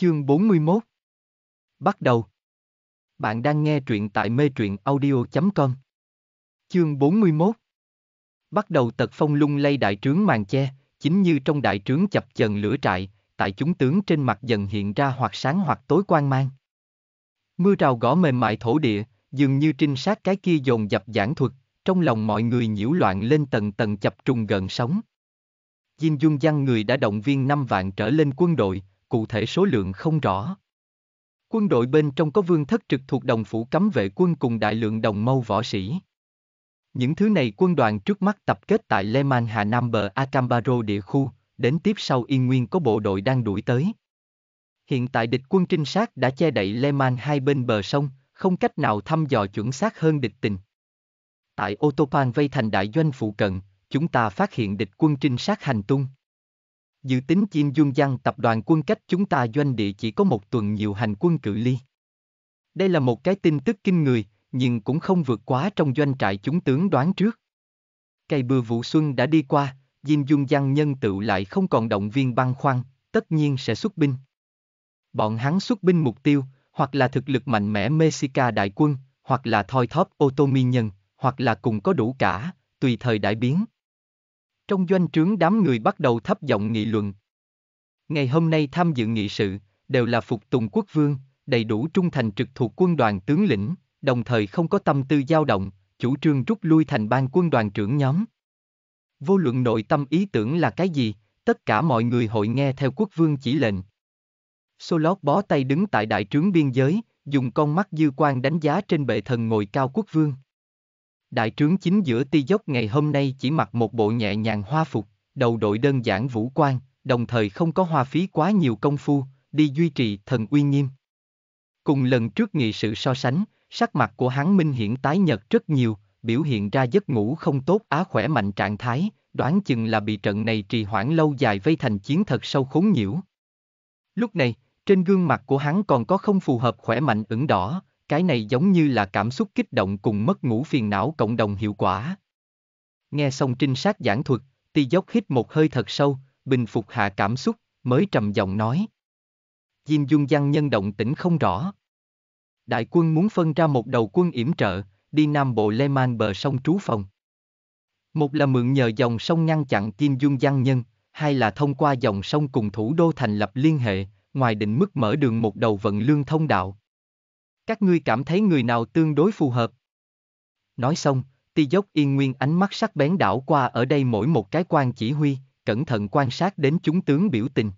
Chương 41 Bắt đầu Bạn đang nghe truyện tại mê truyện audio.com Chương 41 Bắt đầu tật phong lung lay đại trướng màn che, chính như trong đại trướng chập chờn lửa trại, tại chúng tướng trên mặt dần hiện ra hoặc sáng hoặc tối quan mang. Mưa rào gõ mềm mại thổ địa, dường như trinh sát cái kia dồn dập giảng thuật, trong lòng mọi người nhiễu loạn lên tầng tầng chập trùng gần sóng. Diêm Dung Giang người đã động viên năm vạn trở lên quân đội, cụ thể số lượng không rõ. Quân đội bên trong có vương thất trực thuộc đồng phủ cấm vệ quân cùng đại lượng đồng mâu võ sĩ. Những thứ này quân đoàn trước mắt tập kết tại Le Man Hà Nam bờ Acambaro địa khu, đến tiếp sau Yên Nguyên có bộ đội đang đuổi tới. Hiện tại địch quân trinh sát đã che đậy Le Man hai bên bờ sông, không cách nào thăm dò chuẩn xác hơn địch tình. Tại Otopan vây thành đại doanh phụ cận, chúng ta phát hiện địch quân trinh sát hành tung. Dự tính Chim Dương Gian tập đoàn quân cách chúng ta doanh địa chỉ có một tuần nhiều hành quân cự ly. Đây là một cái tin tức kinh người, nhưng cũng không vượt quá trong doanh trại chúng tướng đoán trước. Cây bừa vụ xuân đã đi qua, Diêm Dung Giang nhân tự lại không còn động viên băng khoăn, tất nhiên sẽ xuất binh. Bọn hắn xuất binh mục tiêu, hoặc là thực lực mạnh mẽ Mexica đại quân, hoặc là thoi thóp Otomi nhân, hoặc là cùng có đủ cả, tùy thời đại biến. Trong doanh trướng đám người bắt đầu thấp giọng nghị luận. Ngày hôm nay tham dự nghị sự, đều là phục tùng quốc vương, đầy đủ trung thành trực thuộc quân đoàn tướng lĩnh, đồng thời không có tâm tư dao động, chủ trương rút lui thành ban quân đoàn trưởng nhóm. Vô luận nội tâm ý tưởng là cái gì, tất cả mọi người hội nghe theo quốc vương chỉ lệnh. Solot bó tay đứng tại đại trướng biên giới, dùng con mắt dư quan đánh giá trên bệ thần ngồi cao quốc vương. Đại trướng chính giữa ti dốc ngày hôm nay chỉ mặc một bộ nhẹ nhàng hoa phục, đầu đội đơn giản vũ quan, đồng thời không có hoa phí quá nhiều công phu, đi duy trì thần uy nghiêm. Cùng lần trước nghị sự so sánh, sắc mặt của hắn minh hiển tái nhợt rất nhiều, biểu hiện ra giấc ngủ không tốt á khỏe mạnh trạng thái, đoán chừng là bị trận này trì hoãn lâu dài vây thành chiến thật sâu khốn nhiễu. Lúc này, trên gương mặt của hắn còn có không phù hợp khỏe mạnh ửng đỏ, cái này giống như là cảm xúc kích động cùng mất ngủ phiền não cộng đồng hiệu quả. Nghe xong trinh sát giảng thuật, ti dốc hít một hơi thật sâu, bình phục hạ cảm xúc, mới trầm giọng nói. Diêm dung giang nhân động tỉnh không rõ. Đại quân muốn phân ra một đầu quân yểm trợ, đi nam bộ Lê Man bờ sông Trú Phòng. Một là mượn nhờ dòng sông ngăn chặn Kim Dung Giang Nhân, hai là thông qua dòng sông cùng thủ đô thành lập liên hệ, ngoài định mức mở đường một đầu vận lương thông đạo. Các ngươi cảm thấy người nào tương đối phù hợp? Nói xong, ti dốc yên nguyên ánh mắt sắc bén đảo qua ở đây mỗi một cái quan chỉ huy, cẩn thận quan sát đến chúng tướng biểu tình.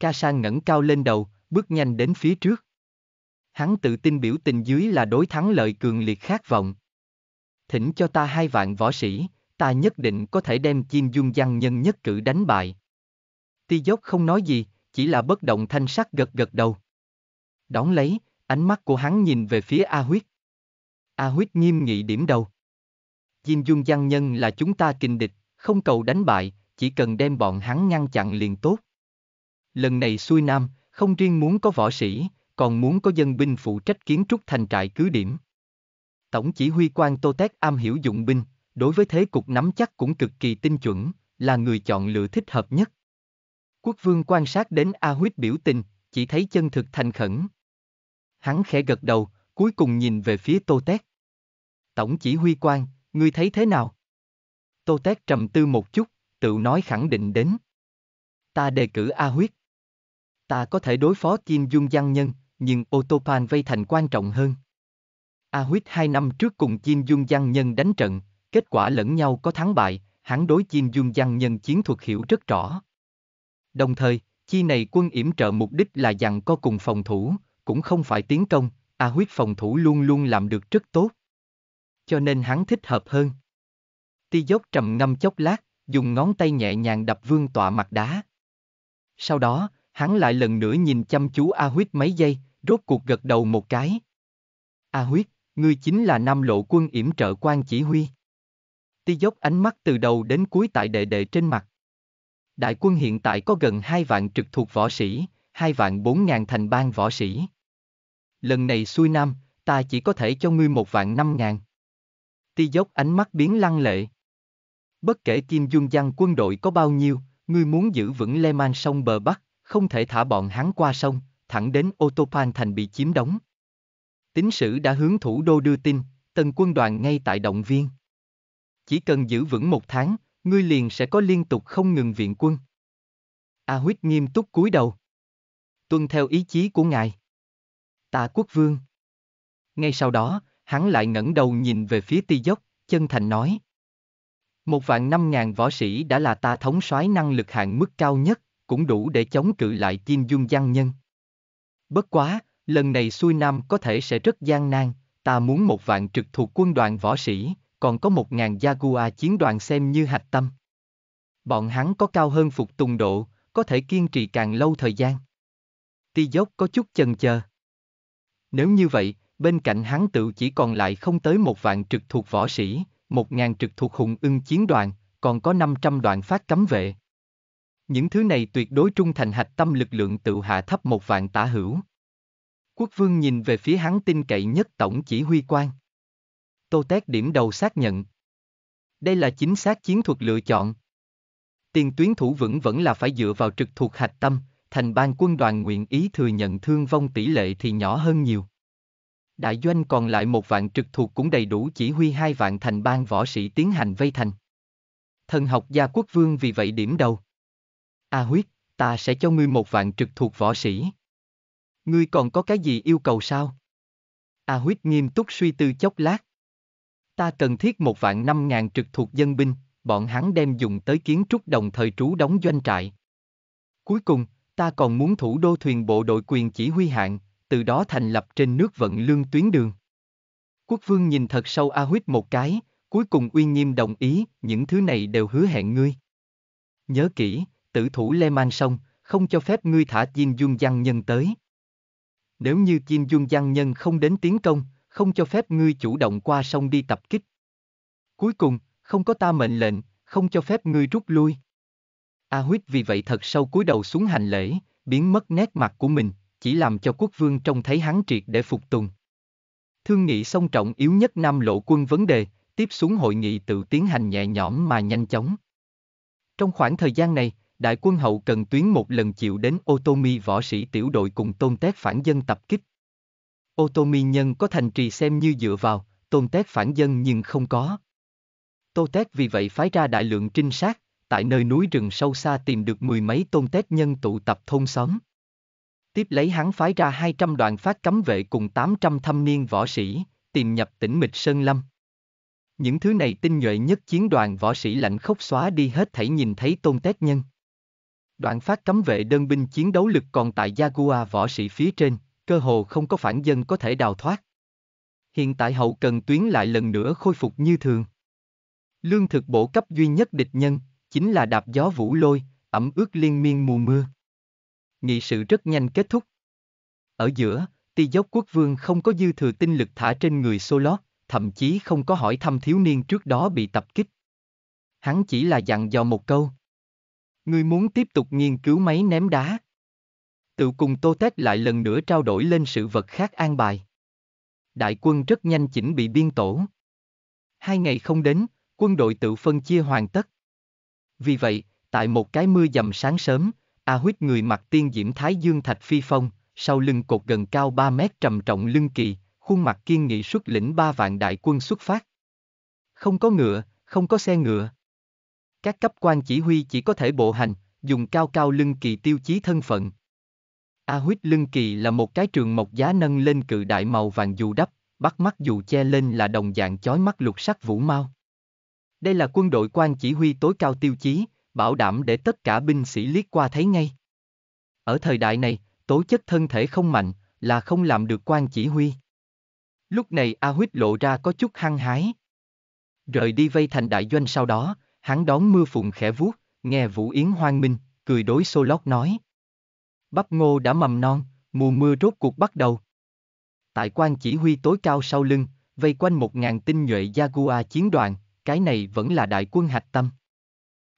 Ca sang ngẩng cao lên đầu, bước nhanh đến phía trước. Hắn tự tin biểu tình dưới là đối thắng lợi cường liệt khát vọng. Thỉnh cho ta hai vạn võ sĩ, ta nhất định có thể đem chim dung giăng nhân nhất cử đánh bại. Ti dốc không nói gì, chỉ là bất động thanh sắc gật gật đầu. Đón lấy, Ánh mắt của hắn nhìn về phía A Huyết. A Huyết nghiêm nghị điểm đầu. Diêm Dung Giang Nhân là chúng ta kình địch, không cầu đánh bại, chỉ cần đem bọn hắn ngăn chặn liền tốt. Lần này xuôi nam, không riêng muốn có võ sĩ, còn muốn có dân binh phụ trách kiến trúc thành trại cứ điểm. Tổng chỉ huy quan Tô Tét am hiểu dụng binh, đối với thế cục nắm chắc cũng cực kỳ tinh chuẩn, là người chọn lựa thích hợp nhất. Quốc vương quan sát đến A Huyết biểu tình, chỉ thấy chân thực thành khẩn, Hắn khẽ gật đầu, cuối cùng nhìn về phía Tô Tét. Tổng chỉ huy quan, ngươi thấy thế nào? Tô Tét trầm tư một chút, tự nói khẳng định đến. Ta đề cử A Huyết. Ta có thể đối phó Kim Dung Giang Nhân, nhưng ô pan vây thành quan trọng hơn. A Huyết hai năm trước cùng Kim Dung Giang Nhân đánh trận, kết quả lẫn nhau có thắng bại, hắn đối Kim Dung Giang Nhân chiến thuật hiểu rất rõ. Đồng thời, chi này quân yểm trợ mục đích là dặn có cùng phòng thủ, cũng không phải tiến công, A huyết phòng thủ luôn luôn làm được rất tốt. Cho nên hắn thích hợp hơn. Ti dốc trầm ngâm chốc lát, dùng ngón tay nhẹ nhàng đập vương tọa mặt đá. Sau đó, hắn lại lần nữa nhìn chăm chú A huyết mấy giây, rốt cuộc gật đầu một cái. A huyết, ngươi chính là nam lộ quân yểm trợ quan chỉ huy. Ti dốc ánh mắt từ đầu đến cuối tại đệ đệ trên mặt. Đại quân hiện tại có gần 2 vạn trực thuộc võ sĩ, 2 vạn 4 ngàn thành bang võ sĩ lần này xuôi nam, ta chỉ có thể cho ngươi một vạn năm ngàn. Ti dốc ánh mắt biến lăng lệ. Bất kể Kim Dương Giang quân đội có bao nhiêu, ngươi muốn giữ vững Le Man sông bờ Bắc, không thể thả bọn hắn qua sông, thẳng đến Otopan thành bị chiếm đóng. Tính sử đã hướng thủ đô đưa tin, tân quân đoàn ngay tại động viên. Chỉ cần giữ vững một tháng, ngươi liền sẽ có liên tục không ngừng viện quân. A à huyết nghiêm túc cúi đầu. Tuân theo ý chí của ngài. Ta quốc vương. Ngay sau đó, hắn lại ngẩng đầu nhìn về phía ti dốc, chân thành nói. Một vạn năm ngàn võ sĩ đã là ta thống soái năng lực hạng mức cao nhất, cũng đủ để chống cự lại kim dung Gian nhân. Bất quá, lần này xuôi nam có thể sẽ rất gian nan, ta muốn một vạn trực thuộc quân đoàn võ sĩ, còn có một ngàn Jaguar chiến đoàn xem như hạch tâm. Bọn hắn có cao hơn phục tùng độ, có thể kiên trì càng lâu thời gian. Ti dốc có chút chần chờ. Nếu như vậy, bên cạnh hắn tự chỉ còn lại không tới một vạn trực thuộc võ sĩ, một ngàn trực thuộc hùng ưng chiến đoàn, còn có 500 đoàn phát cấm vệ. Những thứ này tuyệt đối trung thành hạch tâm lực lượng tự hạ thấp một vạn tả hữu. Quốc vương nhìn về phía hắn tin cậy nhất tổng chỉ huy quan. Tô Tét điểm đầu xác nhận. Đây là chính xác chiến thuật lựa chọn. Tiền tuyến thủ vững vẫn là phải dựa vào trực thuộc hạch tâm, thành ban quân đoàn nguyện ý thừa nhận thương vong tỷ lệ thì nhỏ hơn nhiều. Đại doanh còn lại một vạn trực thuộc cũng đầy đủ chỉ huy hai vạn thành ban võ sĩ tiến hành vây thành. Thần học gia quốc vương vì vậy điểm đầu. A à huyết, ta sẽ cho ngươi một vạn trực thuộc võ sĩ. Ngươi còn có cái gì yêu cầu sao? A à huyết nghiêm túc suy tư chốc lát. Ta cần thiết một vạn năm ngàn trực thuộc dân binh, bọn hắn đem dùng tới kiến trúc đồng thời trú đóng doanh trại. Cuối cùng, Ta còn muốn thủ đô thuyền bộ đội quyền chỉ huy hạng, từ đó thành lập trên nước vận lương tuyến đường. Quốc vương nhìn thật sâu A Huyết một cái, cuối cùng uy nghiêm đồng ý, những thứ này đều hứa hẹn ngươi. Nhớ kỹ, tử thủ Lê Man Sông, không cho phép ngươi thả Diêm Dung Giang Nhân tới. Nếu như Diêm Dung Giang Nhân không đến tiến công, không cho phép ngươi chủ động qua sông đi tập kích. Cuối cùng, không có ta mệnh lệnh, không cho phép ngươi rút lui. A Huyết vì vậy thật sâu cúi đầu xuống hành lễ, biến mất nét mặt của mình, chỉ làm cho quốc vương trông thấy hắn triệt để phục tùng. Thương nghị song trọng yếu nhất Nam Lộ quân vấn đề, tiếp xuống hội nghị tự tiến hành nhẹ nhõm mà nhanh chóng. Trong khoảng thời gian này, đại quân hậu cần tuyến một lần chịu đến Otomi võ sĩ tiểu đội cùng tôn tét phản dân tập kích. Otomi nhân có thành trì xem như dựa vào, tôn tét phản dân nhưng không có. Tô Tét vì vậy phái ra đại lượng trinh sát, tại nơi núi rừng sâu xa tìm được mười mấy tôn tết nhân tụ tập thôn xóm. Tiếp lấy hắn phái ra 200 đoàn phát cấm vệ cùng 800 thâm niên võ sĩ, tìm nhập tỉnh Mịch Sơn Lâm. Những thứ này tinh nhuệ nhất chiến đoàn võ sĩ lạnh khốc xóa đi hết thảy nhìn thấy tôn tết nhân. Đoạn phát cấm vệ đơn binh chiến đấu lực còn tại Jaguar võ sĩ phía trên, cơ hồ không có phản dân có thể đào thoát. Hiện tại hậu cần tuyến lại lần nữa khôi phục như thường. Lương thực bổ cấp duy nhất địch nhân, chính là đạp gió vũ lôi, ẩm ướt liên miên mùa mưa. Nghị sự rất nhanh kết thúc. Ở giữa, ti dốc quốc vương không có dư thừa tinh lực thả trên người xô lót thậm chí không có hỏi thăm thiếu niên trước đó bị tập kích. Hắn chỉ là dặn dò một câu. Ngươi muốn tiếp tục nghiên cứu máy ném đá. Tự cùng Tô tết lại lần nữa trao đổi lên sự vật khác an bài. Đại quân rất nhanh chỉnh bị biên tổ. Hai ngày không đến, quân đội tự phân chia hoàn tất. Vì vậy, tại một cái mưa dầm sáng sớm, A Huyết người mặc tiên diễm Thái Dương Thạch Phi Phong, sau lưng cột gần cao 3 mét trầm trọng lưng kỳ, khuôn mặt kiên nghị xuất lĩnh ba vạn đại quân xuất phát. Không có ngựa, không có xe ngựa. Các cấp quan chỉ huy chỉ có thể bộ hành, dùng cao cao lưng kỳ tiêu chí thân phận. A huyết lưng kỳ là một cái trường mộc giá nâng lên cự đại màu vàng dù đắp, bắt mắt dù che lên là đồng dạng chói mắt lục sắc vũ mau. Đây là quân đội quan chỉ huy tối cao tiêu chí, bảo đảm để tất cả binh sĩ liếc qua thấy ngay. Ở thời đại này, tố chất thân thể không mạnh là không làm được quan chỉ huy. Lúc này A Huyết lộ ra có chút hăng hái. Rời đi vây thành đại doanh sau đó, hắn đón mưa phùn khẽ vuốt, nghe Vũ Yến hoang minh, cười đối xô lót nói. Bắp ngô đã mầm non, mùa mưa rốt cuộc bắt đầu. Tại quan chỉ huy tối cao sau lưng, vây quanh một ngàn tinh nhuệ Jaguar chiến đoàn, cái này vẫn là đại quân hạch tâm.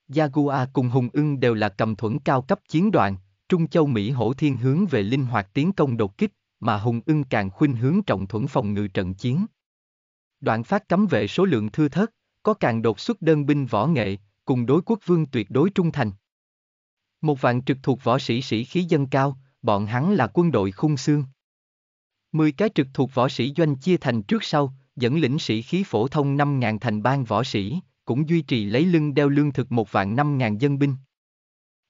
Jaguar cùng Hùng ưng đều là cầm thuẫn cao cấp chiến đoàn, Trung Châu Mỹ hổ thiên hướng về linh hoạt tiến công đột kích, mà Hùng ưng càng khuynh hướng trọng thuẫn phòng ngự trận chiến. Đoạn phát cấm vệ số lượng thưa thất, có càng đột xuất đơn binh võ nghệ, cùng đối quốc vương tuyệt đối trung thành. Một vạn trực thuộc võ sĩ sĩ khí dân cao, bọn hắn là quân đội khung xương. Mười cái trực thuộc võ sĩ doanh chia thành trước sau, dẫn lĩnh sĩ khí phổ thông 5.000 thành bang võ sĩ, cũng duy trì lấy lưng đeo lương thực một vạn 5.000 dân binh.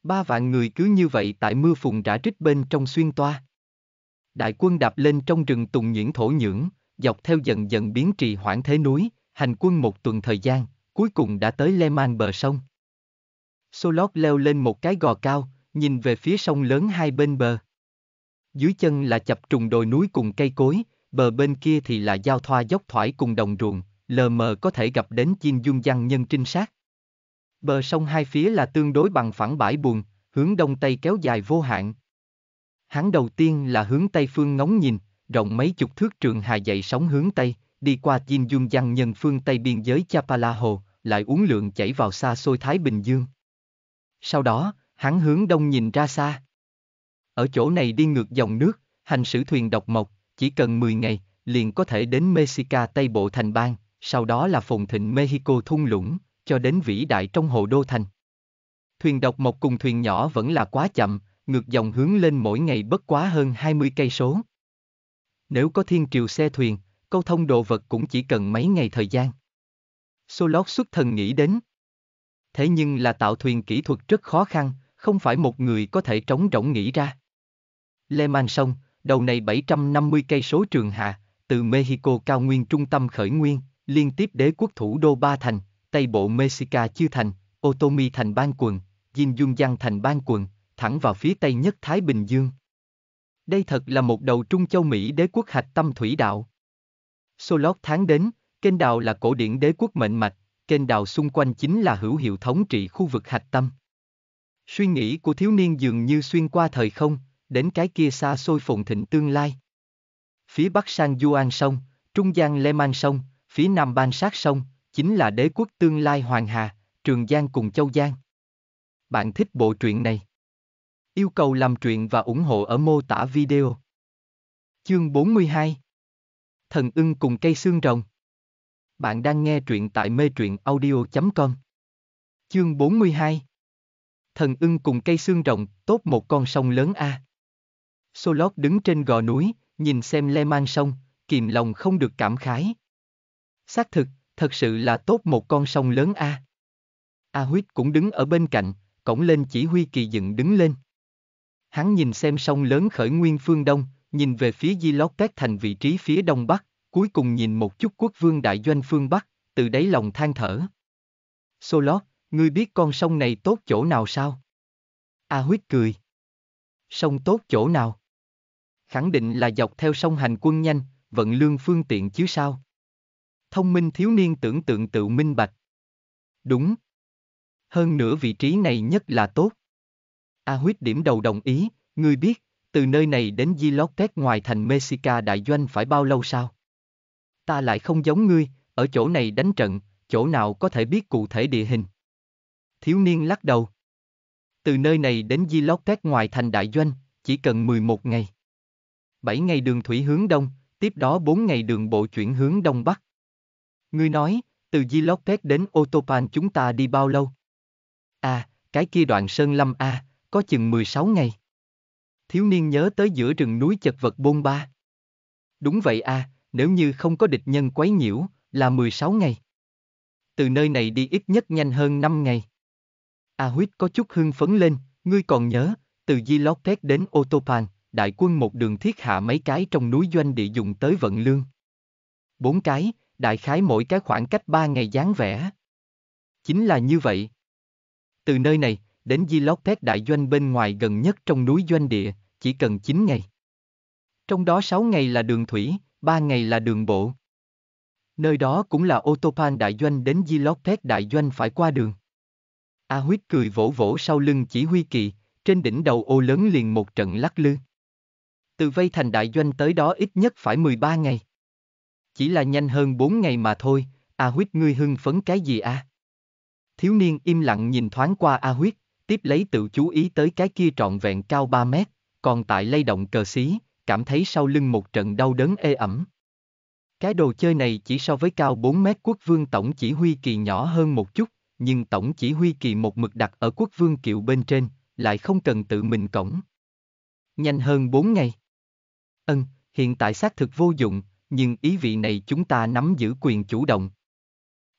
Ba vạn người cứ như vậy tại mưa phùn rã rít bên trong xuyên toa. Đại quân đạp lên trong rừng tùng nhuyễn thổ nhưỡng, dọc theo dần dần biến trì hoãn thế núi, hành quân một tuần thời gian, cuối cùng đã tới Le Man bờ sông. Solot leo lên một cái gò cao, nhìn về phía sông lớn hai bên bờ. Dưới chân là chập trùng đồi núi cùng cây cối, bờ bên kia thì là giao thoa dốc thoải cùng đồng ruộng, lờ mờ có thể gặp đến chim dung giăng nhân trinh sát. Bờ sông hai phía là tương đối bằng phẳng bãi buồn, hướng đông tây kéo dài vô hạn. Hắn đầu tiên là hướng tây phương ngóng nhìn, rộng mấy chục thước trường hà dậy sóng hướng tây, đi qua chim dung giăng nhân phương tây biên giới Chapala Hồ, lại uống lượng chảy vào xa xôi Thái Bình Dương. Sau đó, hắn hướng đông nhìn ra xa. Ở chỗ này đi ngược dòng nước, hành xử thuyền độc mộc, chỉ cần 10 ngày, liền có thể đến Mexico Tây Bộ thành bang, sau đó là phồn thịnh Mexico thung lũng, cho đến vĩ đại trong hồ đô thành. Thuyền độc mộc cùng thuyền nhỏ vẫn là quá chậm, ngược dòng hướng lên mỗi ngày bất quá hơn 20 cây số. Nếu có thiên triều xe thuyền, câu thông đồ vật cũng chỉ cần mấy ngày thời gian. Solot xuất thần nghĩ đến. Thế nhưng là tạo thuyền kỹ thuật rất khó khăn, không phải một người có thể trống rỗng nghĩ ra. Lê Lehman sông đầu này 750 cây số trường hạ, từ Mexico cao nguyên trung tâm khởi nguyên, liên tiếp đế quốc thủ đô Ba Thành, Tây Bộ Mexica Chư Thành, Otomi Thành Ban Quần, Jin Dung Giang Thành Ban Quần, thẳng vào phía Tây nhất Thái Bình Dương. Đây thật là một đầu Trung Châu Mỹ đế quốc hạch tâm thủy đạo. Solot tháng đến, kênh đào là cổ điển đế quốc mệnh mạch, kênh đào xung quanh chính là hữu hiệu thống trị khu vực hạch tâm. Suy nghĩ của thiếu niên dường như xuyên qua thời không, đến cái kia xa xôi phồn thịnh tương lai. Phía bắc sang Yuan sông, trung gian Lê Mang sông, phía nam Ban Sát sông, chính là đế quốc tương lai Hoàng Hà, Trường Giang cùng Châu Giang. Bạn thích bộ truyện này? Yêu cầu làm truyện và ủng hộ ở mô tả video. Chương 42 Thần ưng cùng cây xương rồng Bạn đang nghe truyện tại mê truyện audio.com Chương 42 Thần ưng cùng cây xương rồng, tốt một con sông lớn a. À. Solot đứng trên gò núi, nhìn xem Le Mang sông, kìm lòng không được cảm khái. Xác thực, thật sự là tốt một con sông lớn a. A Huyết cũng đứng ở bên cạnh, cổng lên chỉ huy kỳ dựng đứng lên. Hắn nhìn xem sông lớn khởi nguyên phương đông, nhìn về phía Di Lót Tét thành vị trí phía đông bắc, cuối cùng nhìn một chút quốc vương đại doanh phương bắc, từ đấy lòng than thở. Solot, ngươi biết con sông này tốt chỗ nào sao? A Huyết cười. Sông tốt chỗ nào? khẳng định là dọc theo sông hành quân nhanh, vận lương phương tiện chứ sao. Thông minh thiếu niên tưởng tượng tự minh bạch. Đúng. Hơn nữa vị trí này nhất là tốt. A huyết điểm đầu đồng ý, ngươi biết, từ nơi này đến Di Lót ngoài thành Mexica đại doanh phải bao lâu sao? Ta lại không giống ngươi, ở chỗ này đánh trận, chỗ nào có thể biết cụ thể địa hình. Thiếu niên lắc đầu. Từ nơi này đến Di Lót ngoài thành đại doanh, chỉ cần 11 ngày. 7 ngày đường thủy hướng đông, tiếp đó 4 ngày đường bộ chuyển hướng đông bắc. Ngươi nói, từ Di Lóc Lopez đến Pan chúng ta đi bao lâu? À, cái kia đoạn Sơn Lâm A, có chừng 16 ngày. Thiếu niên nhớ tới giữa rừng núi chật vật bôn ba. Đúng vậy A, à, nếu như không có địch nhân quấy nhiễu, là 16 ngày. Từ nơi này đi ít nhất nhanh hơn 5 ngày. A à, Huyết có chút hưng phấn lên, ngươi còn nhớ, từ Di Lóc Lopez đến Pan đại quân một đường thiết hạ mấy cái trong núi doanh địa dùng tới vận lương. Bốn cái, đại khái mỗi cái khoảng cách ba ngày dáng vẻ. Chính là như vậy. Từ nơi này, đến Di Lót Thét đại doanh bên ngoài gần nhất trong núi doanh địa, chỉ cần 9 ngày. Trong đó 6 ngày là đường thủy, 3 ngày là đường bộ. Nơi đó cũng là Pan đại doanh đến Di Lót Thét đại doanh phải qua đường. A huyết cười vỗ vỗ sau lưng chỉ huy kỳ, trên đỉnh đầu ô lớn liền một trận lắc lư. Từ vây thành đại doanh tới đó ít nhất phải 13 ngày. Chỉ là nhanh hơn 4 ngày mà thôi, A Huyết ngươi hưng phấn cái gì a? À? Thiếu niên im lặng nhìn thoáng qua A Huyết, tiếp lấy tự chú ý tới cái kia trọn vẹn cao 3 mét, còn tại lay động cờ xí, cảm thấy sau lưng một trận đau đớn ê ẩm. Cái đồ chơi này chỉ so với cao 4 mét quốc vương tổng chỉ huy kỳ nhỏ hơn một chút, nhưng tổng chỉ huy kỳ một mực đặt ở quốc vương kiệu bên trên, lại không cần tự mình cổng. Nhanh hơn 4 ngày. Ân, hiện tại xác thực vô dụng, nhưng ý vị này chúng ta nắm giữ quyền chủ động.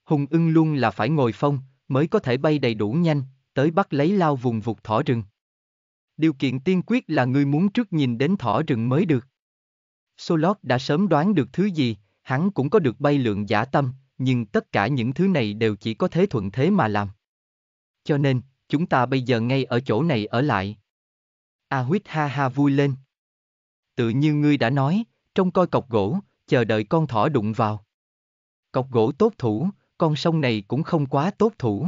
Hùng ưng luôn là phải ngồi phong, mới có thể bay đầy đủ nhanh, tới bắt lấy lao vùng vụt thỏ rừng. Điều kiện tiên quyết là ngươi muốn trước nhìn đến thỏ rừng mới được. Solot đã sớm đoán được thứ gì, hắn cũng có được bay lượng giả tâm, nhưng tất cả những thứ này đều chỉ có thế thuận thế mà làm. Cho nên, chúng ta bây giờ ngay ở chỗ này ở lại. A à, huyết ha ha vui lên. Tự như ngươi đã nói, trông coi cọc gỗ, chờ đợi con thỏ đụng vào. Cọc gỗ tốt thủ, con sông này cũng không quá tốt thủ.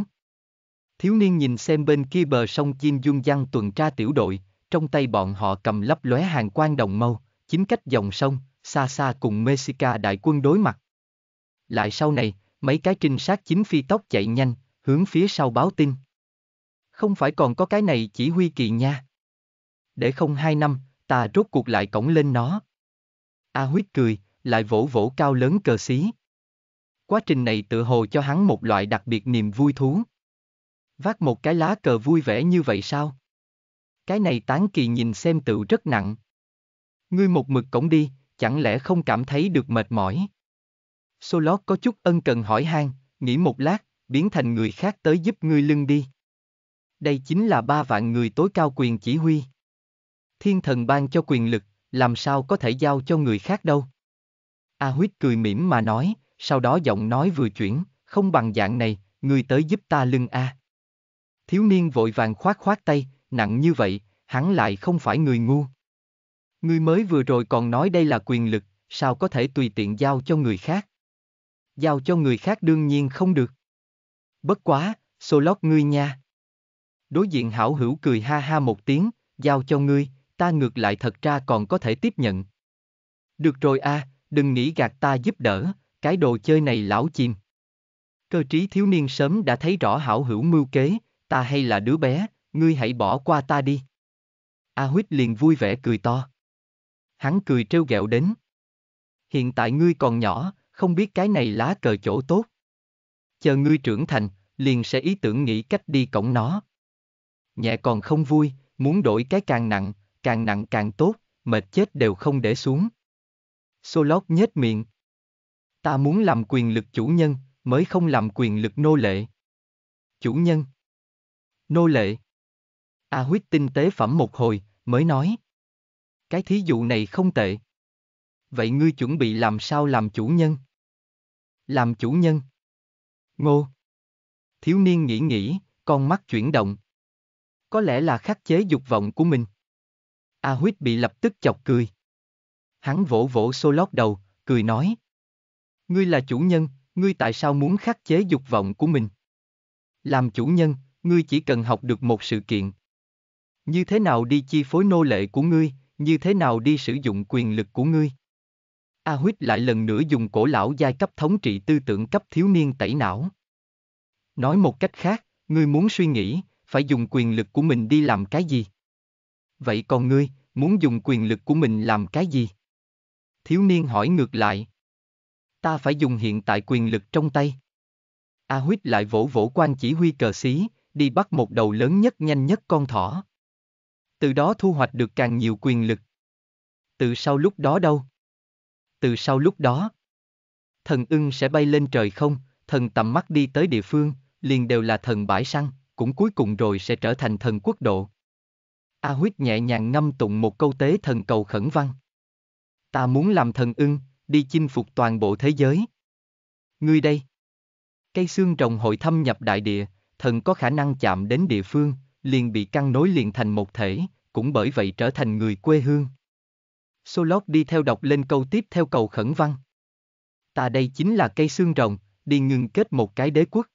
Thiếu niên nhìn xem bên kia bờ sông chim dung dăng tuần tra tiểu đội, trong tay bọn họ cầm lấp lóe hàng quan đồng mâu, chính cách dòng sông, xa xa cùng Mexica đại quân đối mặt. Lại sau này, mấy cái trinh sát chính phi tóc chạy nhanh, hướng phía sau báo tin. Không phải còn có cái này chỉ huy kỳ nha. Để không hai năm, ta rốt cuộc lại cổng lên nó. A huyết cười, lại vỗ vỗ cao lớn cờ xí. Quá trình này tự hồ cho hắn một loại đặc biệt niềm vui thú. Vác một cái lá cờ vui vẻ như vậy sao? Cái này tán kỳ nhìn xem tự rất nặng. Ngươi một mực cổng đi, chẳng lẽ không cảm thấy được mệt mỏi? Solot có chút ân cần hỏi han, nghĩ một lát, biến thành người khác tới giúp ngươi lưng đi. Đây chính là ba vạn người tối cao quyền chỉ huy thiên thần ban cho quyền lực, làm sao có thể giao cho người khác đâu. A Huyết cười mỉm mà nói, sau đó giọng nói vừa chuyển, không bằng dạng này, người tới giúp ta lưng A. Thiếu niên vội vàng khoát khoát tay, nặng như vậy, hắn lại không phải người ngu. Ngươi mới vừa rồi còn nói đây là quyền lực, sao có thể tùy tiện giao cho người khác? Giao cho người khác đương nhiên không được. Bất quá, Solot ngươi nha. Đối diện hảo hữu cười ha ha một tiếng, giao cho ngươi, ta ngược lại thật ra còn có thể tiếp nhận. Được rồi a, à, đừng nghĩ gạt ta giúp đỡ, cái đồ chơi này lão chim. Cơ trí thiếu niên sớm đã thấy rõ hảo hữu mưu kế, ta hay là đứa bé, ngươi hãy bỏ qua ta đi. A huyết liền vui vẻ cười to. Hắn cười trêu ghẹo đến. Hiện tại ngươi còn nhỏ, không biết cái này lá cờ chỗ tốt. Chờ ngươi trưởng thành, liền sẽ ý tưởng nghĩ cách đi cổng nó. Nhẹ còn không vui, muốn đổi cái càng nặng, càng nặng càng tốt, mệt chết đều không để xuống. Solot nhếch miệng. Ta muốn làm quyền lực chủ nhân, mới không làm quyền lực nô lệ. Chủ nhân. Nô lệ. A à, huyết tinh tế phẩm một hồi, mới nói. Cái thí dụ này không tệ. Vậy ngươi chuẩn bị làm sao làm chủ nhân? Làm chủ nhân. Ngô. Thiếu niên nghĩ nghĩ, con mắt chuyển động. Có lẽ là khắc chế dục vọng của mình. A Huyết bị lập tức chọc cười. Hắn vỗ vỗ xô lót đầu, cười nói. Ngươi là chủ nhân, ngươi tại sao muốn khắc chế dục vọng của mình? Làm chủ nhân, ngươi chỉ cần học được một sự kiện. Như thế nào đi chi phối nô lệ của ngươi, như thế nào đi sử dụng quyền lực của ngươi? A Huyết lại lần nữa dùng cổ lão giai cấp thống trị tư tưởng cấp thiếu niên tẩy não. Nói một cách khác, ngươi muốn suy nghĩ, phải dùng quyền lực của mình đi làm cái gì? vậy còn ngươi, muốn dùng quyền lực của mình làm cái gì? Thiếu niên hỏi ngược lại. Ta phải dùng hiện tại quyền lực trong tay. A Huyết lại vỗ vỗ quan chỉ huy cờ xí, đi bắt một đầu lớn nhất nhanh nhất con thỏ. Từ đó thu hoạch được càng nhiều quyền lực. Từ sau lúc đó đâu? Từ sau lúc đó, thần ưng sẽ bay lên trời không, thần tầm mắt đi tới địa phương, liền đều là thần bãi săn, cũng cuối cùng rồi sẽ trở thành thần quốc độ, A Huyết nhẹ nhàng ngâm tụng một câu tế thần cầu khẩn văn. Ta muốn làm thần ưng, đi chinh phục toàn bộ thế giới. Ngươi đây. Cây xương rồng hội thâm nhập đại địa, thần có khả năng chạm đến địa phương, liền bị căng nối liền thành một thể, cũng bởi vậy trở thành người quê hương. Solot đi theo đọc lên câu tiếp theo cầu khẩn văn. Ta đây chính là cây xương rồng, đi ngừng kết một cái đế quốc.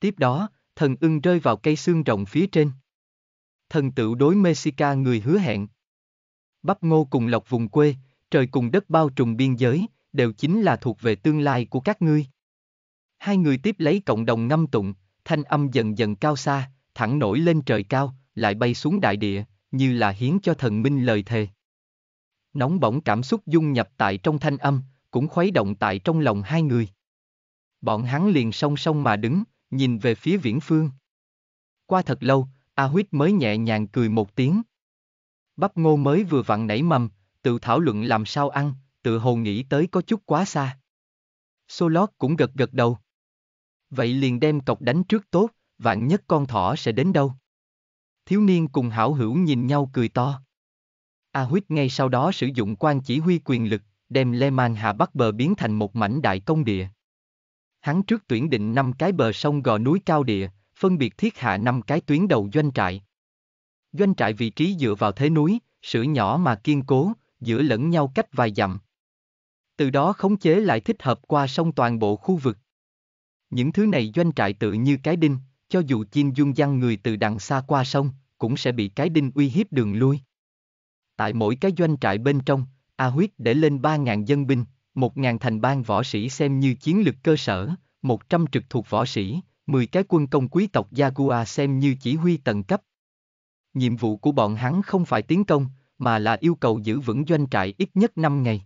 Tiếp đó, thần ưng rơi vào cây xương rồng phía trên thần tựu đối Mexica người hứa hẹn. Bắp ngô cùng lọc vùng quê, trời cùng đất bao trùm biên giới, đều chính là thuộc về tương lai của các ngươi. Hai người tiếp lấy cộng đồng ngâm tụng, thanh âm dần dần cao xa, thẳng nổi lên trời cao, lại bay xuống đại địa, như là hiến cho thần minh lời thề. Nóng bỏng cảm xúc dung nhập tại trong thanh âm, cũng khuấy động tại trong lòng hai người. Bọn hắn liền song song mà đứng, nhìn về phía viễn phương. Qua thật lâu, A Huyết mới nhẹ nhàng cười một tiếng. Bắp ngô mới vừa vặn nảy mầm, tự thảo luận làm sao ăn, tự hồ nghĩ tới có chút quá xa. Lót cũng gật gật đầu. Vậy liền đem cọc đánh trước tốt, vạn nhất con thỏ sẽ đến đâu. Thiếu niên cùng hảo hữu nhìn nhau cười to. A Huyết ngay sau đó sử dụng quan chỉ huy quyền lực, đem Le Man Hà Bắc Bờ biến thành một mảnh đại công địa. Hắn trước tuyển định năm cái bờ sông gò núi cao địa, phân biệt thiết hạ năm cái tuyến đầu doanh trại. Doanh trại vị trí dựa vào thế núi, sửa nhỏ mà kiên cố, giữa lẫn nhau cách vài dặm. Từ đó khống chế lại thích hợp qua sông toàn bộ khu vực. Những thứ này doanh trại tự như cái đinh, cho dù chim dung dăng người từ đằng xa qua sông, cũng sẽ bị cái đinh uy hiếp đường lui. Tại mỗi cái doanh trại bên trong, A Huyết để lên 3.000 dân binh, 1.000 thành bang võ sĩ xem như chiến lược cơ sở, 100 trực thuộc võ sĩ, 10 cái quân công quý tộc Jaguar xem như chỉ huy tầng cấp. Nhiệm vụ của bọn hắn không phải tiến công, mà là yêu cầu giữ vững doanh trại ít nhất 5 ngày.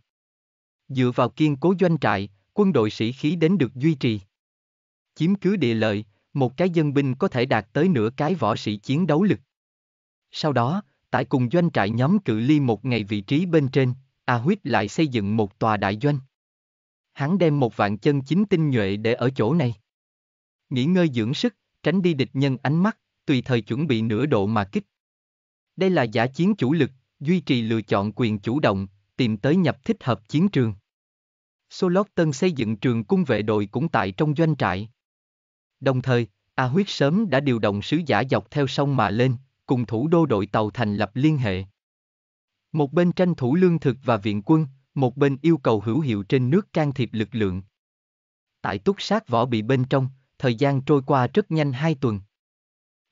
Dựa vào kiên cố doanh trại, quân đội sĩ khí đến được duy trì. Chiếm cứ địa lợi, một cái dân binh có thể đạt tới nửa cái võ sĩ chiến đấu lực. Sau đó, tại cùng doanh trại nhóm cự ly một ngày vị trí bên trên, A Huyết lại xây dựng một tòa đại doanh. Hắn đem một vạn chân chính tinh nhuệ để ở chỗ này nghỉ ngơi dưỡng sức, tránh đi địch nhân ánh mắt, tùy thời chuẩn bị nửa độ mà kích. Đây là giả chiến chủ lực, duy trì lựa chọn quyền chủ động, tìm tới nhập thích hợp chiến trường. Solot Tân xây dựng trường cung vệ đội cũng tại trong doanh trại. Đồng thời, A Huyết sớm đã điều động sứ giả dọc theo sông mà lên, cùng thủ đô đội tàu thành lập liên hệ. Một bên tranh thủ lương thực và viện quân, một bên yêu cầu hữu hiệu trên nước can thiệp lực lượng. Tại túc sát võ bị bên trong, thời gian trôi qua rất nhanh hai tuần.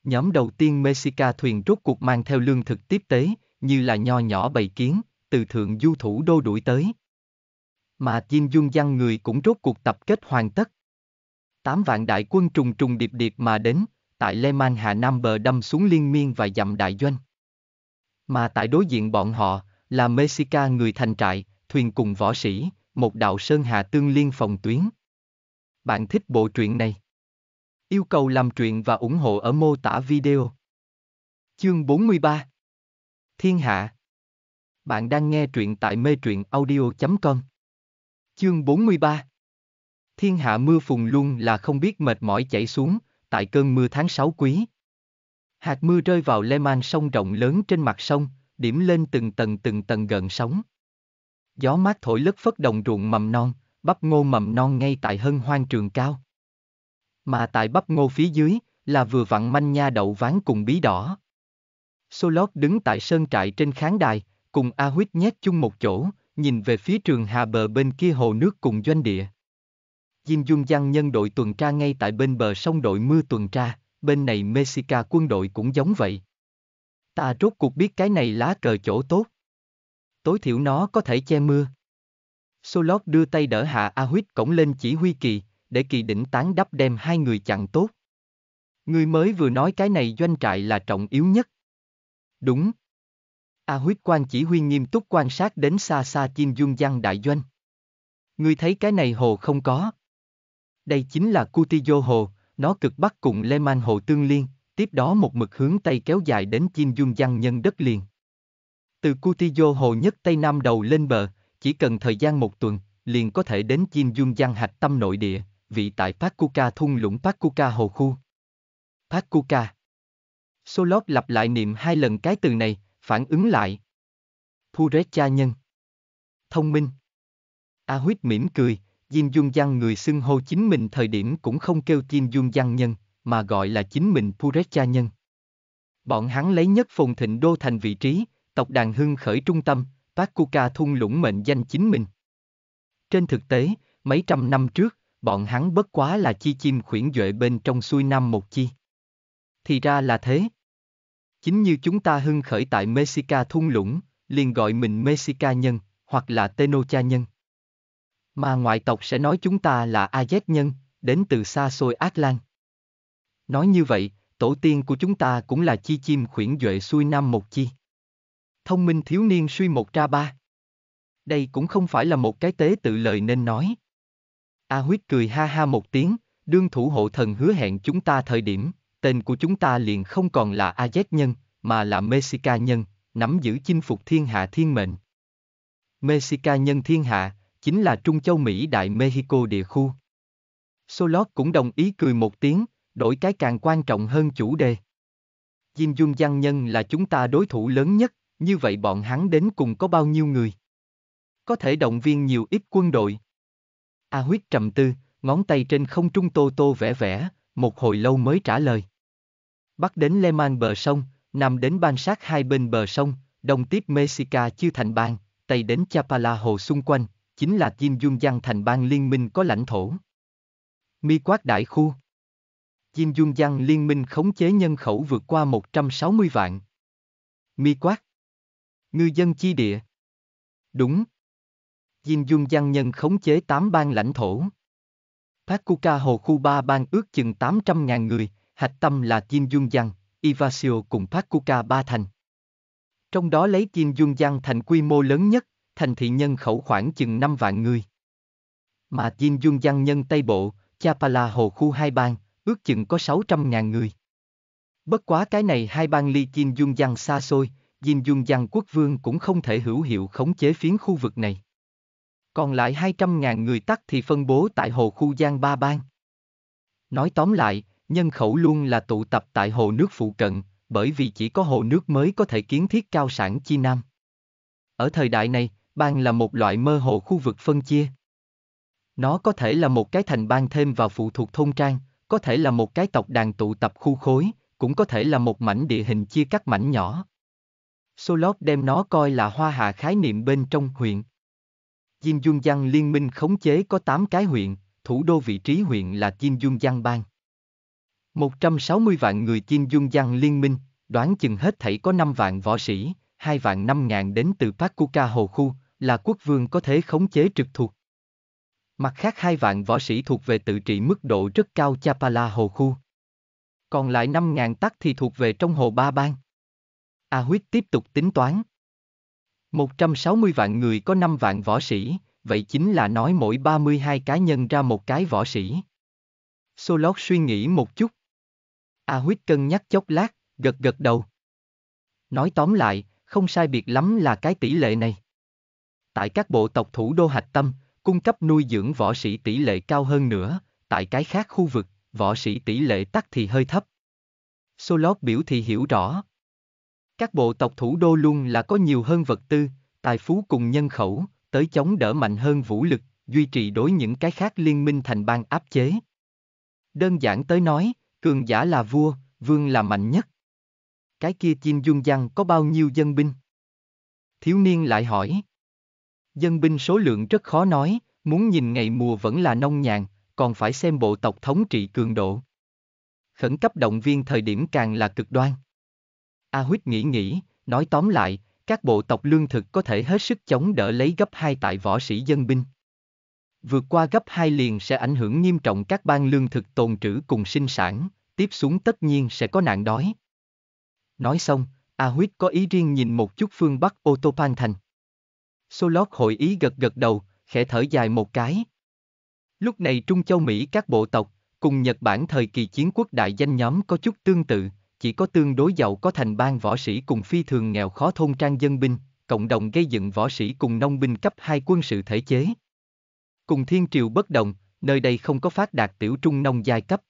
Nhóm đầu tiên Mexica thuyền rốt cuộc mang theo lương thực tiếp tế, như là nho nhỏ bầy kiến, từ thượng du thủ đô đuổi tới. Mà Jin Dung Giang người cũng rốt cuộc tập kết hoàn tất. Tám vạn đại quân trùng trùng điệp điệp mà đến, tại Lê Man Hà Nam bờ đâm xuống liên miên và dặm đại doanh. Mà tại đối diện bọn họ, là Mexica người thành trại, thuyền cùng võ sĩ, một đạo sơn hà tương liên phòng tuyến. Bạn thích bộ truyện này? Yêu cầu làm truyện và ủng hộ ở mô tả video. Chương 43 Thiên hạ Bạn đang nghe truyện tại mê truyện audio.com Chương 43 Thiên hạ mưa phùng luôn là không biết mệt mỏi chảy xuống, tại cơn mưa tháng 6 quý. Hạt mưa rơi vào le man sông rộng lớn trên mặt sông, điểm lên từng tầng từng tầng gần sóng. Gió mát thổi lất phất đồng ruộng mầm non, bắp ngô mầm non ngay tại hân hoang trường cao mà tại bắp ngô phía dưới, là vừa vặn manh nha đậu ván cùng bí đỏ. Solot đứng tại sơn trại trên khán đài, cùng A Huyết nhét chung một chỗ, nhìn về phía trường hà bờ bên kia hồ nước cùng doanh địa. Diêm Dung Giang nhân đội tuần tra ngay tại bên bờ sông đội mưa tuần tra, bên này Mexica quân đội cũng giống vậy. Ta rốt cuộc biết cái này lá cờ chỗ tốt. Tối thiểu nó có thể che mưa. Solot đưa tay đỡ hạ A Huyết cổng lên chỉ huy kỳ, để kỳ đỉnh tán đắp đem hai người chặn tốt. Người mới vừa nói cái này doanh trại là trọng yếu nhất. Đúng. A à, huyết quan chỉ huy nghiêm túc quan sát đến xa xa chim dung giang đại doanh. Ngươi thấy cái này hồ không có. Đây chính là Cutio hồ, nó cực bắc cùng Lê Man hồ tương liên, tiếp đó một mực hướng tây kéo dài đến chim dung giang nhân đất liền. Từ Cutio hồ nhất tây nam đầu lên bờ, chỉ cần thời gian một tuần, liền có thể đến chim dung giang hạch tâm nội địa, vị tại Pakuka thung lũng Pakuka hồ khu. Pakuka. Solot lặp lại niệm hai lần cái từ này, phản ứng lại. Purecha nhân. Thông minh. A huyết mỉm cười, Diêm Dung Giang người xưng hô chính mình thời điểm cũng không kêu Diêm Dung Giang nhân, mà gọi là chính mình Purecha nhân. Bọn hắn lấy nhất phồn thịnh đô thành vị trí, tộc đàn hưng khởi trung tâm, Pakuka thung lũng mệnh danh chính mình. Trên thực tế, mấy trăm năm trước, bọn hắn bất quá là chi chim khuyển duệ bên trong xuôi năm một chi. Thì ra là thế. Chính như chúng ta hưng khởi tại Mexica thung lũng, liền gọi mình Mexica nhân, hoặc là Tenocha nhân. Mà ngoại tộc sẽ nói chúng ta là Aztec nhân, đến từ xa xôi Ác Lan. Nói như vậy, tổ tiên của chúng ta cũng là chi chim khuyển duệ xuôi năm một chi. Thông minh thiếu niên suy một ra ba. Đây cũng không phải là một cái tế tự lời nên nói. A huyết cười ha ha một tiếng, đương thủ hộ thần hứa hẹn chúng ta thời điểm, tên của chúng ta liền không còn là A Z nhân, mà là Mexica nhân, nắm giữ chinh phục thiên hạ thiên mệnh. Mexica nhân thiên hạ, chính là Trung Châu Mỹ Đại Mexico địa khu. Solot cũng đồng ý cười một tiếng, đổi cái càng quan trọng hơn chủ đề. Diêm Dung Giang Nhân là chúng ta đối thủ lớn nhất, như vậy bọn hắn đến cùng có bao nhiêu người? Có thể động viên nhiều ít quân đội. A huyết trầm tư, ngón tay trên không trung tô tô vẽ vẽ, một hồi lâu mới trả lời. Bắc đến Le Man bờ sông, nằm đến Ban Sát hai bên bờ sông, đồng tiếp Mexica chưa thành bang, Tây đến Chapala hồ xung quanh, chính là Jin Dung Giang thành bang liên minh có lãnh thổ. Mi quát đại khu Jin Dung Giang liên minh khống chế nhân khẩu vượt qua 160 vạn. Mi quát Ngư dân chi địa Đúng, Diêm Dung Giang Nhân khống chế 8 bang lãnh thổ. Pakuka hồ khu ba bang ước chừng 800.000 người, hạch tâm là Diêm Dung Giang, Ivasio cùng Pakuka ba thành. Trong đó lấy Diêm Dung Giang thành quy mô lớn nhất, thành thị nhân khẩu khoảng chừng 5 vạn người. Mà Diêm Dung Giang Nhân Tây Bộ, Chapala hồ khu hai bang, ước chừng có 600.000 người. Bất quá cái này hai bang ly Diêm Dung Giang xa xôi, Diêm Dung Giang quốc vương cũng không thể hữu hiệu khống chế phiến khu vực này còn lại 200.000 người tắc thì phân bố tại hồ khu Giang Ba Bang. Nói tóm lại, nhân khẩu luôn là tụ tập tại hồ nước phụ cận, bởi vì chỉ có hồ nước mới có thể kiến thiết cao sản chi nam. Ở thời đại này, bang là một loại mơ hồ khu vực phân chia. Nó có thể là một cái thành bang thêm vào phụ thuộc thôn trang, có thể là một cái tộc đàn tụ tập khu khối, cũng có thể là một mảnh địa hình chia cắt mảnh nhỏ. Solot đem nó coi là hoa hạ khái niệm bên trong huyện. Chim Dung Giang liên minh khống chế có 8 cái huyện, thủ đô vị trí huyện là Chim Dung Giang Bang. 160 vạn người Chim Dung Giang liên minh, đoán chừng hết thảy có 5 vạn võ sĩ, 2 vạn 5 ngàn đến từ Pakuka Hồ Khu, là quốc vương có thể khống chế trực thuộc. Mặt khác hai vạn võ sĩ thuộc về tự trị mức độ rất cao Chapala Hồ Khu. Còn lại 5 ngàn tắc thì thuộc về trong hồ Ba Bang. A à, Huyết tiếp tục tính toán. 160 vạn người có 5 vạn võ sĩ, vậy chính là nói mỗi 32 cá nhân ra một cái võ sĩ. Solot suy nghĩ một chút. A huyết cân nhắc chốc lát, gật gật đầu. Nói tóm lại, không sai biệt lắm là cái tỷ lệ này. Tại các bộ tộc thủ đô hạch tâm, cung cấp nuôi dưỡng võ sĩ tỷ lệ cao hơn nữa, tại cái khác khu vực, võ sĩ tỷ lệ tắc thì hơi thấp. Solot biểu thị hiểu rõ. Các bộ tộc thủ đô luôn là có nhiều hơn vật tư, tài phú cùng nhân khẩu, tới chống đỡ mạnh hơn vũ lực, duy trì đối những cái khác liên minh thành bang áp chế. Đơn giản tới nói, cường giả là vua, vương là mạnh nhất. Cái kia chim dung dăng có bao nhiêu dân binh? Thiếu niên lại hỏi. Dân binh số lượng rất khó nói, muốn nhìn ngày mùa vẫn là nông nhàn, còn phải xem bộ tộc thống trị cường độ. Khẩn cấp động viên thời điểm càng là cực đoan. A Huyết nghĩ nghĩ, nói tóm lại, các bộ tộc lương thực có thể hết sức chống đỡ lấy gấp hai tại võ sĩ dân binh. Vượt qua gấp hai liền sẽ ảnh hưởng nghiêm trọng các bang lương thực tồn trữ cùng sinh sản, tiếp xuống tất nhiên sẽ có nạn đói. Nói xong, A Huyết có ý riêng nhìn một chút phương Bắc Otopan thành. Solot hội ý gật gật đầu, khẽ thở dài một cái. Lúc này Trung Châu Mỹ các bộ tộc, cùng Nhật Bản thời kỳ chiến quốc đại danh nhóm có chút tương tự, chỉ có tương đối giàu có thành bang võ sĩ cùng phi thường nghèo khó thôn trang dân binh, cộng đồng gây dựng võ sĩ cùng nông binh cấp hai quân sự thể chế. Cùng thiên triều bất đồng, nơi đây không có phát đạt tiểu trung nông giai cấp.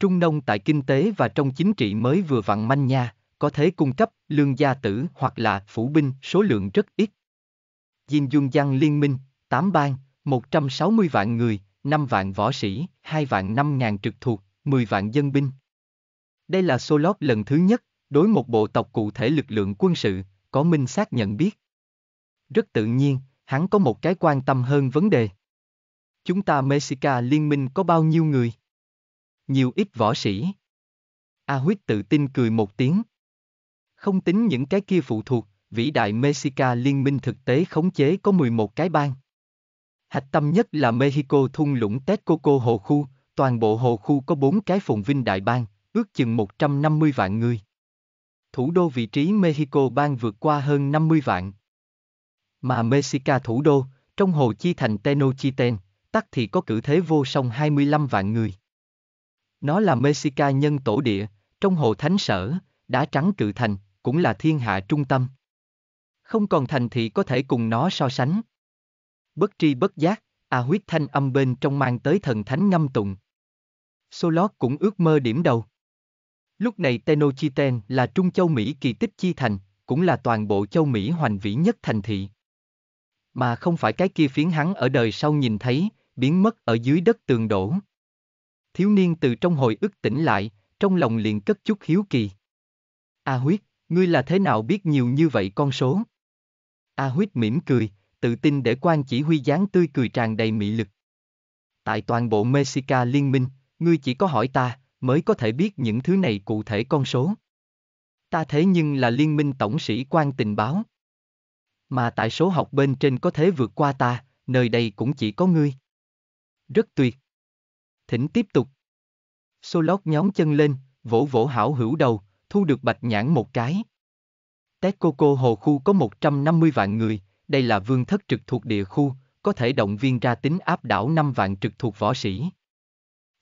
Trung nông tại kinh tế và trong chính trị mới vừa vặn manh nha, có thể cung cấp lương gia tử hoặc là phủ binh số lượng rất ít. Diêm Dung Giang Liên minh, 8 bang, 160 vạn người, 5 vạn võ sĩ, 2 vạn 5 ngàn trực thuộc, 10 vạn dân binh. Đây là Solot lần thứ nhất, đối một bộ tộc cụ thể lực lượng quân sự, có minh xác nhận biết. Rất tự nhiên, hắn có một cái quan tâm hơn vấn đề. Chúng ta Mexica liên minh có bao nhiêu người? Nhiều ít võ sĩ. A Huyết tự tin cười một tiếng. Không tính những cái kia phụ thuộc, vĩ đại Mexica liên minh thực tế khống chế có 11 cái bang. Hạch tâm nhất là Mexico thung lũng Texcoco hồ khu, toàn bộ hồ khu có 4 cái phồn vinh đại bang, ước chừng 150 vạn người. Thủ đô vị trí Mexico bang vượt qua hơn 50 vạn. Mà Mexica thủ đô, trong hồ chi thành Tenochtitlan, tắc thì có cử thế vô song 25 vạn người. Nó là Mexica nhân tổ địa, trong hồ thánh sở, đá trắng cự thành, cũng là thiên hạ trung tâm. Không còn thành thị có thể cùng nó so sánh. Bất tri bất giác, a à huyết thanh âm bên trong mang tới thần thánh ngâm tụng. Solot cũng ước mơ điểm đầu. Lúc này Tenochtitlan là Trung Châu Mỹ kỳ tích chi thành, cũng là toàn bộ châu Mỹ hoành vĩ nhất thành thị. Mà không phải cái kia phiến hắn ở đời sau nhìn thấy, biến mất ở dưới đất tường đổ. Thiếu niên từ trong hồi ức tỉnh lại, trong lòng liền cất chút hiếu kỳ. A huyết, ngươi là thế nào biết nhiều như vậy con số? A huyết mỉm cười, tự tin để quan chỉ huy dáng tươi cười tràn đầy mị lực. Tại toàn bộ Mexica liên minh, ngươi chỉ có hỏi ta, mới có thể biết những thứ này cụ thể con số. Ta thế nhưng là liên minh tổng sĩ quan tình báo. Mà tại số học bên trên có thể vượt qua ta, nơi đây cũng chỉ có ngươi. Rất tuyệt. Thỉnh tiếp tục. Solot nhóm chân lên, vỗ vỗ hảo hữu đầu, thu được bạch nhãn một cái. Texcoco hồ khu có 150 vạn người, đây là vương thất trực thuộc địa khu, có thể động viên ra tính áp đảo 5 vạn trực thuộc võ sĩ.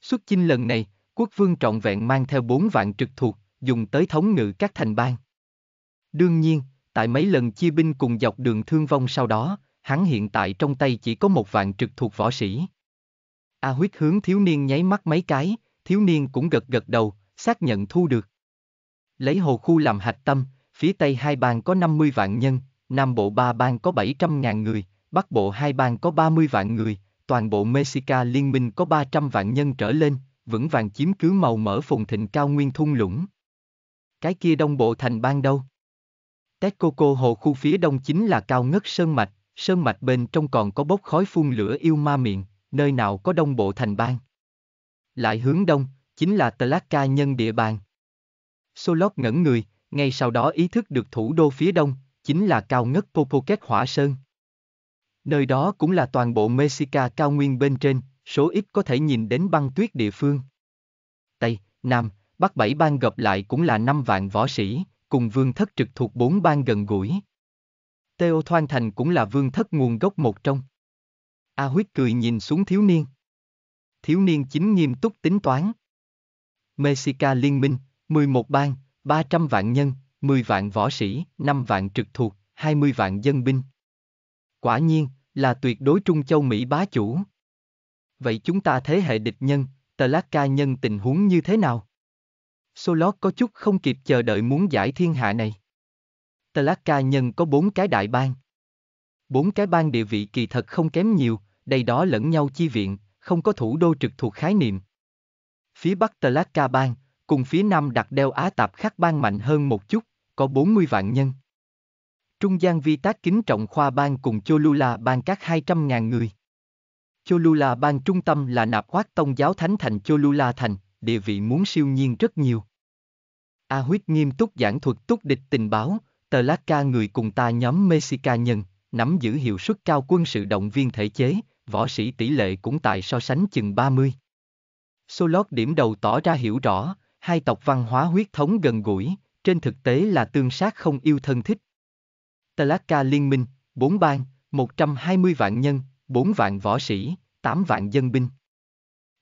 Xuất chinh lần này, quốc vương trọn vẹn mang theo bốn vạn trực thuộc, dùng tới thống ngự các thành bang. Đương nhiên, tại mấy lần chia binh cùng dọc đường thương vong sau đó, hắn hiện tại trong tay chỉ có một vạn trực thuộc võ sĩ. A huyết hướng thiếu niên nháy mắt mấy cái, thiếu niên cũng gật gật đầu, xác nhận thu được. Lấy hồ khu làm hạch tâm, phía tây hai bang có 50 vạn nhân, nam bộ ba bang có 700 ngàn người, bắc bộ hai bang có 30 vạn người, toàn bộ Mexica liên minh có 300 vạn nhân trở lên, vững vàng chiếm cứ màu mỡ phồn thịnh cao nguyên thung lũng. Cái kia đông bộ thành ban đâu? Texcoco hồ khu phía đông chính là cao ngất sơn mạch, sơn mạch bên trong còn có bốc khói phun lửa yêu ma miệng, nơi nào có đông bộ thành bang. Lại hướng đông, chính là Tlaca nhân địa bàn. Solot ngẩn người, ngay sau đó ý thức được thủ đô phía đông, chính là cao ngất Popoket Hỏa Sơn. Nơi đó cũng là toàn bộ Mexica cao nguyên bên trên, số ít có thể nhìn đến băng tuyết địa phương. Tây, Nam, Bắc bảy bang gặp lại cũng là năm vạn võ sĩ, cùng vương thất trực thuộc bốn bang gần gũi. Teo Thoan Thành cũng là vương thất nguồn gốc một trong. A huyết cười nhìn xuống thiếu niên. Thiếu niên chính nghiêm túc tính toán. Mexica liên minh, 11 bang, 300 vạn nhân, 10 vạn võ sĩ, 5 vạn trực thuộc, 20 vạn dân binh. Quả nhiên, là tuyệt đối Trung Châu Mỹ bá chủ. Vậy chúng ta thế hệ địch nhân, tờ lát ca nhân tình huống như thế nào? Solot có chút không kịp chờ đợi muốn giải thiên hạ này. Tờ lát ca nhân có bốn cái đại bang. Bốn cái bang địa vị kỳ thật không kém nhiều, đây đó lẫn nhau chi viện, không có thủ đô trực thuộc khái niệm. Phía bắc Tờ lát ca bang, cùng phía nam đặt đeo Á Tạp khắc bang mạnh hơn một chút, có 40 vạn nhân. Trung gian vi tác kính trọng khoa bang cùng Cholula bang các 200.000 người. Cholula bang trung tâm là nạp khoát tông giáo thánh thành Cholula thành, địa vị muốn siêu nhiên rất nhiều. A huyết nghiêm túc giảng thuật túc địch tình báo, tờ lát ca người cùng ta nhóm Mexica nhân, nắm giữ hiệu suất cao quân sự động viên thể chế, võ sĩ tỷ lệ cũng tại so sánh chừng 30. Solot điểm đầu tỏ ra hiểu rõ, hai tộc văn hóa huyết thống gần gũi, trên thực tế là tương sát không yêu thân thích. Tlaca Liên minh, 4 bang, 120 vạn nhân, bốn vạn võ sĩ, tám vạn dân binh.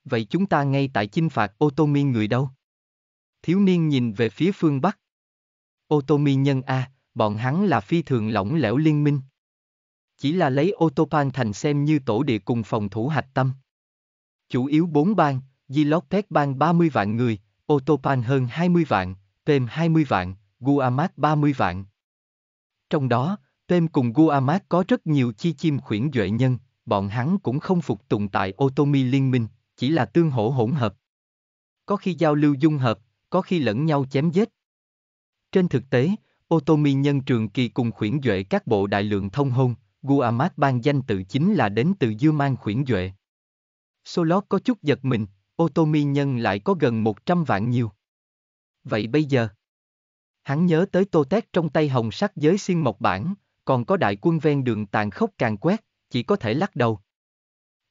Vậy chúng ta ngay tại chinh phạt Ô người đâu? Thiếu niên nhìn về phía phương Bắc. Ô nhân A, bọn hắn là phi thường lỏng lẻo liên minh. Chỉ là lấy Ô thành xem như tổ địa cùng phòng thủ hạch tâm. Chủ yếu bốn bang, Gilopet bang 30 vạn người, Ô Tô Pan hơn 20 vạn, Pem 20 vạn, Guamat 30 vạn. Trong đó, Pem cùng Guamat có rất nhiều chi chim khuyển duệ nhân, bọn hắn cũng không phục tùng tại Otomi liên minh, chỉ là tương hỗ hỗn hợp. Có khi giao lưu dung hợp, có khi lẫn nhau chém giết. Trên thực tế, Otomi nhân trường kỳ cùng khuyển duệ các bộ đại lượng thông hôn, Guamat ban danh tự chính là đến từ Dư Mang khuyển duệ. Solot có chút giật mình, Otomi nhân lại có gần 100 vạn nhiều. Vậy bây giờ, hắn nhớ tới tô tét trong tay hồng sắc giới xuyên mộc bản, còn có đại quân ven đường tàn khốc càng quét, chỉ có thể lắc đầu.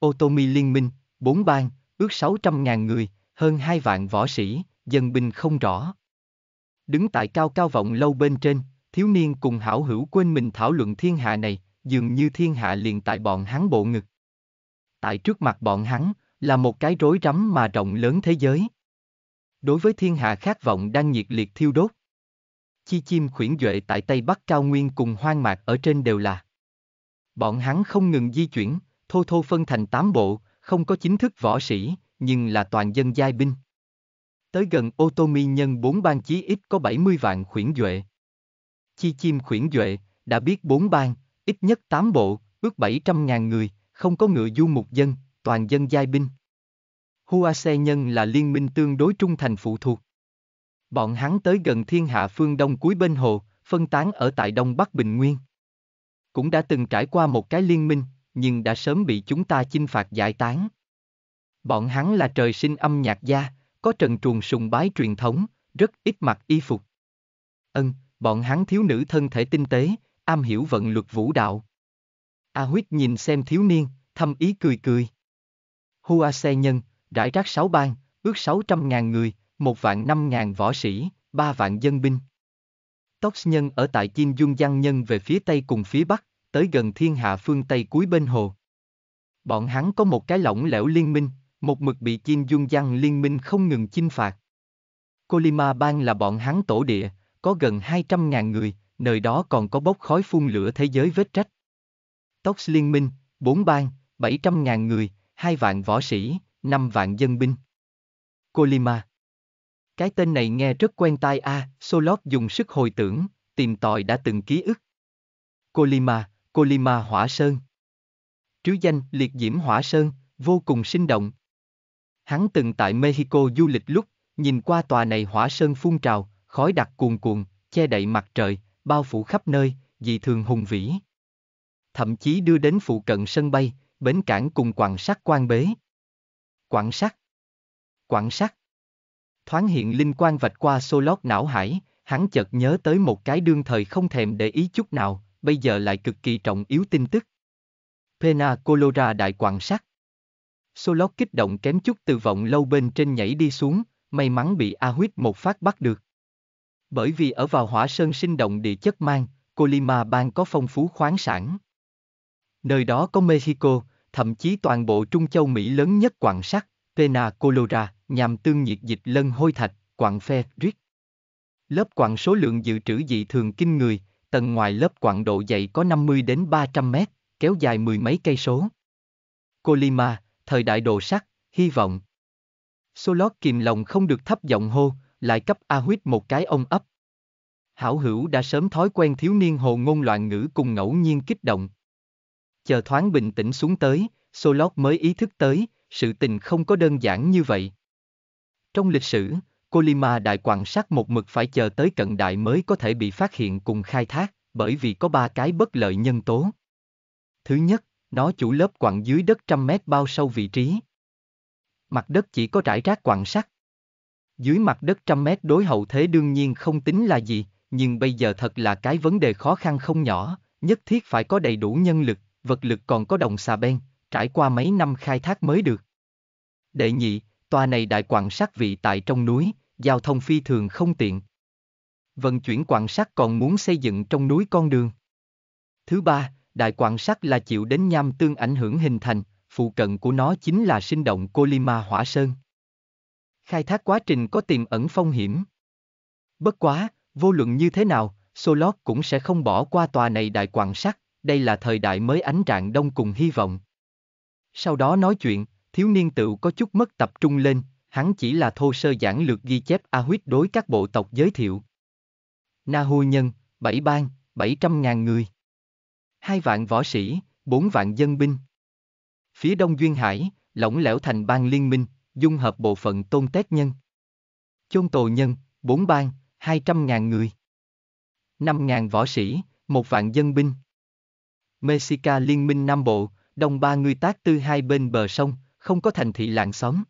Otomi Liên minh, bốn bang, ước 600.000 người, hơn hai vạn võ sĩ, dân binh không rõ. Đứng tại cao cao vọng lâu bên trên, thiếu niên cùng hảo hữu quên mình thảo luận thiên hạ này, dường như thiên hạ liền tại bọn hắn bộ ngực. Tại trước mặt bọn hắn, là một cái rối rắm mà rộng lớn thế giới. Đối với thiên hạ khát vọng đang nhiệt liệt thiêu đốt. Chi chim khuyển duệ tại Tây Bắc cao nguyên cùng hoang mạc ở trên đều là. Bọn hắn không ngừng di chuyển, thô thô phân thành tám bộ, không có chính thức võ sĩ, nhưng là toàn dân giai binh. Tới gần ô tô mi nhân bốn bang chí ít có 70 vạn khuyển duệ. Chi chim khuyển duệ, đã biết bốn bang, ít nhất tám bộ, ước 700.000 người, không có ngựa du mục dân, toàn dân giai binh. Huase nhân là liên minh tương đối trung thành phụ thuộc. Bọn hắn tới gần thiên hạ phương đông cuối bên hồ, phân tán ở tại đông bắc bình nguyên cũng đã từng trải qua một cái liên minh, nhưng đã sớm bị chúng ta chinh phạt giải tán. Bọn hắn là trời sinh âm nhạc gia, có trần truồng sùng bái truyền thống, rất ít mặc y phục. Ân, ừ, bọn hắn thiếu nữ thân thể tinh tế, am hiểu vận luật vũ đạo. A huyết nhìn xem thiếu niên, thâm ý cười cười. Hua xe nhân, rải rác sáu bang, ước sáu trăm ngàn người, một vạn năm ngàn võ sĩ, ba vạn dân binh. Tox nhân ở tại Kim Dung Giang nhân về phía Tây cùng phía Bắc, tới gần thiên hạ phương Tây cuối bên hồ. Bọn hắn có một cái lỏng lẻo liên minh, một mực bị Kim Dung Giang liên minh không ngừng chinh phạt. Colima bang là bọn hắn tổ địa, có gần 200.000 người, nơi đó còn có bốc khói phun lửa thế giới vết trách. Tox liên minh, 4 bang, 700.000 người, 2 vạn võ sĩ, 5 vạn dân binh. Colima cái tên này nghe rất quen tai a, à, Solot dùng sức hồi tưởng, tìm tòi đã từng ký ức. Colima, Colima Hỏa Sơn. Trứ danh Liệt Diễm Hỏa Sơn, vô cùng sinh động. Hắn từng tại Mexico du lịch lúc, nhìn qua tòa này hỏa sơn phun trào, khói đặc cuồn cuộn, che đậy mặt trời, bao phủ khắp nơi, dị thường hùng vĩ. Thậm chí đưa đến phụ cận sân bay, bến cảng cùng quan sát quan bế. Quảng sát, Quảng sát thoáng hiện linh quan vạch qua xô lót não hải, hắn chợt nhớ tới một cái đương thời không thèm để ý chút nào, bây giờ lại cực kỳ trọng yếu tin tức. Pena Colora đại quạng sắt. Solot kích động kém chút từ vọng lâu bên trên nhảy đi xuống, may mắn bị A Huyết một phát bắt được. Bởi vì ở vào hỏa sơn sinh động địa chất mang, Colima bang có phong phú khoáng sản. Nơi đó có Mexico, thậm chí toàn bộ Trung Châu Mỹ lớn nhất quan sát. Pena Colora, nhằm tương nhiệt dịch lân hôi thạch, quặng phe, riết. Lớp quặng số lượng dự trữ dị thường kinh người, tầng ngoài lớp quặng độ dày có 50 đến 300 mét, kéo dài mười mấy cây số. Colima, thời đại đồ sắt, hy vọng. Solot kìm lòng không được thấp giọng hô, lại cấp A huyết một cái ông ấp. Hảo hữu đã sớm thói quen thiếu niên hồ ngôn loạn ngữ cùng ngẫu nhiên kích động. Chờ thoáng bình tĩnh xuống tới, Solot mới ý thức tới, sự tình không có đơn giản như vậy. Trong lịch sử, Colima đại quan sát một mực phải chờ tới cận đại mới có thể bị phát hiện cùng khai thác, bởi vì có ba cái bất lợi nhân tố. Thứ nhất, nó chủ lớp quặng dưới đất trăm mét bao sâu vị trí. Mặt đất chỉ có trải rác quặng sắt. Dưới mặt đất trăm mét đối hậu thế đương nhiên không tính là gì, nhưng bây giờ thật là cái vấn đề khó khăn không nhỏ, nhất thiết phải có đầy đủ nhân lực, vật lực còn có đồng xà ben, trải qua mấy năm khai thác mới được. Đệ nhị, tòa này đại quan sắt vị tại trong núi, giao thông phi thường không tiện. Vận chuyển quan sắt còn muốn xây dựng trong núi con đường. Thứ ba, đại quan sắt là chịu đến nham tương ảnh hưởng hình thành, phụ cận của nó chính là sinh động Colima Hỏa Sơn. Khai thác quá trình có tiềm ẩn phong hiểm. Bất quá, vô luận như thế nào, Solot cũng sẽ không bỏ qua tòa này đại quan sắt, đây là thời đại mới ánh trạng đông cùng hy vọng. Sau đó nói chuyện, thiếu niên tựu có chút mất tập trung lên, hắn chỉ là thô sơ giản lược ghi chép A huyết đối các bộ tộc giới thiệu. Na hô nhân, bảy bang, bảy trăm ngàn người. Hai vạn võ sĩ, bốn vạn dân binh. Phía đông Duyên Hải, lỏng lẻo thành bang liên minh, dung hợp bộ phận tôn tét nhân. Chôn tồ nhân, bốn bang, hai trăm ngàn người. Năm ngàn võ sĩ, một vạn dân binh. Mexica liên minh Nam Bộ, đông ba người tác tư hai bên bờ sông, không có thành thị làng xóm.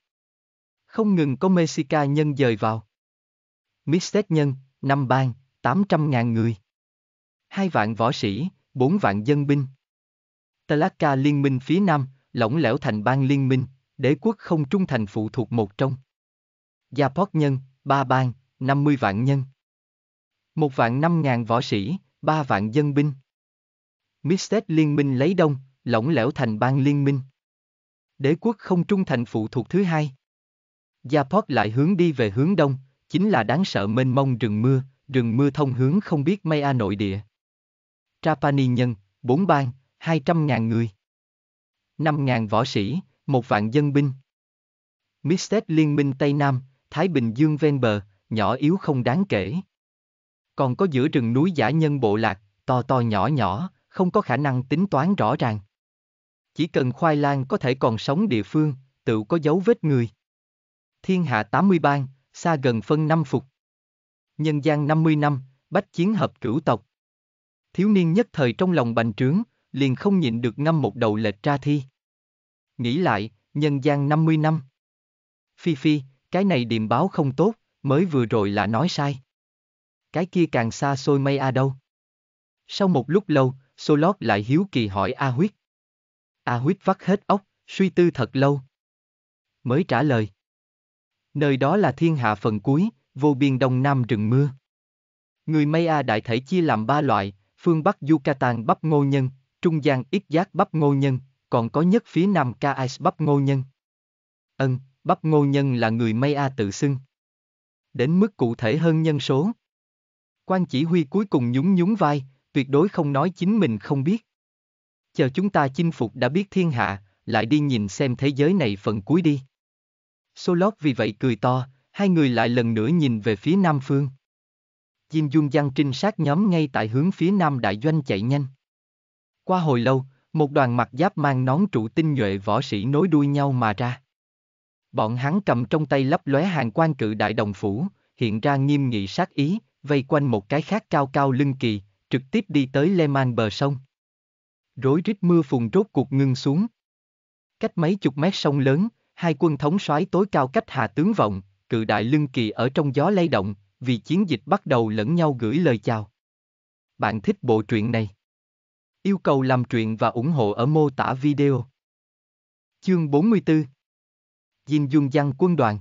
Không ngừng có Mexica nhân dời vào. Mixtec nhân, năm bang, 800.000 người. hai vạn võ sĩ, 4 vạn dân binh. Tlaca liên minh phía Nam, lỏng lẻo thành bang liên minh, đế quốc không trung thành phụ thuộc một trong. Gia nhân, ba bang, 50 vạn nhân. Một vạn năm ngàn võ sĩ, ba vạn dân binh. Mixtec liên minh lấy đông, lỏng lẻo thành bang liên minh. Đế quốc không trung thành phụ thuộc thứ hai. Japot lại hướng đi về hướng đông, chính là đáng sợ mênh mông rừng mưa, rừng mưa thông hướng không biết Maya nội địa. Trapani nhân, bốn bang, 200.000 người. 5.000 võ sĩ, một vạn dân binh. Mistet Liên minh Tây Nam, Thái Bình Dương ven bờ, nhỏ yếu không đáng kể. Còn có giữa rừng núi giả nhân bộ lạc, to to nhỏ nhỏ, không có khả năng tính toán rõ ràng. Chỉ cần khoai lang có thể còn sống địa phương, tự có dấu vết người. Thiên hạ 80 bang, xa gần phân năm phục. Nhân gian 50 năm, bách chiến hợp cửu tộc. Thiếu niên nhất thời trong lòng bành trướng, liền không nhịn được ngâm một đầu lệch ra thi. Nghĩ lại, nhân gian 50 năm. Phi Phi, cái này điềm báo không tốt, mới vừa rồi là nói sai. Cái kia càng xa xôi mây a à đâu. Sau một lúc lâu, Solot lại hiếu kỳ hỏi A Huyết. A à huyết vắt hết ốc, suy tư thật lâu. Mới trả lời. Nơi đó là thiên hạ phần cuối, vô biên đông nam rừng mưa. Người Maya đại thể chia làm ba loại, phương Bắc Yucatan bắp ngô nhân, trung gian ít giác bắp ngô nhân, còn có nhất phía nam Kais bắp ngô nhân. Ân, ừ, bắp ngô nhân là người Maya tự xưng. Đến mức cụ thể hơn nhân số. Quan chỉ huy cuối cùng nhún nhún vai, tuyệt đối không nói chính mình không biết chờ chúng ta chinh phục đã biết thiên hạ, lại đi nhìn xem thế giới này phần cuối đi. Solot vì vậy cười to, hai người lại lần nữa nhìn về phía nam phương. Jim Dung Giang trinh sát nhóm ngay tại hướng phía nam đại doanh chạy nhanh. Qua hồi lâu, một đoàn mặt giáp mang nón trụ tinh nhuệ võ sĩ nối đuôi nhau mà ra. Bọn hắn cầm trong tay lấp lóe hàng quan cự đại đồng phủ, hiện ra nghiêm nghị sát ý, vây quanh một cái khác cao cao lưng kỳ, trực tiếp đi tới Lê Man bờ sông rối rít mưa phùn rốt cuộc ngưng xuống. Cách mấy chục mét sông lớn, hai quân thống soái tối cao cách hạ tướng vọng, cự đại lưng kỳ ở trong gió lay động, vì chiến dịch bắt đầu lẫn nhau gửi lời chào. Bạn thích bộ truyện này? Yêu cầu làm truyện và ủng hộ ở mô tả video. Chương 44 Diên Dung Giang Quân Đoàn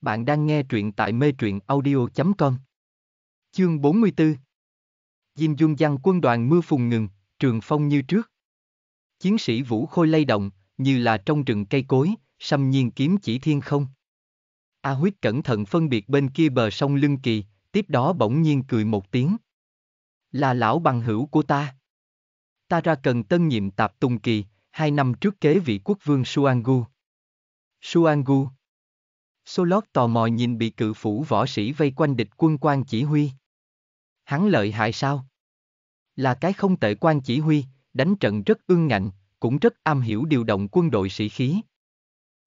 Bạn đang nghe truyện tại mê truyện audio.com Chương 44 Diên Dung Giang Quân Đoàn mưa phùn ngừng, trường phong như trước. Chiến sĩ Vũ Khôi lay động, như là trong rừng cây cối, xâm nhiên kiếm chỉ thiên không. A huyết cẩn thận phân biệt bên kia bờ sông lưng kỳ, tiếp đó bỗng nhiên cười một tiếng. Là lão bằng hữu của ta. Ta ra cần tân nhiệm tạp Tùng Kỳ, hai năm trước kế vị quốc vương Suangu. Suangu. Solot tò mò nhìn bị cự phủ võ sĩ vây quanh địch quân quan chỉ huy. Hắn lợi hại sao? Là cái không tệ quan chỉ huy, đánh trận rất ương ngạnh, cũng rất am hiểu điều động quân đội sĩ khí.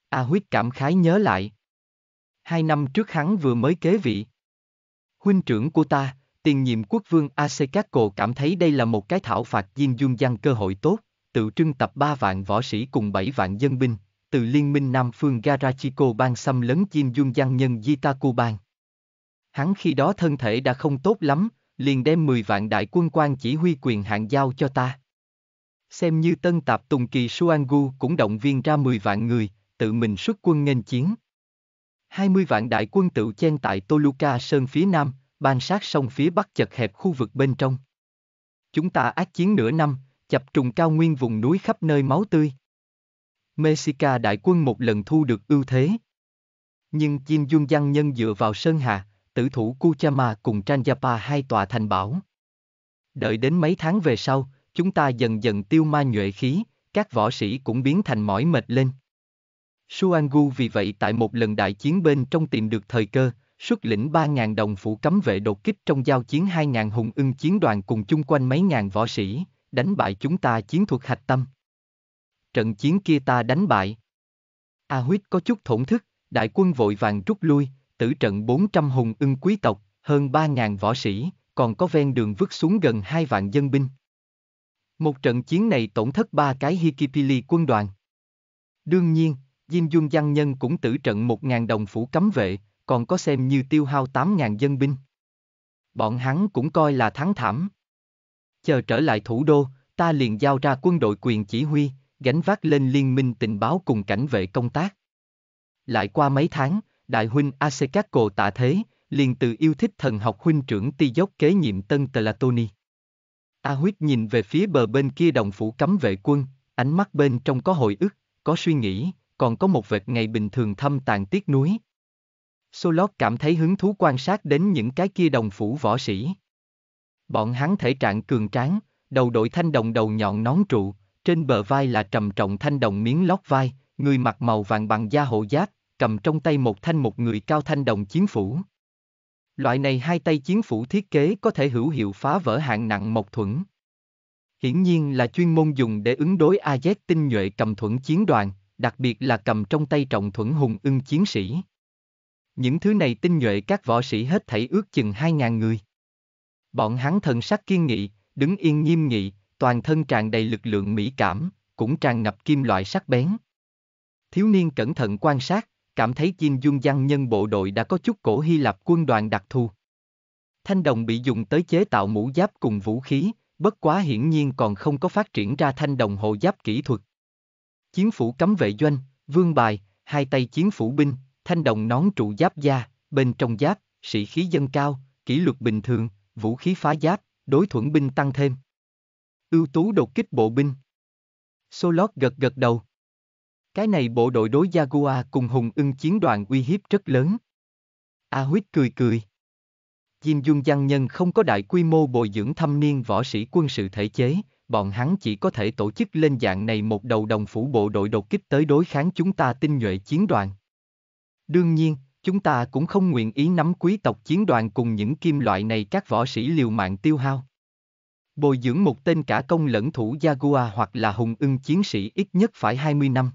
A huyết cảm khái nhớ lại. Hai năm trước hắn vừa mới kế vị. Huynh trưởng của ta, tiền nhiệm quốc vương Asekako cảm thấy đây là một cái thảo phạt diên dung gian cơ hội tốt, tự trưng tập 3 vạn võ sĩ cùng 7 vạn dân binh, từ liên minh Nam Phương Garachiko bang xâm lấn Diên dung gian nhân Jitaku bang. Hắn khi đó thân thể đã không tốt lắm, liền đem 10 vạn đại quân quan chỉ huy quyền hạn giao cho ta. Xem như tân tạp Tùng Kỳ Suangu cũng động viên ra 10 vạn người, tự mình xuất quân nghênh chiến. 20 vạn đại quân tự chen tại Toluca Sơn phía nam, ban sát sông phía bắc chật hẹp khu vực bên trong. Chúng ta ác chiến nửa năm, chập trùng cao nguyên vùng núi khắp nơi máu tươi. Mexica đại quân một lần thu được ưu thế. Nhưng Chin Dung Giang Nhân dựa vào Sơn Hà, tử thủ Kuchama cùng Tranjapa hai tòa thành bảo. Đợi đến mấy tháng về sau, chúng ta dần dần tiêu ma nhuệ khí, các võ sĩ cũng biến thành mỏi mệt lên. Suangu vì vậy tại một lần đại chiến bên trong tìm được thời cơ, xuất lĩnh 3.000 đồng phủ cấm vệ đột kích trong giao chiến 2.000 hùng ưng chiến đoàn cùng chung quanh mấy ngàn võ sĩ, đánh bại chúng ta chiến thuật hạch tâm. Trận chiến kia ta đánh bại. A à huyết có chút thổn thức, đại quân vội vàng rút lui, tử trận 400 hùng ưng quý tộc, hơn 3.000 võ sĩ, còn có ven đường vứt xuống gần 2 vạn dân binh. Một trận chiến này tổn thất ba cái Hikipili quân đoàn. Đương nhiên, Diêm Dung Giang Nhân cũng tử trận 1.000 đồng phủ cấm vệ, còn có xem như tiêu hao 8.000 dân binh. Bọn hắn cũng coi là thắng thảm. Chờ trở lại thủ đô, ta liền giao ra quân đội quyền chỉ huy, gánh vác lên liên minh tình báo cùng cảnh vệ công tác. Lại qua mấy tháng, đại huynh Asekako tạ thế, liền từ yêu thích thần học huynh trưởng ti dốc kế nhiệm tân Tlatoni. A huyết nhìn về phía bờ bên kia đồng phủ cấm vệ quân, ánh mắt bên trong có hồi ức, có suy nghĩ, còn có một vệt ngày bình thường thâm tàn tiếc núi. Solot cảm thấy hứng thú quan sát đến những cái kia đồng phủ võ sĩ. Bọn hắn thể trạng cường tráng, đầu đội thanh đồng đầu nhọn nón trụ, trên bờ vai là trầm trọng thanh đồng miếng lót vai, người mặc màu vàng bằng da hộ giáp, cầm trong tay một thanh một người cao thanh đồng chiến phủ. Loại này hai tay chiến phủ thiết kế có thể hữu hiệu phá vỡ hạng nặng mộc thuẫn. Hiển nhiên là chuyên môn dùng để ứng đối AZ tinh nhuệ cầm thuẫn chiến đoàn, đặc biệt là cầm trong tay trọng thuẫn hùng ưng chiến sĩ. Những thứ này tinh nhuệ các võ sĩ hết thảy ước chừng 2.000 người. Bọn hắn thần sắc kiên nghị, đứng yên nghiêm nghị, toàn thân tràn đầy lực lượng mỹ cảm, cũng tràn ngập kim loại sắc bén. Thiếu niên cẩn thận quan sát, cảm thấy Kim Dung Giang nhân bộ đội đã có chút cổ Hy Lạp quân đoàn đặc thù. Thanh đồng bị dùng tới chế tạo mũ giáp cùng vũ khí, bất quá hiển nhiên còn không có phát triển ra thanh đồng hộ giáp kỹ thuật. Chiến phủ cấm vệ doanh, vương bài, hai tay chiến phủ binh, thanh đồng nón trụ giáp da, bên trong giáp, sĩ khí dân cao, kỷ luật bình thường, vũ khí phá giáp, đối thuẫn binh tăng thêm. Ưu tú đột kích bộ binh. Solot gật gật đầu, cái này bộ đội đối Jaguar cùng Hùng ưng chiến đoàn uy hiếp rất lớn. A Huyết cười cười. Diêm Dung Giang Nhân không có đại quy mô bồi dưỡng thâm niên võ sĩ quân sự thể chế, bọn hắn chỉ có thể tổ chức lên dạng này một đầu đồng phủ bộ đội đột kích tới đối kháng chúng ta tinh nhuệ chiến đoàn. Đương nhiên, chúng ta cũng không nguyện ý nắm quý tộc chiến đoàn cùng những kim loại này các võ sĩ liều mạng tiêu hao. Bồi dưỡng một tên cả công lẫn thủ Jaguar hoặc là hùng ưng chiến sĩ ít nhất phải 20 năm.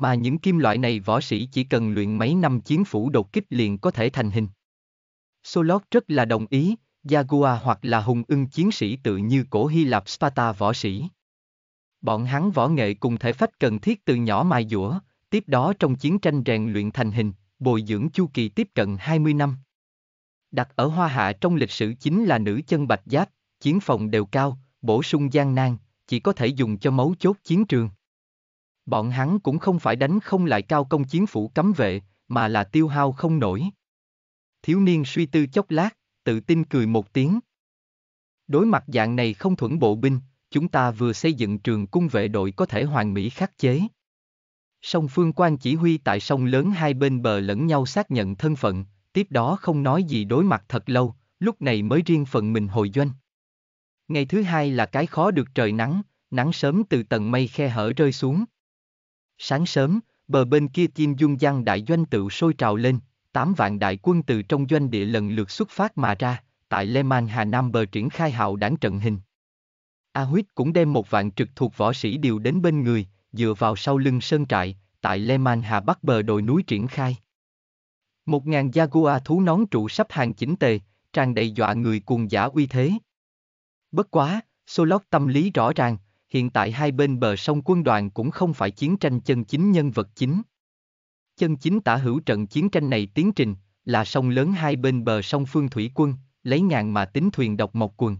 Mà những kim loại này võ sĩ chỉ cần luyện mấy năm chiến phủ đột kích liền có thể thành hình. Solot rất là đồng ý, Jaguar hoặc là hùng ưng chiến sĩ tự như cổ Hy Lạp Sparta võ sĩ. Bọn hắn võ nghệ cùng thể phách cần thiết từ nhỏ mài dũa, tiếp đó trong chiến tranh rèn luyện thành hình, bồi dưỡng chu kỳ tiếp cận 20 năm. Đặt ở Hoa Hạ trong lịch sử chính là nữ chân bạch giáp, chiến phòng đều cao, bổ sung gian nan, chỉ có thể dùng cho mấu chốt chiến trường bọn hắn cũng không phải đánh không lại cao công chiến phủ cấm vệ, mà là tiêu hao không nổi. Thiếu niên suy tư chốc lát, tự tin cười một tiếng. Đối mặt dạng này không thuẫn bộ binh, chúng ta vừa xây dựng trường cung vệ đội có thể hoàn mỹ khắc chế. Song phương quan chỉ huy tại sông lớn hai bên bờ lẫn nhau xác nhận thân phận, tiếp đó không nói gì đối mặt thật lâu, lúc này mới riêng phần mình hồi doanh. Ngày thứ hai là cái khó được trời nắng, nắng sớm từ tầng mây khe hở rơi xuống. Sáng sớm, bờ bên kia Kim Dung Giang đại doanh tựu sôi trào lên, tám vạn đại quân từ trong doanh địa lần lượt xuất phát mà ra, tại Lê Mang Hà Nam bờ triển khai hạo đáng trận hình. A Huyết cũng đem một vạn trực thuộc võ sĩ điều đến bên người, dựa vào sau lưng sơn trại, tại Lê Mang Hà Bắc bờ đồi núi triển khai. Một ngàn Jaguar thú nón trụ sắp hàng chỉnh tề, tràn đầy dọa người cuồng giả uy thế. Bất quá, Solok tâm lý rõ ràng, hiện tại hai bên bờ sông quân đoàn cũng không phải chiến tranh chân chính nhân vật chính. Chân chính tả hữu trận chiến tranh này tiến trình, là sông lớn hai bên bờ sông phương thủy quân, lấy ngàn mà tính thuyền độc mộc quần.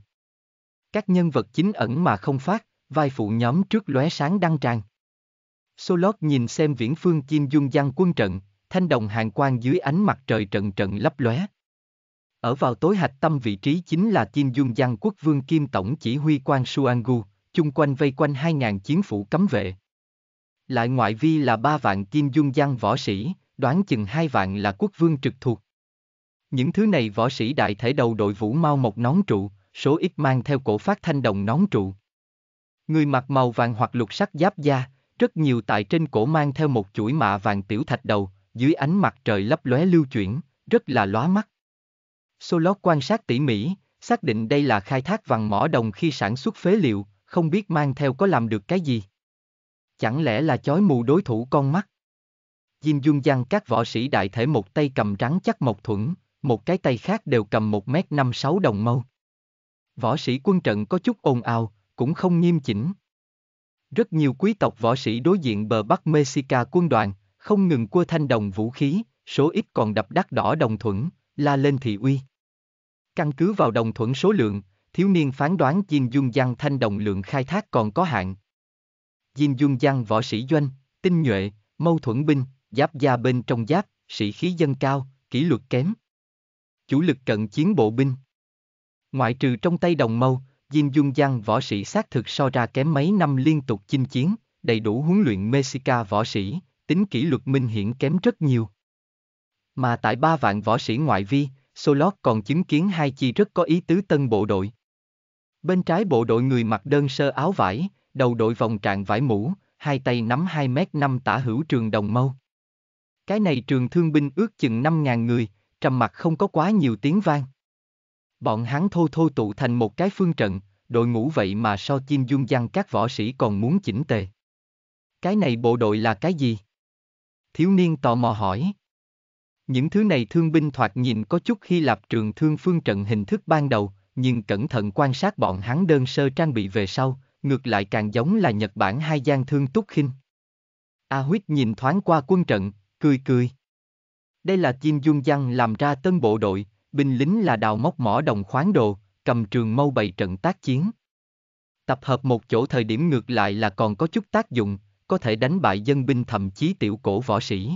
Các nhân vật chính ẩn mà không phát, vai phụ nhóm trước lóe sáng đăng tràn. Solot nhìn xem viễn phương kim dung giang quân trận, thanh đồng hàng quan dưới ánh mặt trời trận trận lấp lóe. Ở vào tối hạch tâm vị trí chính là Kim Dung Giang quốc vương Kim Tổng chỉ huy quan Suangu, chung quanh vây quanh hai ngàn chiến phủ cấm vệ. Lại ngoại vi là ba vạn kim dung giang võ sĩ, đoán chừng hai vạn là quốc vương trực thuộc. Những thứ này võ sĩ đại thể đầu đội vũ mau một nón trụ, số ít mang theo cổ phát thanh đồng nón trụ. Người mặc màu vàng hoặc lục sắc giáp da, rất nhiều tại trên cổ mang theo một chuỗi mạ vàng tiểu thạch đầu, dưới ánh mặt trời lấp lóe lưu chuyển, rất là lóa mắt. Solo quan sát tỉ mỉ, xác định đây là khai thác vàng mỏ đồng khi sản xuất phế liệu, không biết mang theo có làm được cái gì. Chẳng lẽ là chói mù đối thủ con mắt? Diêm Dung Giang các võ sĩ đại thể một tay cầm rắn chắc một thuẫn, một cái tay khác đều cầm một mét năm sáu đồng mâu. Võ sĩ quân trận có chút ồn ào, cũng không nghiêm chỉnh. Rất nhiều quý tộc võ sĩ đối diện bờ bắc Mexica quân đoàn, không ngừng cua thanh đồng vũ khí, số ít còn đập đắt đỏ đồng thuẫn, la lên thị uy. Căn cứ vào đồng thuẫn số lượng, thiếu niên phán đoán Diêm Dung Giang thanh đồng lượng khai thác còn có hạn. Diêm Dung Giang võ sĩ doanh, tinh nhuệ, mâu thuẫn binh, giáp da bên trong giáp, sĩ khí dân cao, kỷ luật kém. Chủ lực cận chiến bộ binh. Ngoại trừ trong tay đồng mâu, Diêm Dung Giang võ sĩ xác thực so ra kém mấy năm liên tục chinh chiến, đầy đủ huấn luyện Mexica võ sĩ, tính kỷ luật minh hiển kém rất nhiều. Mà tại ba vạn võ sĩ ngoại vi, Solot còn chứng kiến hai chi rất có ý tứ tân bộ đội. Bên trái bộ đội người mặc đơn sơ áo vải, đầu đội vòng trạng vải mũ, hai tay nắm 2 mét năm tả hữu trường đồng mâu. Cái này trường thương binh ước chừng 5.000 người, trầm mặt không có quá nhiều tiếng vang. Bọn hắn thô thô tụ thành một cái phương trận, đội ngũ vậy mà so chim dung dăng các võ sĩ còn muốn chỉnh tề. Cái này bộ đội là cái gì? Thiếu niên tò mò hỏi. Những thứ này thương binh thoạt nhìn có chút Hy Lạp trường thương phương trận hình thức ban đầu, nhưng cẩn thận quan sát bọn hắn đơn sơ trang bị về sau, ngược lại càng giống là Nhật Bản hai gian thương túc khinh. A Huyết nhìn thoáng qua quân trận, cười cười. Đây là chim dung giăng làm ra tân bộ đội, binh lính là đào móc mỏ đồng khoáng đồ, cầm trường mâu bày trận tác chiến. Tập hợp một chỗ thời điểm ngược lại là còn có chút tác dụng, có thể đánh bại dân binh thậm chí tiểu cổ võ sĩ.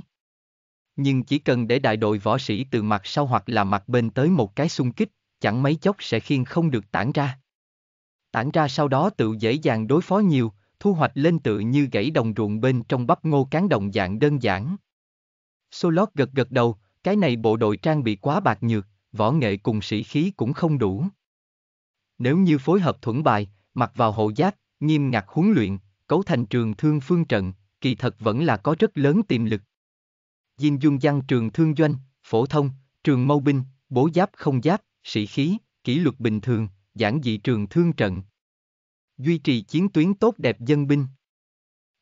Nhưng chỉ cần để đại đội võ sĩ từ mặt sau hoặc là mặt bên tới một cái xung kích, chẳng mấy chốc sẽ khiên không được tản ra. Tản ra sau đó tự dễ dàng đối phó nhiều, thu hoạch lên tự như gãy đồng ruộng bên trong bắp ngô cán đồng dạng đơn giản. Solot gật gật đầu, cái này bộ đội trang bị quá bạc nhược, võ nghệ cùng sĩ khí cũng không đủ. Nếu như phối hợp thuẫn bài, mặc vào hộ giáp, nghiêm ngặt huấn luyện, cấu thành trường thương phương trận, kỳ thật vẫn là có rất lớn tiềm lực. Diêm dung văn trường thương doanh, phổ thông, trường mâu binh, bố giáp không giáp, sĩ khí, kỷ luật bình thường, giảng dị trường thương trận. Duy trì chiến tuyến tốt đẹp dân binh.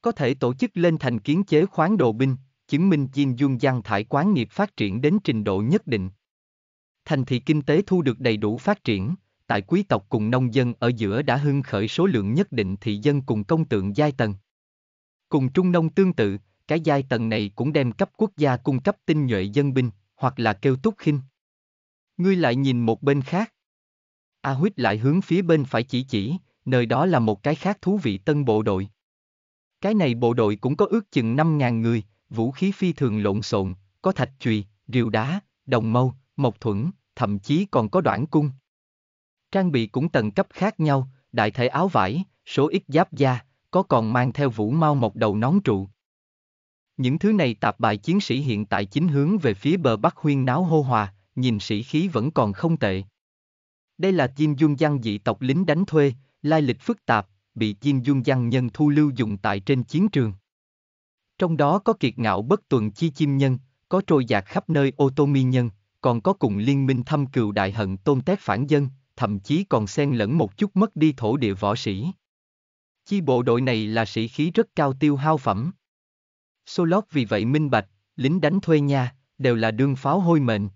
Có thể tổ chức lên thành kiến chế khoán đồ binh, chứng minh Jin Dung Giang thải quán nghiệp phát triển đến trình độ nhất định. Thành thị kinh tế thu được đầy đủ phát triển, tại quý tộc cùng nông dân ở giữa đã hưng khởi số lượng nhất định thị dân cùng công tượng giai tầng. Cùng trung nông tương tự, cái giai tầng này cũng đem cấp quốc gia cung cấp tinh nhuệ dân binh, hoặc là kêu túc khinh. Ngươi lại nhìn một bên khác. A Huyết lại hướng phía bên phải chỉ chỉ, nơi đó là một cái khác thú vị tân bộ đội. Cái này bộ đội cũng có ước chừng 5.000 người, vũ khí phi thường lộn xộn, có thạch chùy, rìu đá, đồng mâu, mộc thuẫn, thậm chí còn có đoạn cung. Trang bị cũng tầng cấp khác nhau, đại thể áo vải, số ít giáp da, có còn mang theo vũ mau một đầu nón trụ. Những thứ này tạp bài chiến sĩ hiện tại chính hướng về phía bờ Bắc huyên náo hô hòa, nhìn sĩ khí vẫn còn không tệ. Đây là chim dung giang dị tộc lính đánh thuê, lai lịch phức tạp, bị chim dung giang nhân thu lưu dùng tại trên chiến trường. Trong đó có kiệt ngạo bất tuần chi chim nhân, có trôi dạt khắp nơi ô tô mi nhân, còn có cùng liên minh thăm cừu đại hận tôn tét phản dân, thậm chí còn xen lẫn một chút mất đi thổ địa võ sĩ. Chi bộ đội này là sĩ khí rất cao tiêu hao phẩm. Solot vì vậy minh bạch, lính đánh thuê nha, đều là đương pháo hôi mệnh,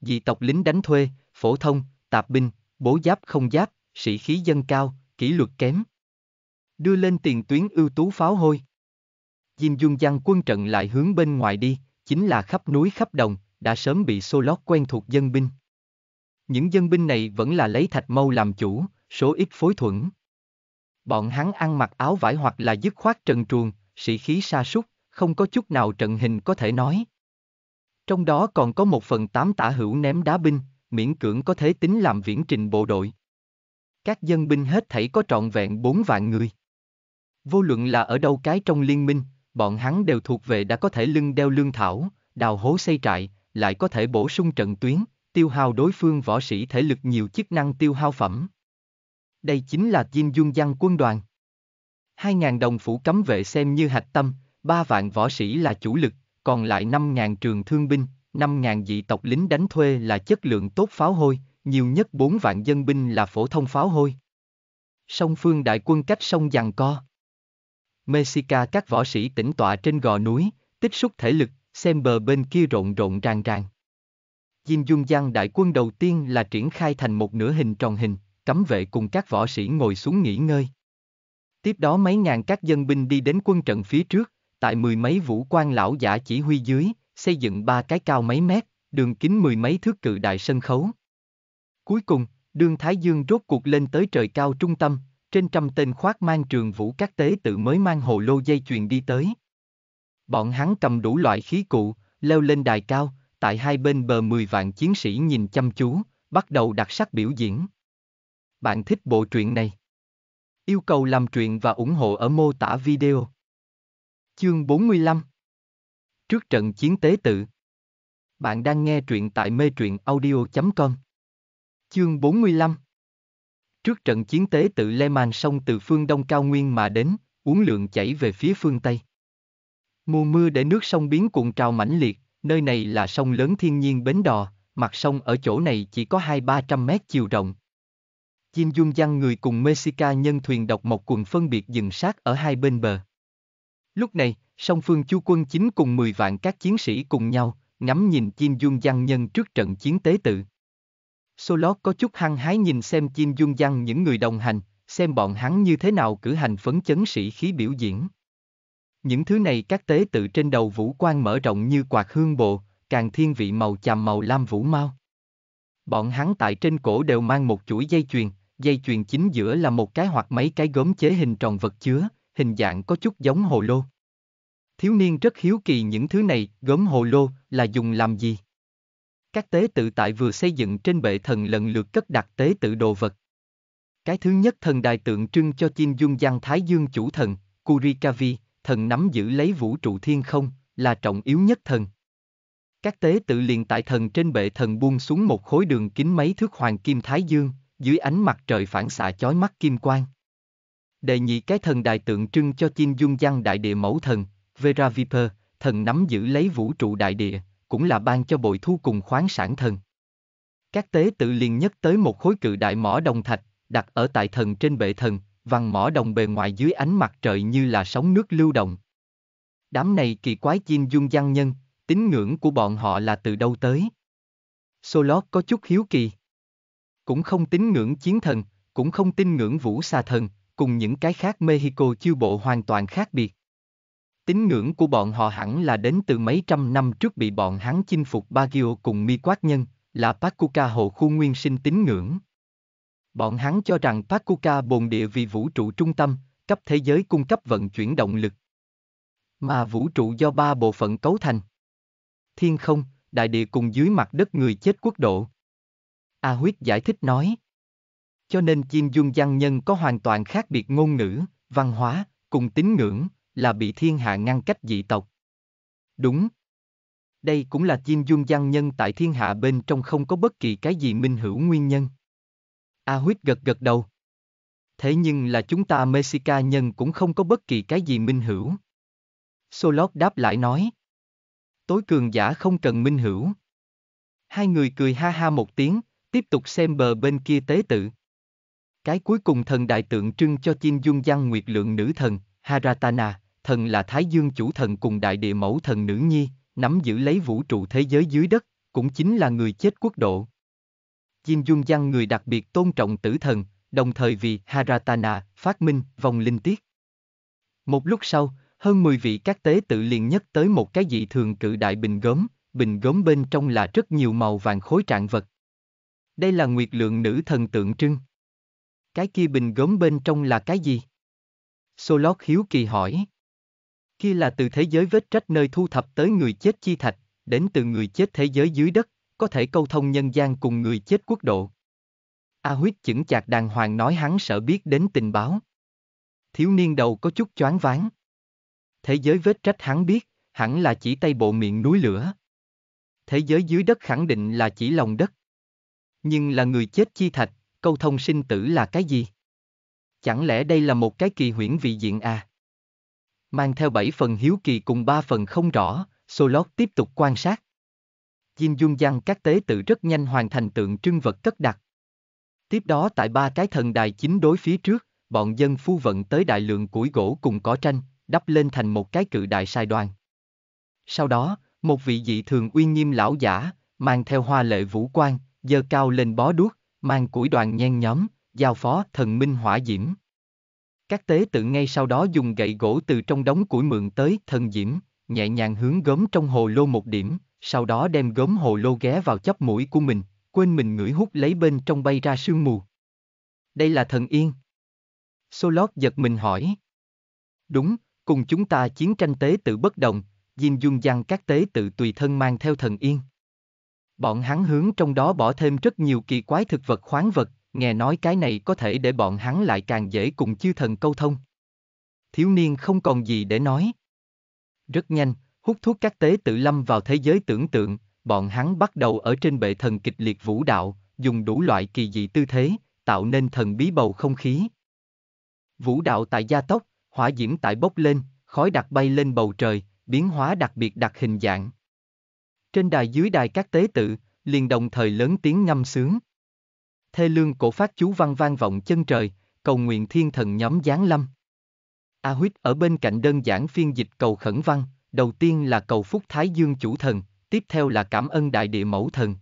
Dị tộc lính đánh thuê, phổ thông, tạp binh, bố giáp không giáp, sĩ khí dân cao, kỷ luật kém. Đưa lên tiền tuyến ưu tú pháo hôi. Diêm Dung Giang quân trận lại hướng bên ngoài đi, chính là khắp núi khắp đồng, đã sớm bị xô lót quen thuộc dân binh. Những dân binh này vẫn là lấy thạch mâu làm chủ, số ít phối thuẫn. Bọn hắn ăn mặc áo vải hoặc là dứt khoát trần truồng, sĩ khí sa sút, không có chút nào trận hình có thể nói. Trong đó còn có một phần tám tả hữu ném đá binh, miễn cưỡng có thể tính làm viễn trình bộ đội. Các dân binh hết thảy có trọn vẹn bốn vạn người. Vô luận là ở đâu cái trong liên minh, bọn hắn đều thuộc về đã có thể lưng đeo lương thảo, đào hố xây trại, lại có thể bổ sung trận tuyến, tiêu hao đối phương võ sĩ thể lực nhiều chức năng tiêu hao phẩm. Đây chính là Jin Dung Giang quân đoàn. 2.000 đồng phủ cấm vệ xem như hạch tâm, 3 vạn võ sĩ là chủ lực, còn lại 5.000 trường thương binh, 5.000 dị tộc lính đánh thuê là chất lượng tốt pháo hôi, nhiều nhất 4 vạn dân binh là phổ thông pháo hôi. Song phương đại quân cách sông giằng co. Mexica các võ sĩ tĩnh tọa trên gò núi, tích xúc thể lực, xem bờ bên kia rộn rộn ràng ràng. Diêm Dung Giang đại quân đầu tiên là triển khai thành một nửa hình tròn hình, cấm vệ cùng các võ sĩ ngồi xuống nghỉ ngơi. Tiếp đó mấy ngàn các dân binh đi đến quân trận phía trước, tại mười mấy vũ quan lão giả chỉ huy dưới, xây dựng ba cái cao mấy mét, đường kính mười mấy thước cự đại sân khấu. Cuối cùng, đương Thái Dương rốt cuộc lên tới trời cao trung tâm, trên trăm tên khoác mang trường vũ các tế tự mới mang hồ lô dây chuyền đi tới. Bọn hắn cầm đủ loại khí cụ, leo lên đài cao, tại hai bên bờ mười vạn chiến sĩ nhìn chăm chú, bắt đầu đặc sắc biểu diễn. Bạn thích bộ truyện này? Yêu cầu làm truyện và ủng hộ ở mô tả video. Chương 45 Trước trận chiến tế tự Bạn đang nghe truyện tại mê truyện audio.com Chương 45 Trước trận chiến tế tự Lê Màn sông từ phương đông cao nguyên mà đến, uốn lượn chảy về phía phương Tây. Mùa mưa để nước sông biến cuộn trào mãnh liệt, nơi này là sông lớn thiên nhiên bến đò, mặt sông ở chỗ này chỉ có hai ba trăm mét chiều rộng. Chim dung giăng người cùng Mexica nhân thuyền độc một quần phân biệt dừng sát ở hai bên bờ Lúc này, song phương chu quân chính cùng 10 vạn các chiến sĩ cùng nhau, ngắm nhìn chim dung giăng nhân trước trận chiến tế tự. Solot có chút hăng hái nhìn xem chim dung giăng những người đồng hành, xem bọn hắn như thế nào cử hành phấn chấn sĩ khí biểu diễn. Những thứ này các tế tự trên đầu vũ quan mở rộng như quạt hương bộ, càng thiên vị màu chàm màu lam vũ mau. Bọn hắn tại trên cổ đều mang một chuỗi dây chuyền, dây chuyền chính giữa là một cái hoặc mấy cái gốm chế hình tròn vật chứa, hình dạng có chút giống hồ lô. Thiếu niên rất hiếu kỳ những thứ này, gốm hồ lô, là dùng làm gì? Các tế tự tại vừa xây dựng trên bệ thần lần lượt cất đặt tế tự đồ vật. Cái thứ nhất thần đài tượng trưng cho chim dung giang thái dương chủ thần, Kurikavi, thần nắm giữ lấy vũ trụ thiên không, là trọng yếu nhất thần. Các tế tự liền tại thần trên bệ thần buông xuống một khối đường kính mấy thước hoàng kim thái dương, dưới ánh mặt trời phản xạ chói mắt kim quang đề nhị cái thần đại tượng trưng cho Kim Dung Giang Đại Địa Mẫu Thần, Vera Viper, thần nắm giữ lấy vũ trụ đại địa, cũng là ban cho bội thu cùng khoáng sản thần. Các tế tự liền nhất tới một khối cự đại mỏ đồng thạch, đặt ở tại thần trên bệ thần, văn mỏ đồng bề ngoài dưới ánh mặt trời như là sóng nước lưu động. Đám này kỳ quái chim dung giang nhân, tín ngưỡng của bọn họ là từ đâu tới? Solot có chút hiếu kỳ. Cũng không tín ngưỡng chiến thần, cũng không tin ngưỡng vũ xa thần, cùng những cái khác Mexico chiêu bộ hoàn toàn khác biệt. Tín ngưỡng của bọn họ hẳn là đến từ mấy trăm năm trước bị bọn hắn chinh phục Baguio cùng Mi Quát Nhân, là Pacuca hộ khu nguyên sinh tín ngưỡng. Bọn hắn cho rằng Pacuca bồn địa vì vũ trụ trung tâm, cấp thế giới cung cấp vận chuyển động lực. Mà vũ trụ do ba bộ phận cấu thành. Thiên không, đại địa cùng dưới mặt đất người chết quốc độ. A à huyết giải thích nói. Cho nên Kim Dương Giang Nhân có hoàn toàn khác biệt ngôn ngữ, văn hóa, cùng tín ngưỡng, là bị thiên hạ ngăn cách dị tộc. Đúng. Đây cũng là Kim Dương Giang Nhân tại thiên hạ bên trong không có bất kỳ cái gì minh hữu nguyên nhân. A Huyết gật gật đầu. Thế nhưng là chúng ta Mexica nhân cũng không có bất kỳ cái gì minh hữu. Solot đáp lại nói. Tối cường giả không cần minh hữu. Hai người cười ha ha một tiếng, tiếp tục xem bờ bên kia tế tự. Cái cuối cùng thần đại tượng trưng cho Chin Dung Giang Nguyệt Lượng Nữ Thần, Haratana, thần là Thái Dương Chủ Thần cùng Đại Địa Mẫu Thần Nữ Nhi, nắm giữ lấy vũ trụ thế giới dưới đất, cũng chính là người chết quốc độ. Chin Dung Giang người đặc biệt tôn trọng tử thần, đồng thời vì Haratana phát minh vòng linh tiết. Một lúc sau, hơn 10 vị các tế tự liền nhất tới một cái dị thường cự đại bình gốm, bình gốm bên trong là rất nhiều màu vàng khối trạng vật. Đây là nguyệt lượng nữ thần tượng trưng. Cái kia bình gốm bên trong là cái gì? Solot hiếu kỳ hỏi. Kia là từ thế giới vết trách nơi thu thập tới người chết chi thạch, đến từ người chết thế giới dưới đất, có thể câu thông nhân gian cùng người chết quốc độ. A huyết chững chạc đàng hoàng nói hắn sợ biết đến tình báo. Thiếu niên đầu có chút choáng váng. Thế giới vết trách hắn biết, hẳn là chỉ tây bộ miệng núi lửa. Thế giới dưới đất khẳng định là chỉ lòng đất. Nhưng là người chết chi thạch, câu thông sinh tử là cái gì? Chẳng lẽ đây là một cái kỳ huyễn vị diện à? Mang theo bảy phần hiếu kỳ cùng ba phần không rõ, Solot tiếp tục quan sát. Diêm dung dăng các tế tự rất nhanh hoàn thành tượng trưng vật cất đặt. Tiếp đó tại ba cái thần đài chính đối phía trước, bọn dân phu vận tới đại lượng củi gỗ cùng cỏ tranh, đắp lên thành một cái cự đại sai đoàn. Sau đó, một vị dị thường uy nghiêm lão giả, mang theo hoa lệ vũ quan, giơ cao lên bó đuốc, mang củi đoàn nhen nhóm, giao phó thần minh hỏa diễm. Các tế tự ngay sau đó dùng gậy gỗ từ trong đống củi mượn tới thần diễm, nhẹ nhàng hướng gốm trong hồ lô một điểm, sau đó đem gốm hồ lô ghé vào chóp mũi của mình, quên mình ngửi hút lấy bên trong bay ra sương mù. Đây là thần yên. Solot giật mình hỏi. Đúng, cùng chúng ta chiến tranh tế tự bất đồng, Diêm Dung Giang các tế tự tùy thân mang theo thần yên. Bọn hắn hướng trong đó bỏ thêm rất nhiều kỳ quái thực vật khoáng vật, nghe nói cái này có thể để bọn hắn lại càng dễ cùng chư thần câu thông. Thiếu niên không còn gì để nói. Rất nhanh, hút thuốc các tế tự lâm vào thế giới tưởng tượng, bọn hắn bắt đầu ở trên bệ thần kịch liệt vũ đạo, dùng đủ loại kỳ dị tư thế, tạo nên thần bí bầu không khí. Vũ đạo tại gia tốc, hỏa diễm tại bốc lên, khói đặc bay lên bầu trời, biến hóa đặc biệt đặc hình dạng, trên đài dưới đài các tế tự, liền đồng thời lớn tiếng ngâm sướng. Thê lương cổ phát chú văn vang vọng chân trời, cầu nguyện thiên thần nhóm giáng lâm. A Huyết ở bên cạnh đơn giản phiên dịch cầu khẩn văn, đầu tiên là cầu phúc Thái Dương chủ thần, tiếp theo là cảm ơn đại địa mẫu thần.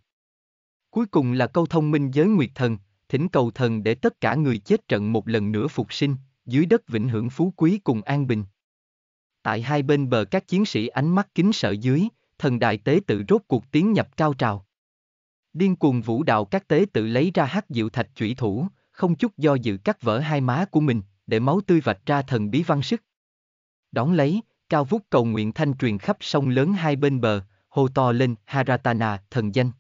Cuối cùng là câu thông minh giới nguyệt thần, thỉnh cầu thần để tất cả người chết trận một lần nữa phục sinh, dưới đất vĩnh hưởng phú quý cùng an bình. Tại hai bên bờ các chiến sĩ ánh mắt kính sợ dưới, thần đại tế tự rốt cuộc tiến nhập cao trào. Điên cuồng vũ đạo các tế tự lấy ra hát diệu thạch chủy thủ, không chút do dự cắt vỡ hai má của mình, để máu tươi vạch ra thần bí văn sức. Đón lấy, cao vút cầu nguyện thanh truyền khắp sông lớn hai bên bờ, hô to lên Haratana thần danh.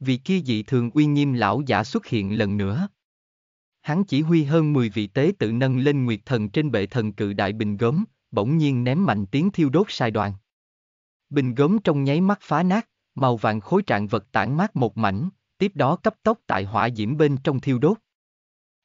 Vị kia dị thường uy nghiêm lão giả xuất hiện lần nữa. Hắn chỉ huy hơn 10 vị tế tự nâng lên nguyệt thần trên bệ thần cự đại bình gốm, bỗng nhiên ném mạnh tiếng thiêu đốt sai đoạn. Bình gốm trong nháy mắt phá nát, màu vàng khối trạng vật tản mát một mảnh, tiếp đó cấp tốc tại hỏa diễm bên trong thiêu đốt.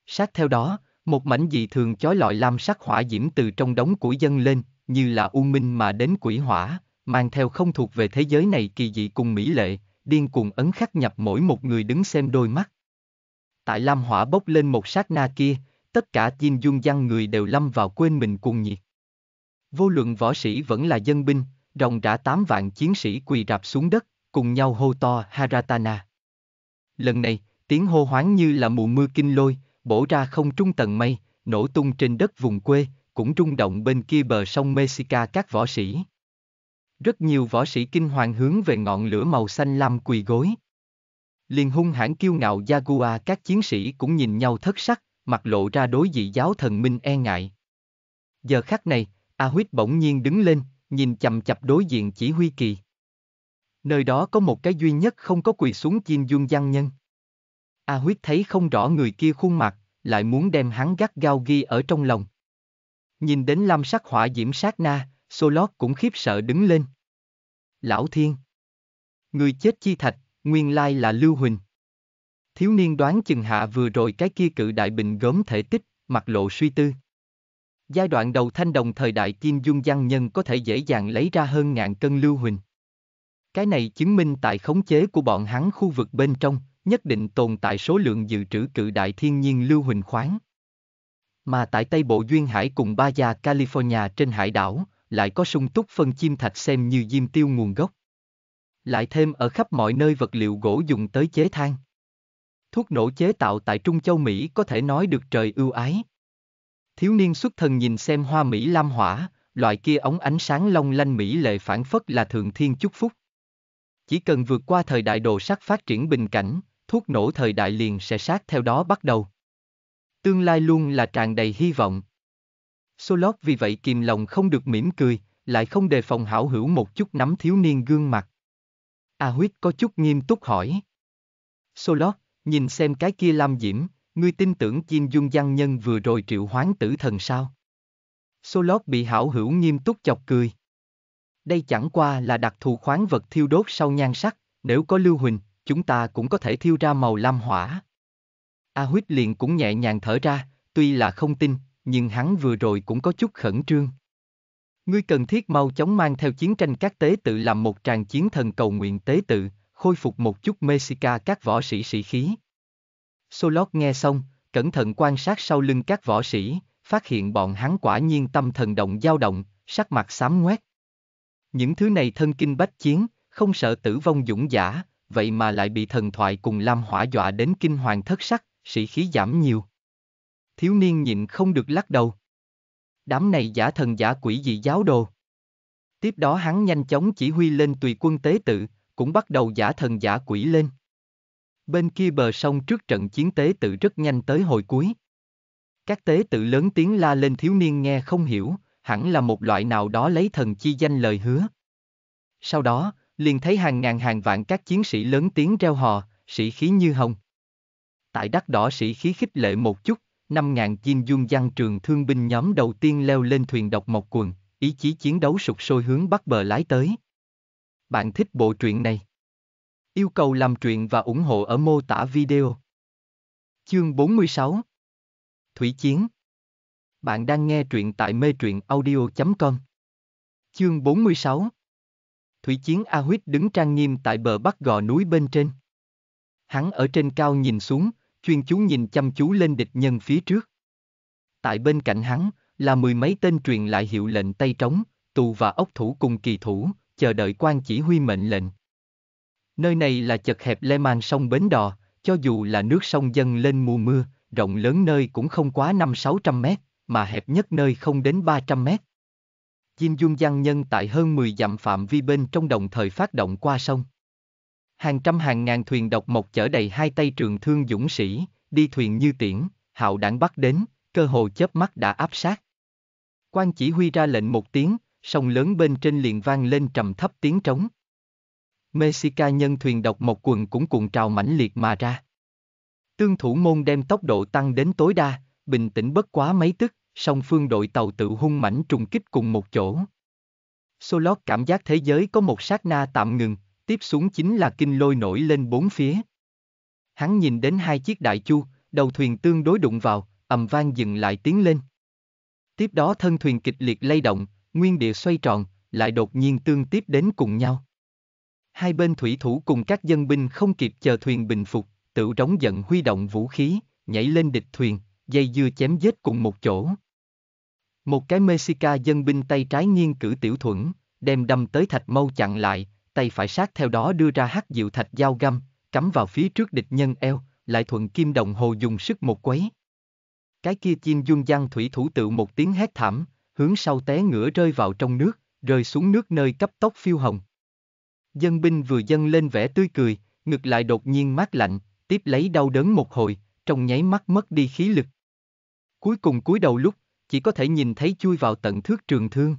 Sát theo đó, một mảnh dị thường chói lọi lam sắc hỏa diễm từ trong đống củi dân lên, như là u minh mà đến quỷ hỏa, mang theo không thuộc về thế giới này kỳ dị cùng mỹ lệ, điên cuồng ấn khắc nhập mỗi một người đứng xem đôi mắt. Tại lam hỏa bốc lên một sát na kia, tất cả chim dung dân người đều lâm vào quên mình cuồng nhiệt. Vô luận võ sĩ vẫn là dân binh, Rồng đã tám vạn chiến sĩ quỳ rạp xuống đất, cùng nhau hô to Haratana. Lần này, tiếng hô hoáng như là mùa mưa kinh lôi, bổ ra không trung tầng mây, nổ tung trên đất vùng quê, cũng rung động bên kia bờ sông Mexica các võ sĩ. Rất nhiều võ sĩ kinh hoàng hướng về ngọn lửa màu xanh lam quỳ gối. Liền hung hãn kiêu ngạo Jaguar các chiến sĩ cũng nhìn nhau thất sắc, mặt lộ ra đối dị giáo thần minh e ngại. Giờ khắc này, A Huyết bỗng nhiên đứng lên, nhìn chầm chập đối diện chỉ huy kỳ. Nơi đó có một cái duy nhất không có quỳ xuống chim dương giang nhân. A huyết thấy không rõ người kia khuôn mặt, lại muốn đem hắn gắt gao ghi ở trong lòng. Nhìn đến lam sắc hỏa diễm sát na, Solot cũng khiếp sợ đứng lên. Lão Thiên Người chết chi thạch, nguyên lai là Lưu Huỳnh. Thiếu niên đoán chừng hạ vừa rồi cái kia cự đại bình gớm thể tích, mặt lộ suy tư. Giai đoạn đầu thanh đồng thời đại Kim Dung Giang Nhân có thể dễ dàng lấy ra hơn ngàn cân lưu huỳnh. Cái này chứng minh tại khống chế của bọn hắn khu vực bên trong, nhất định tồn tại số lượng dự trữ cự đại thiên nhiên lưu huỳnh khoáng. Mà tại Tây Bộ Duyên Hải cùng Ba Gia California trên hải đảo, lại có sung túc phân chim thạch xem như diêm tiêu nguồn gốc. Lại thêm ở khắp mọi nơi vật liệu gỗ dùng tới chế than. Thuốc nổ chế tạo tại Trung Châu Mỹ có thể nói được trời ưu ái. Thiếu niên xuất thần nhìn xem hoa Mỹ Lam Hỏa, loại kia ống ánh sáng long lanh Mỹ lệ phản phất là thượng thiên chúc phúc. Chỉ cần vượt qua thời đại đồ sắc phát triển bình cảnh, thuốc nổ thời đại liền sẽ sát theo đó bắt đầu. Tương lai luôn là tràn đầy hy vọng. Solot vì vậy kìm lòng không được mỉm cười, lại không đề phòng hảo hữu một chút nắm thiếu niên gương mặt. A à huyết có chút nghiêm túc hỏi. Solot, nhìn xem cái kia lam diễm, ngươi tin tưởng Kim Dung Giang Nhân vừa rồi triệu hoán tử thần sao? Solot bị hảo hữu nghiêm túc chọc cười. Đây chẳng qua là đặc thù khoáng vật thiêu đốt sau nhan sắc, nếu có lưu huỳnh, chúng ta cũng có thể thiêu ra màu lam hỏa. A huyết liền cũng nhẹ nhàng thở ra, tuy là không tin, nhưng hắn vừa rồi cũng có chút khẩn trương. Ngươi cần thiết mau chóng mang theo chiến tranh các tế tự làm một tràng chiến thần cầu nguyện tế tự, khôi phục một chút Mexica các võ sĩ sĩ khí. Solot nghe xong, cẩn thận quan sát sau lưng các võ sĩ, phát hiện bọn hắn quả nhiên tâm thần động dao động, sắc mặt xám ngoét. Những thứ này thân kinh bách chiến, không sợ tử vong dũng giả, vậy mà lại bị thần thoại cùng Lam Hỏa dọa đến kinh hoàng thất sắc, sĩ khí giảm nhiều. Thiếu niên nhịn không được lắc đầu. Đám này giả thần giả quỷ gì giáo đồ. Tiếp đó hắn nhanh chóng chỉ huy lên tùy quân tế tự, cũng bắt đầu giả thần giả quỷ lên. Bên kia bờ sông trước trận chiến tế tự rất nhanh tới hồi cuối. Các tế tự lớn tiếng la lên thiếu niên nghe không hiểu, hẳn là một loại nào đó lấy thần chi danh lời hứa. Sau đó, liền thấy hàng ngàn hàng vạn các chiến sĩ lớn tiếng reo hò, sĩ khí như hồng. Tại đắc đỏ sĩ khí khích lệ một chút, năm ngàn chim dung giang trường thương binh nhóm đầu tiên leo lên thuyền độc mộc quần, ý chí chiến đấu sụt sôi hướng bắc bờ lái tới. Bạn thích bộ truyện này? Yêu cầu làm truyện và ủng hộ ở mô tả video. Chương 46 Thủy Chiến Bạn đang nghe truyện tại mê truyện audio.com Chương 46 Thủy Chiến A Huyết đứng trang nghiêm tại bờ bắc gò núi bên trên. Hắn ở trên cao nhìn xuống, chuyên chú nhìn chăm chú lên địch nhân phía trước. Tại bên cạnh hắn, là mười mấy tên truyền lại hiệu lệnh tay trống, tù và ốc thủ cùng kỳ thủ, chờ đợi quan chỉ huy mệnh lệnh. Nơi này là chật hẹp le mang sông Bến Đò, cho dù là nước sông dâng lên mùa mưa, rộng lớn nơi cũng không quá 5-600 mét, mà hẹp nhất nơi không đến 300 mét. Diêm Dung Giang Nhân tại hơn 10 dặm phạm vi bên trong đồng thời phát động qua sông. Hàng trăm hàng ngàn thuyền độc mộc chở đầy hai tay trường thương dũng sĩ, đi thuyền như tiễn, hạo đảng bắt đến, cơ hồ chớp mắt đã áp sát. Quan chỉ huy ra lệnh một tiếng, sông lớn bên trên liền vang lên trầm thấp tiếng trống. Mexica nhân thuyền độc một quần cũng cuộn trào mãnh liệt mà ra. Tương thủ môn đem tốc độ tăng đến tối đa, bình tĩnh bất quá mấy tức, song phương đội tàu tự hung mãnh trùng kích cùng một chỗ. Solot cảm giác thế giới có một sát na tạm ngừng, tiếp xuống chính là kinh lôi nổi lên bốn phía. Hắn nhìn đến hai chiếc đại chu, đầu thuyền tương đối đụng vào, ầm vang dừng lại tiến lên. Tiếp đó thân thuyền kịch liệt lay động, nguyên địa xoay tròn, lại đột nhiên tương tiếp đến cùng nhau hai bên thủy thủ cùng các dân binh không kịp chờ thuyền bình phục, tự rống giận huy động vũ khí, nhảy lên địch thuyền, dây dưa chém giết cùng một chỗ. Một cái Mexica dân binh tay trái nghiêng cử tiểu thuẫn, đem đâm tới thạch mâu chặn lại, tay phải sát theo đó đưa ra hắc diệu thạch dao găm, cắm vào phía trước địch nhân eo, lại thuận kim đồng hồ dùng sức một quấy. Cái kia chim dung giang thủy thủ tự một tiếng hét thảm, hướng sau té ngửa rơi vào trong nước, rơi xuống nước nơi cấp tốc phiêu hồng. Dân binh vừa dâng lên vẻ tươi cười, ngược lại đột nhiên mát lạnh, tiếp lấy đau đớn một hồi, trong nháy mắt mất đi khí lực. Cuối cùng cúi đầu lúc, chỉ có thể nhìn thấy chui vào tận thước trường thương.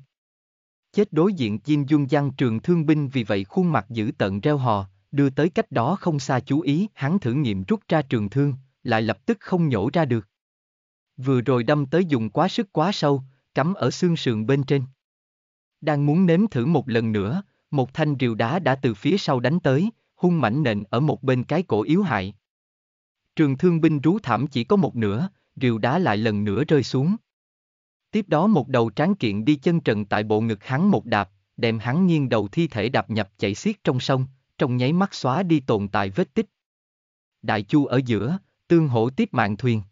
Chết đối diện Jin Dung Giang trường thương binh vì vậy khuôn mặt giữ tận reo hò, đưa tới cách đó không xa chú ý, hắn thử nghiệm rút ra trường thương, lại lập tức không nhổ ra được. Vừa rồi đâm tới dùng quá sức quá sâu, cắm ở xương sườn bên trên. Đang muốn nếm thử một lần nữa, một thanh rìu đá đã từ phía sau đánh tới, hung mảnh nện ở một bên cái cổ yếu hại. Trường thương binh rú thảm chỉ có một nửa, rìu đá lại lần nữa rơi xuống. Tiếp đó một đầu tráng kiện đi chân trần tại bộ ngực hắn một đạp, đem hắn nghiêng đầu thi thể đạp nhập chảy xiết trong sông, trong nháy mắt xóa đi tồn tại vết tích. Đại chu ở giữa, tương hỗ tiếp mạng thuyền.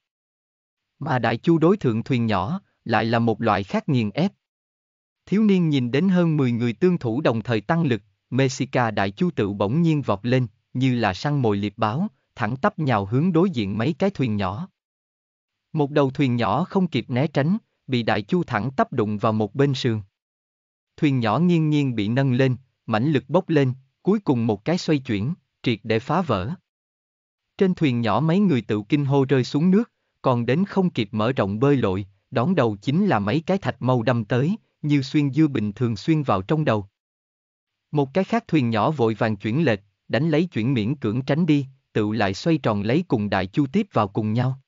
Mà đại chu đối thượng thuyền nhỏ, lại là một loại khác nghiền ép. Thiếu niên nhìn đến hơn 10 người tương thủ đồng thời tăng lực, Mexica đại chu tự bỗng nhiên vọt lên, như là săn mồi liệp báo, thẳng tắp nhào hướng đối diện mấy cái thuyền nhỏ. Một đầu thuyền nhỏ không kịp né tránh, bị đại chu thẳng tắp đụng vào một bên sườn. Thuyền nhỏ nghiêng nghiêng bị nâng lên, mãnh lực bốc lên, cuối cùng một cái xoay chuyển, triệt để phá vỡ. Trên thuyền nhỏ mấy người tự kinh hô rơi xuống nước, còn đến không kịp mở rộng bơi lội, đón đầu chính là mấy cái thạch mâu đâm tới, như xuyên dưa bình thường xuyên vào trong đầu. Một cái khác thuyền nhỏ vội vàng chuyển lệch, đánh lấy chuyển miễn cưỡng tránh đi, tự lại xoay tròn lấy cùng đại chu tiếp vào cùng nhau.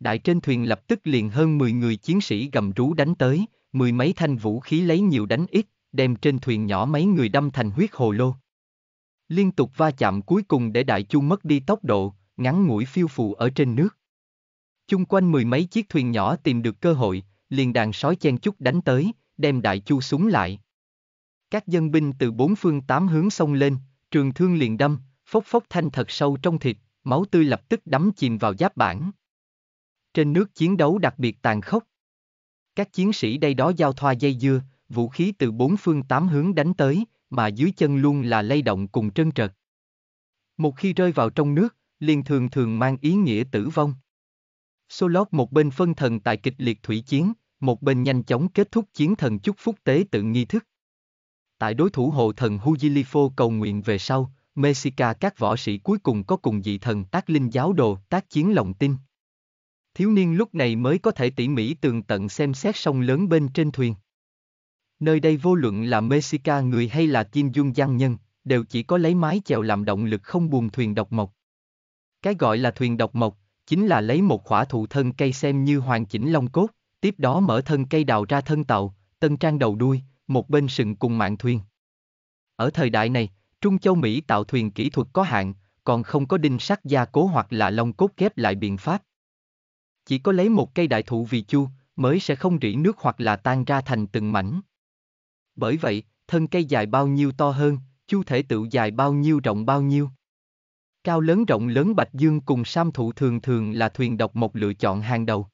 Đại trên thuyền lập tức liền hơn 10 người chiến sĩ gầm rú đánh tới, mười mấy thanh vũ khí lấy nhiều đánh ít, đem trên thuyền nhỏ mấy người đâm thành huyết hồ lô. Liên tục va chạm cuối cùng để đại chu mất đi tốc độ, ngắn ngủi phiêu phù ở trên nước. Chung quanh mười mấy chiếc thuyền nhỏ tìm được cơ hội, liền đàn sói chen chút đánh tới, đem đại chu súng lại. Các dân binh từ bốn phương tám hướng xông lên, trường thương liền đâm, phốc phốc thanh thật sâu trong thịt, máu tươi lập tức đắm chìm vào giáp bản. Trên nước chiến đấu đặc biệt tàn khốc. Các chiến sĩ đây đó giao thoa dây dưa, vũ khí từ bốn phương tám hướng đánh tới, mà dưới chân luôn là lay động cùng trơn trật. Một khi rơi vào trong nước, liền thường thường mang ý nghĩa tử vong. Solot một bên phân thần tại kịch liệt thủy chiến, một bên nhanh chóng kết thúc chiến thần chúc phúc tế tự nghi thức. Tại đối thủ hộ thần Hujilifo cầu nguyện về sau, Mexica các võ sĩ cuối cùng có cùng dị thần tác linh giáo đồ tác chiến lòng tin. Thiếu niên lúc này mới có thể tỉ mỉ tường tận xem xét sông lớn bên trên thuyền. Nơi đây vô luận là Mexica người hay là Kim Dung Giang Nhân, đều chỉ có lấy mái chèo làm động lực không buồn thuyền độc mộc. Cái gọi là thuyền độc mộc, chính là lấy một khỏa thụ thân cây xem như hoàn chỉnh long cốt, tiếp đó mở thân cây đào ra thân tàu, tân trang đầu đuôi, một bên sừng cùng mạng thuyền. Ở thời đại này, Trung Châu Mỹ tạo thuyền kỹ thuật có hạn, còn không có đinh sắt gia cố hoặc là lông cốt ghép lại biện pháp. Chỉ có lấy một cây đại thụ vì chu, mới sẽ không rỉ nước hoặc là tan ra thành từng mảnh. Bởi vậy, thân cây dài bao nhiêu to hơn, chu thể tự dài bao nhiêu rộng bao nhiêu. Cao lớn rộng lớn Bạch Dương cùng Sam Thụ thường thường là thuyền độc một lựa chọn hàng đầu.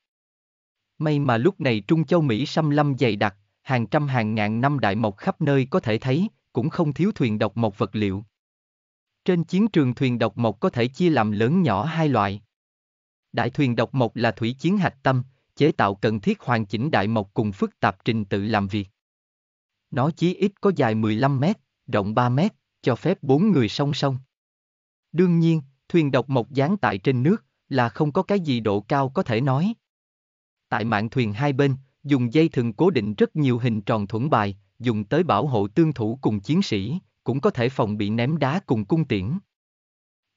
May mà lúc này Trung Châu Mỹ xâm lâm dày đặc, hàng trăm hàng ngàn năm đại mộc khắp nơi có thể thấy, cũng không thiếu thuyền độc mộc vật liệu. Trên chiến trường thuyền độc mộc có thể chia làm lớn nhỏ hai loại. Đại thuyền độc mộc là thủy chiến hạch tâm, chế tạo cần thiết hoàn chỉnh đại mộc cùng phức tạp trình tự làm việc. Nó chí ít có dài 15 mét, rộng 3 mét, cho phép 4 người song song. Đương nhiên, thuyền độc mộc dán tại trên nước là không có cái gì độ cao có thể nói. Tại mạng thuyền hai bên, dùng dây thừng cố định rất nhiều hình tròn thuẫn bài, dùng tới bảo hộ tương thủ cùng chiến sĩ, cũng có thể phòng bị ném đá cùng cung tiễn.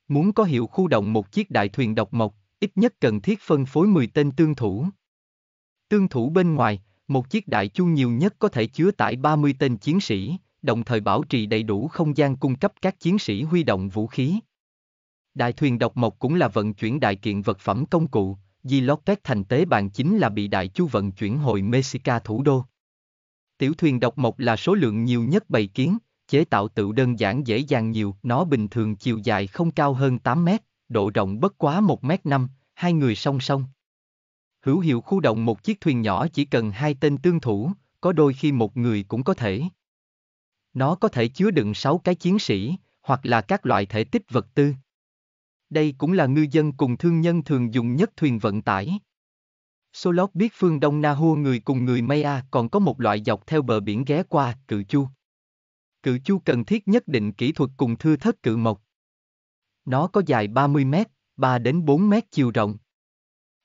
Muốn có hiệu khu động một chiếc đại thuyền độc mộc, ít nhất cần thiết phân phối 10 tên tương thủ. Tương thủ bên ngoài, một chiếc đại chu nhiều nhất có thể chứa tải 30 tên chiến sĩ, đồng thời bảo trì đầy đủ không gian cung cấp các chiến sĩ huy động vũ khí. Đại thuyền độc mộc cũng là vận chuyển đại kiện vật phẩm công cụ, Gilotech thành tế bàn chính là bị đại chu vận chuyển hồi Mexica thủ đô. Tiểu thuyền độc mộc là số lượng nhiều nhất bày kiến, chế tạo tự đơn giản dễ dàng nhiều, nó bình thường chiều dài không cao hơn 8 mét, độ rộng bất quá 1 mét 5, hai người song song. Hữu hiệu khu động một chiếc thuyền nhỏ chỉ cần hai tên tương thủ, có đôi khi một người cũng có thể. Nó có thể chứa đựng 6 cái chiến sĩ, hoặc là các loại thể tích vật tư. Đây cũng là ngư dân cùng thương nhân thường dùng nhất thuyền vận tải. Solot biết phương Đông Na Hua người cùng người Maya còn có một loại dọc theo bờ biển ghé qua, cự chu. Cự chu cần thiết nhất định kỹ thuật cùng thưa thất cự mộc. Nó có dài 30 mét, 3 đến 4 mét chiều rộng.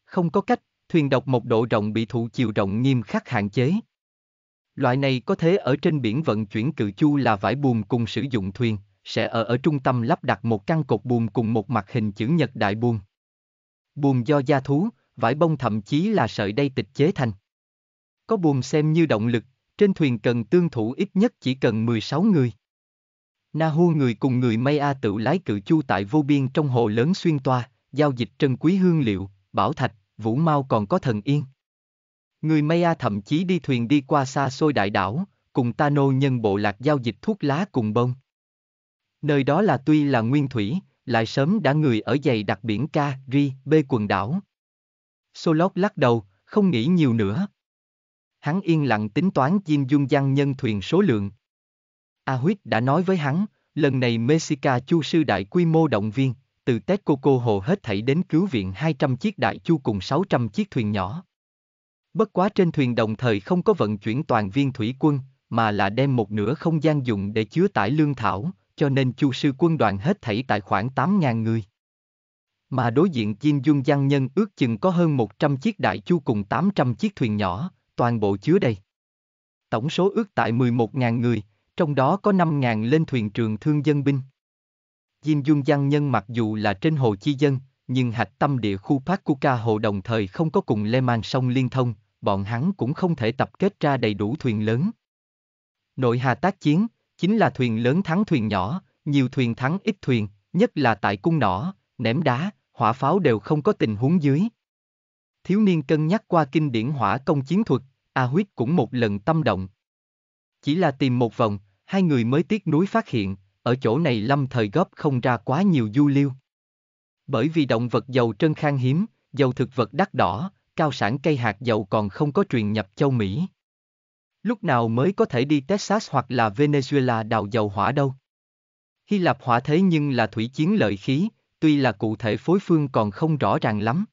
Không có cách, thuyền độc một độ rộng bị thụ chiều rộng nghiêm khắc hạn chế. Loại này có thể ở trên biển vận chuyển cự chu là vải buồm cùng sử dụng thuyền sẽ ở ở trung tâm lắp đặt một căn cột buồm cùng một mặt hình chữ nhật đại buồm. Buồm do da thú, vải bông thậm chí là sợi dây tịch chế thành. Có buồm xem như động lực, trên thuyền cần tương thủ ít nhất chỉ cần 16 người. Nahu người cùng người Maya tự lái cự chu tại vô biên trong hồ lớn xuyên toa, giao dịch trân quý hương liệu, bảo thạch, vũ mau còn có thần yên. Người Maya thậm chí đi thuyền đi qua xa xôi đại đảo, cùng Tano nhân bộ lạc giao dịch thuốc lá cùng bông. Nơi đó là tuy là nguyên thủy, lại sớm đã người ở dày đặc biển Ca, Ri, B quần đảo. Solot lắc đầu, không nghĩ nhiều nữa. Hắn yên lặng tính toán chim dung giăng nhân thuyền số lượng. A Huyết đã nói với hắn, lần này Mexica chu sư đại quy mô động viên, từ Tết Coco Hồ hết thảy đến cứu viện 200 chiếc đại chu cùng 600 chiếc thuyền nhỏ. Bất quá trên thuyền đồng thời không có vận chuyển toàn viên thủy quân, mà là đem một nửa không gian dùng để chứa tải lương thảo, cho nên chu sư quân đoàn hết thảy tại khoảng 8.000 người. Mà đối diện Jin Dung Giang Nhân ước chừng có hơn 100 chiếc đại chu cùng 800 chiếc thuyền nhỏ, toàn bộ chứa đầy. Tổng số ước tại 11.000 người, trong đó có 5.000 lên thuyền trường thương dân binh. Jin Dung Giang Nhân mặc dù là trên hồ Chi Dân, nhưng hạch tâm địa khu Pakuka hồ đồng thời không có cùng Le Mans sông liên thông, bọn hắn cũng không thể tập kết ra đầy đủ thuyền lớn. Nội hà tác chiến, Chính là thuyền lớn thắng thuyền nhỏ, nhiều thuyền thắng ít thuyền, nhất là tại cung nỏ, ném đá, hỏa pháo đều không có tình huống dưới. Thiếu niên cân nhắc qua kinh điển hỏa công chiến thuật, A Huyết cũng một lần tâm động. Chỉ là tìm một vòng, hai người mới tiếc núi phát hiện, ở chỗ này lâm thời góp không ra quá nhiều du liêu. Bởi vì động vật dầu trân khan hiếm, dầu thực vật đắt đỏ, cao sản cây hạt dầu còn không có truyền nhập châu Mỹ. Lúc nào mới có thể đi Texas hoặc là Venezuela đào dầu hỏa đâu? Hy Lạp hỏa thế nhưng là thủy chiến lợi khí, tuy là cụ thể phối phương còn không rõ ràng lắm.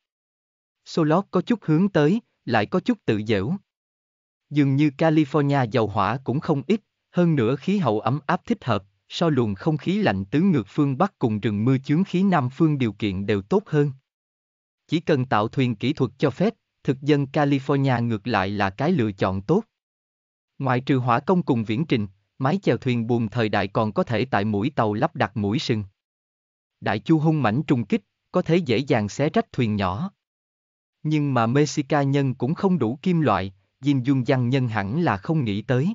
Solot có chút hướng tới, lại có chút tự dễu. Dường như California dầu hỏa cũng không ít, hơn nữa khí hậu ấm áp thích hợp, so luồng không khí lạnh tứ ngược phương Bắc cùng rừng mưa chướng khí Nam phương điều kiện đều tốt hơn. Chỉ cần tạo thuyền kỹ thuật cho phép, thực dân California ngược lại là cái lựa chọn tốt. Ngoại trừ hỏa công cùng viễn trình, mái chèo thuyền buồm thời đại còn có thể tại mũi tàu lắp đặt mũi sừng. Đại chu hung mảnh trùng kích, có thể dễ dàng xé rách thuyền nhỏ. Nhưng mà Mexica nhân cũng không đủ kim loại, Diêm Dung Giang nhân hẳn là không nghĩ tới.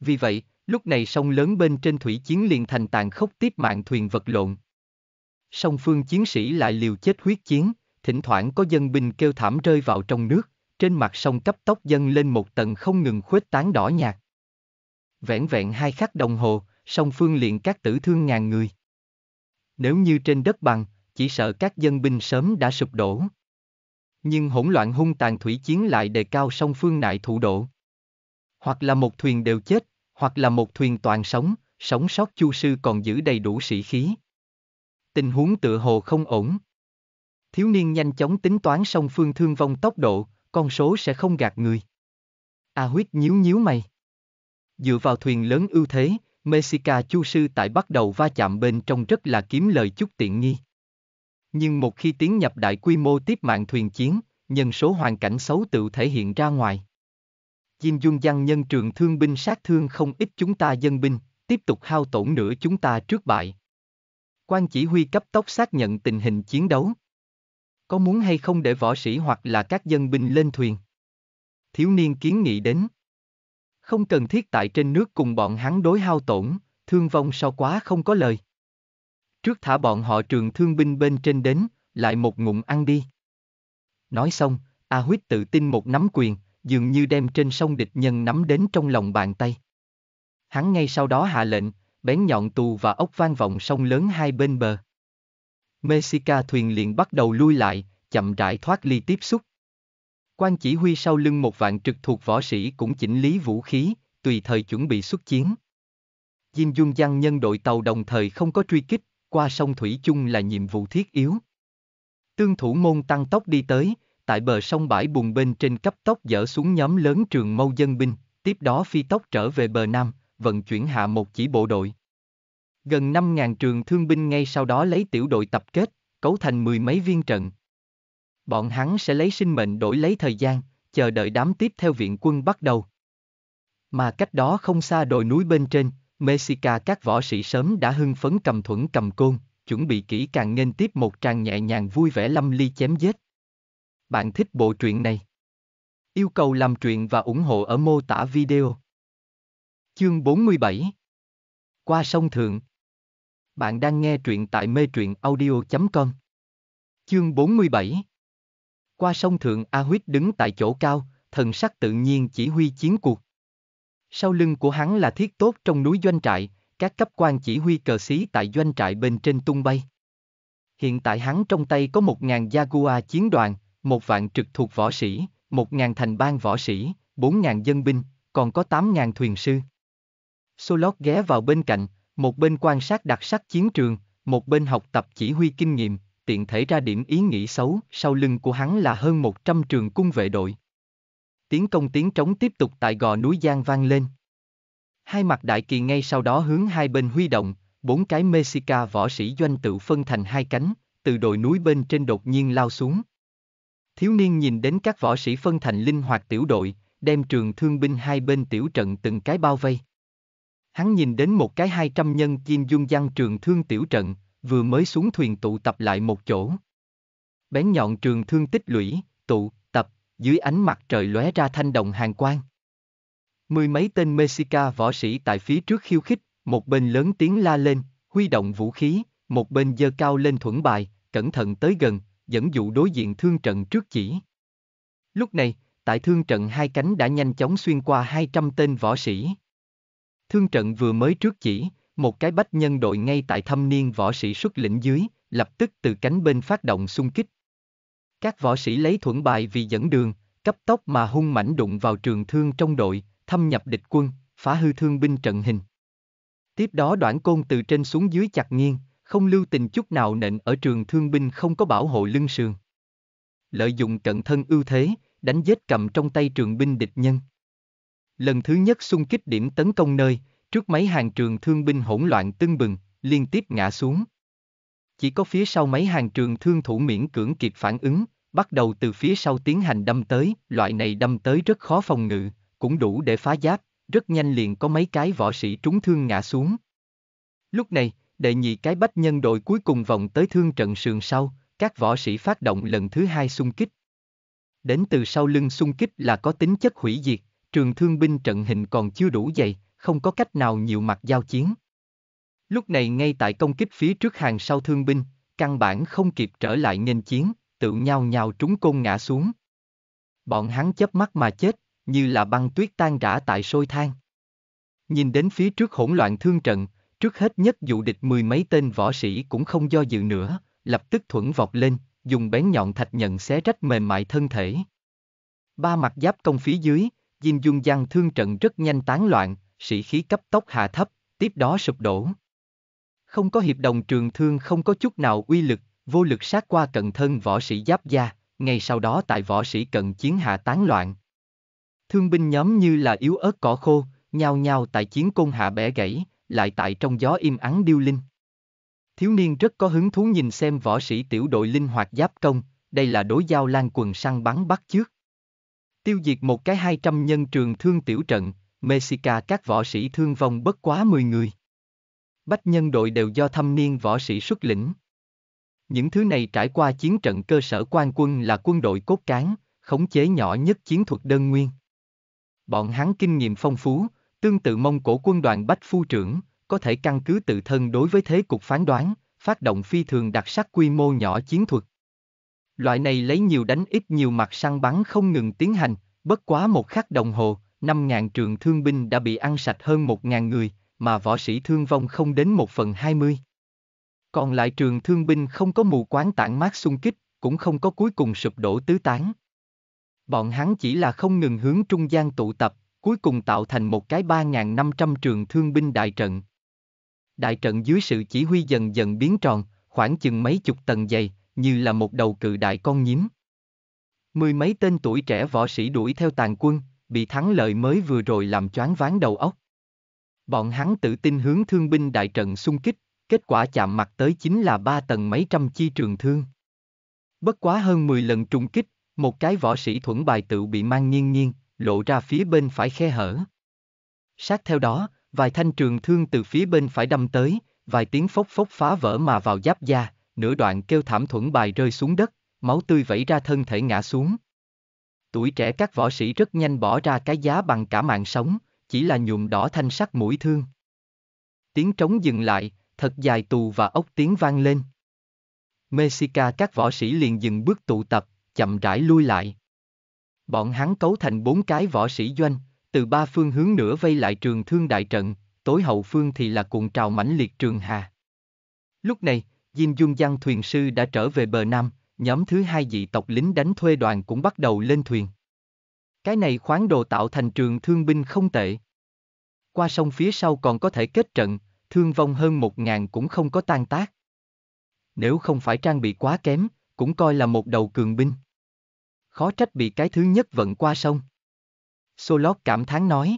Vì vậy, lúc này sông lớn bên trên thủy chiến liền thành tàn khốc tiếp mạng thuyền vật lộn. Song phương chiến sĩ lại liều chết huyết chiến, thỉnh thoảng có dân binh kêu thảm rơi vào trong nước, trên mặt sông cấp tốc dâng lên một tầng không ngừng khuếch tán đỏ nhạt. Vẹn vẹn hai khắc đồng hồ, sông Phương liền các tử thương ngàn người. Nếu như trên đất bằng, chỉ sợ các dân binh sớm đã sụp đổ. Nhưng hỗn loạn hung tàn thủy chiến lại đề cao sông Phương nại thủ độ. Hoặc là một thuyền đều chết, hoặc là một thuyền toàn sống, sống sót chu sư còn giữ đầy đủ sĩ khí. Tình huống tựa hồ không ổn. Thiếu niên nhanh chóng tính toán sông phương thương vong tốc độ, con số sẽ không gạt người. A à huyết nhíu nhíu mày. Dựa vào thuyền lớn ưu thế, Mexica Chu Sư tại bắt đầu va chạm bên trong rất là kiếm lời chút tiện nghi. Nhưng một khi tiến nhập đại quy mô tiếp mạng thuyền chiến, nhân số hoàn cảnh xấu tự thể hiện ra ngoài. Jin Dung Giang nhân trường thương binh sát thương không ít chúng ta dân binh, tiếp tục hao tổn nữa chúng ta trước bại. Quan chỉ huy cấp tốc xác nhận tình hình chiến đấu. Có muốn hay không để võ sĩ hoặc là các dân binh lên thuyền? Thiếu niên kiến nghị đến. Không cần thiết tại trên nước cùng bọn hắn đối hao tổn, thương vong sao quá không có lời. Trước thả bọn họ trường thương binh bên trên đến, lại một ngụm ăn đi. Nói xong, A Huyết tự tin một nắm quyền, dường như đem trên sông địch nhân nắm đến trong lòng bàn tay. Hắn ngay sau đó hạ lệnh, bén nhọn tù và ốc vang vọng sông lớn hai bên bờ. Mexica thuyền liền bắt đầu lui lại, chậm rãi thoát ly tiếp xúc. Quan chỉ huy sau lưng một vạn trực thuộc võ sĩ cũng chỉnh lý vũ khí, tùy thời chuẩn bị xuất chiến. Diêm Dung Giang nhân đội tàu đồng thời không có truy kích, qua sông Thủy chung là nhiệm vụ thiết yếu. Tương thủ môn tăng tốc đi tới, tại bờ sông bãi bùng bên trên cấp tốc dỡ xuống nhóm lớn trường mâu dân binh, tiếp đó phi tốc trở về bờ Nam, vận chuyển hạ một chỉ bộ đội. Gần 5.000 trường thương binh ngay sau đó lấy tiểu đội tập kết, cấu thành mười mấy viên trận. Bọn hắn sẽ lấy sinh mệnh đổi lấy thời gian, chờ đợi đám tiếp theo viện quân bắt đầu. Mà cách đó không xa đồi núi bên trên, Mexica các võ sĩ sớm đã hưng phấn cầm thuẫn cầm côn, chuẩn bị kỹ càng nghênh tiếp một tràng nhẹ nhàng vui vẻ lâm ly chém giết. Bạn thích bộ truyện này? Yêu cầu làm truyện và ủng hộ ở mô tả video. Chương 47 Qua sông Thượng bạn đang nghe truyện tại mê truyện audio.com. Chương 47 Qua sông Thượng A Huyết đứng tại chỗ cao, thần sắc tự nhiên chỉ huy chiến cuộc. Sau lưng của hắn là thiết tốt trong núi doanh trại, các cấp quan chỉ huy cờ xí tại doanh trại bên trên tung bay. Hiện tại hắn trong tay có một ngàn Jaguar chiến đoàn, một vạn trực thuộc võ sĩ, một ngàn thành bang võ sĩ, bốn ngàn dân binh, còn có tám ngàn thuyền sư. Solot ghé vào bên cạnh, một bên quan sát đặc sắc chiến trường, một bên học tập chỉ huy kinh nghiệm, tiện thể ra điểm ý nghĩ xấu, sau lưng của hắn là hơn 100 trường cung vệ đội. Tiếng công tiếng trống tiếp tục tại gò núi Giang vang lên. Hai mặt đại kỳ ngay sau đó hướng hai bên huy động, bốn cái Mexica võ sĩ doanh tự phân thành hai cánh, từ đồi núi bên trên đột nhiên lao xuống. Thiếu niên nhìn đến các võ sĩ phân thành linh hoạt tiểu đội, đem trường thương binh hai bên tiểu trận từng cái bao vây. Hắn nhìn đến một cái hai trăm nhân kim dung giăng trường thương tiểu trận, vừa mới xuống thuyền tụ tập lại một chỗ. Bén nhọn trường thương tích lũy, tụ, tập, dưới ánh mặt trời lóe ra thanh đồng hàng quang. Mười mấy tên Mexica võ sĩ tại phía trước khiêu khích, một bên lớn tiếng la lên, huy động vũ khí, một bên giơ cao lên thuẫn bài, cẩn thận tới gần, dẫn dụ đối diện thương trận trước chỉ. Lúc này, tại thương trận hai cánh đã nhanh chóng xuyên qua 200 tên võ sĩ. Thương trận vừa mới trước chỉ, một cái bách nhân đội ngay tại thâm niên võ sĩ xuất lĩnh dưới, lập tức từ cánh bên phát động xung kích. Các võ sĩ lấy thuẫn bài vì dẫn đường, cấp tốc mà hung mảnh đụng vào trường thương trong đội, thâm nhập địch quân, phá hư thương binh trận hình. Tiếp đó đoạn côn từ trên xuống dưới chặt nghiêng, không lưu tình chút nào nện ở trường thương binh không có bảo hộ lưng sườn. Lợi dụng cận thân ưu thế, đánh giết cầm trong tay trường binh địch nhân. Lần thứ nhất xung kích điểm tấn công nơi, trước mấy hàng trường thương binh hỗn loạn tưng bừng, liên tiếp ngã xuống. Chỉ có phía sau mấy hàng trường thương thủ miễn cưỡng kịp phản ứng, bắt đầu từ phía sau tiến hành đâm tới, loại này đâm tới rất khó phòng ngự, cũng đủ để phá giáp, rất nhanh liền có mấy cái võ sĩ trúng thương ngã xuống. Lúc này, đệ nhị cái bách nhân đội cuối cùng vòng tới thương trận sườn sau, các võ sĩ phát động lần thứ hai xung kích. Đến từ sau lưng xung kích là có tính chất hủy diệt, trường thương binh trận hình còn chưa đủ dày, không có cách nào nhiều mặt giao chiến. Lúc này ngay tại công kích phía trước hàng sau thương binh, căn bản không kịp trở lại nghênh chiến, tự nhau nhào trúng côn ngã xuống. Bọn hắn chớp mắt mà chết, như là băng tuyết tan rã tại sôi thang. Nhìn đến phía trước hỗn loạn thương trận, trước hết nhất dụ địch mười mấy tên võ sĩ cũng không do dự nữa, lập tức thuẫn vọt lên, dùng bén nhọn thạch nhận xé rách mềm mại thân thể. Ba mặt giáp công phía dưới, Jin Dung Giang thương trận rất nhanh tán loạn, sĩ khí cấp tốc hạ thấp, tiếp đó sụp đổ. Không có hiệp đồng trường thương không có chút nào uy lực, vô lực sát qua cận thân võ sĩ giáp gia, ngay sau đó tại võ sĩ cận chiến hạ tán loạn. Thương binh nhóm như là yếu ớt cỏ khô, nhao nhao tại chiến côn hạ bẻ gãy, lại tại trong gió im ắng điêu linh. Thiếu niên rất có hứng thú nhìn xem võ sĩ tiểu đội linh hoạt giáp công, đây là đối giao lan quần săn bắn bắt trước tiêu diệt một cái 200 nhân trường thương tiểu trận, Mexica các võ sĩ thương vong bất quá 10 người. Bách nhân đội đều do thâm niên võ sĩ xuất lĩnh. Những thứ này trải qua chiến trận cơ sở quan quân là quân đội cốt cán, khống chế nhỏ nhất chiến thuật đơn nguyên. Bọn hắn kinh nghiệm phong phú, tương tự mông cổ quân đoàn Bách Phu trưởng, có thể căn cứ tự thân đối với thế cục phán đoán, phát động phi thường đặc sắc quy mô nhỏ chiến thuật. Loại này lấy nhiều đánh ít nhiều mặt săn bắn không ngừng tiến hành, bất quá một khắc đồng hồ, 5.000 trường thương binh đã bị ăn sạch hơn 1.000 người, mà võ sĩ thương vong không đến 1 phần 20. Còn lại trường thương binh không có mù quán tản mát xung kích, cũng không có cuối cùng sụp đổ tứ tán. Bọn hắn chỉ là không ngừng hướng trung gian tụ tập, cuối cùng tạo thành một cái 3.500 trường thương binh đại trận. Đại trận dưới sự chỉ huy dần dần biến tròn, khoảng chừng mấy chục tầng dày, như là một đầu cự đại con nhím. Mười mấy tên tuổi trẻ võ sĩ đuổi theo tàn quân, bị thắng lợi mới vừa rồi làm choáng váng đầu óc. Bọn hắn tự tin hướng thương binh đại trận xung kích, kết quả chạm mặt tới chính là ba tầng mấy trăm chi trường thương. Bất quá hơn 10 lần trùng kích, một cái võ sĩ thuẫn bài tự bị mang nghiêng nghiêng, lộ ra phía bên phải khe hở. Sát theo đó, vài thanh trường thương từ phía bên phải đâm tới, vài tiếng phốc phốc phá vỡ mà vào giáp da, nửa đoạn kêu thảm thuẫn bài rơi xuống đất, máu tươi vẩy ra thân thể ngã xuống. Tuổi trẻ các võ sĩ rất nhanh bỏ ra cái giá bằng cả mạng sống, chỉ là nhuộm đỏ thanh sắc mũi thương. Tiếng trống dừng lại, thật dài tù và ốc tiếng vang lên. Mexica các võ sĩ liền dừng bước tụ tập, chậm rãi lui lại. Bọn hắn cấu thành bốn cái võ sĩ doanh, từ ba phương hướng nữa vây lại trường thương đại trận, tối hậu phương thì là cuộn trào mãnh liệt trường hà. Lúc này, Jin Dung Giang thuyền sư đã trở về bờ Nam, nhóm thứ hai dị tộc lính đánh thuê đoàn cũng bắt đầu lên thuyền. Cái này khoáng đồ tạo thành trường thương binh không tệ. Qua sông phía sau còn có thể kết trận, thương vong hơn một ngàn cũng không có tan tác. Nếu không phải trang bị quá kém, cũng coi là một đầu cường binh. Khó trách bị cái thứ nhất vận qua sông. Solot cảm thán nói.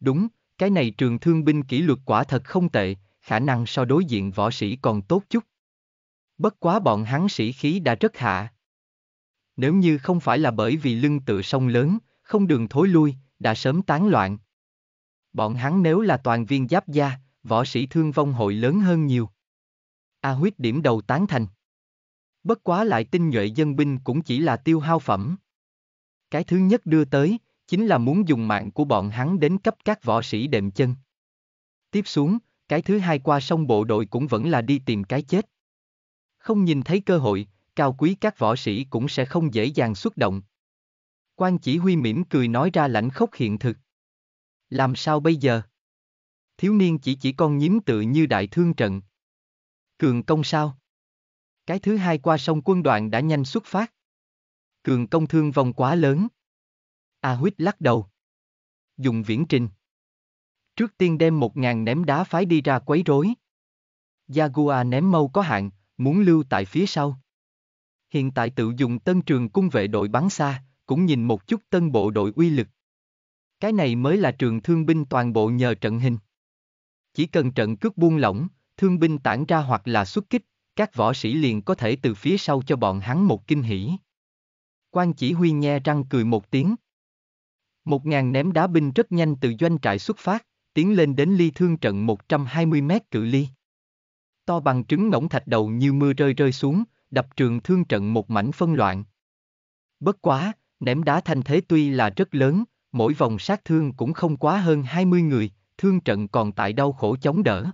Đúng, cái này trường thương binh kỷ luật quả thật không tệ, khả năng so đối diện võ sĩ còn tốt chút. Bất quá bọn hắn sĩ khí đã rất hạ. Nếu như không phải là bởi vì lưng tựa sông lớn, không đường thối lui, đã sớm tán loạn. Bọn hắn nếu là toàn viên giáp gia, võ sĩ thương vong hội lớn hơn nhiều. A huyết điểm đầu tán thành. Bất quá lại tinh nhuệ dân binh cũng chỉ là tiêu hao phẩm. Cái thứ nhất đưa tới, chính là muốn dùng mạng của bọn hắn đến cấp các võ sĩ đệm chân. Tiếp xuống, cái thứ hai qua sông bộ đội cũng vẫn là đi tìm cái chết. Không nhìn thấy cơ hội, cao quý các võ sĩ cũng sẽ không dễ dàng xuất động. Quan chỉ huy mỉm cười nói ra lãnh khốc hiện thực. Làm sao bây giờ? Thiếu niên chỉ chỉ con nhím tự như đại thương trận. Cường công sao? Cái thứ hai qua sông quân đoàn đã nhanh xuất phát. Cường công thương vong quá lớn. A à huyết lắc đầu. Dùng viễn trình. Trước tiên đem một ngàn ném đá phái đi ra quấy rối. Jaguar ném mâu có hạn, muốn lưu tại phía sau. Hiện tại tự dùng tân trường cung vệ đội bắn xa, cũng nhìn một chút tân bộ đội uy lực. Cái này mới là trường thương binh toàn bộ nhờ trận hình. Chỉ cần trận cướp buông lỏng, thương binh tản ra hoặc là xuất kích, các võ sĩ liền có thể từ phía sau cho bọn hắn một kinh hỉ. Quan chỉ huy nhe răng cười một tiếng. Một ngàn ném đá binh rất nhanh từ doanh trại xuất phát, tiến lên đến ly thương trận 120 mét cự ly. To bằng trứng ngỗng thạch đầu như mưa rơi rơi xuống, đập trường thương trận một mảnh phân loạn. Bất quá, ném đá thanh thế tuy là rất lớn, mỗi vòng sát thương cũng không quá hơn 20 người, thương trận còn tại đau khổ chống đỡ.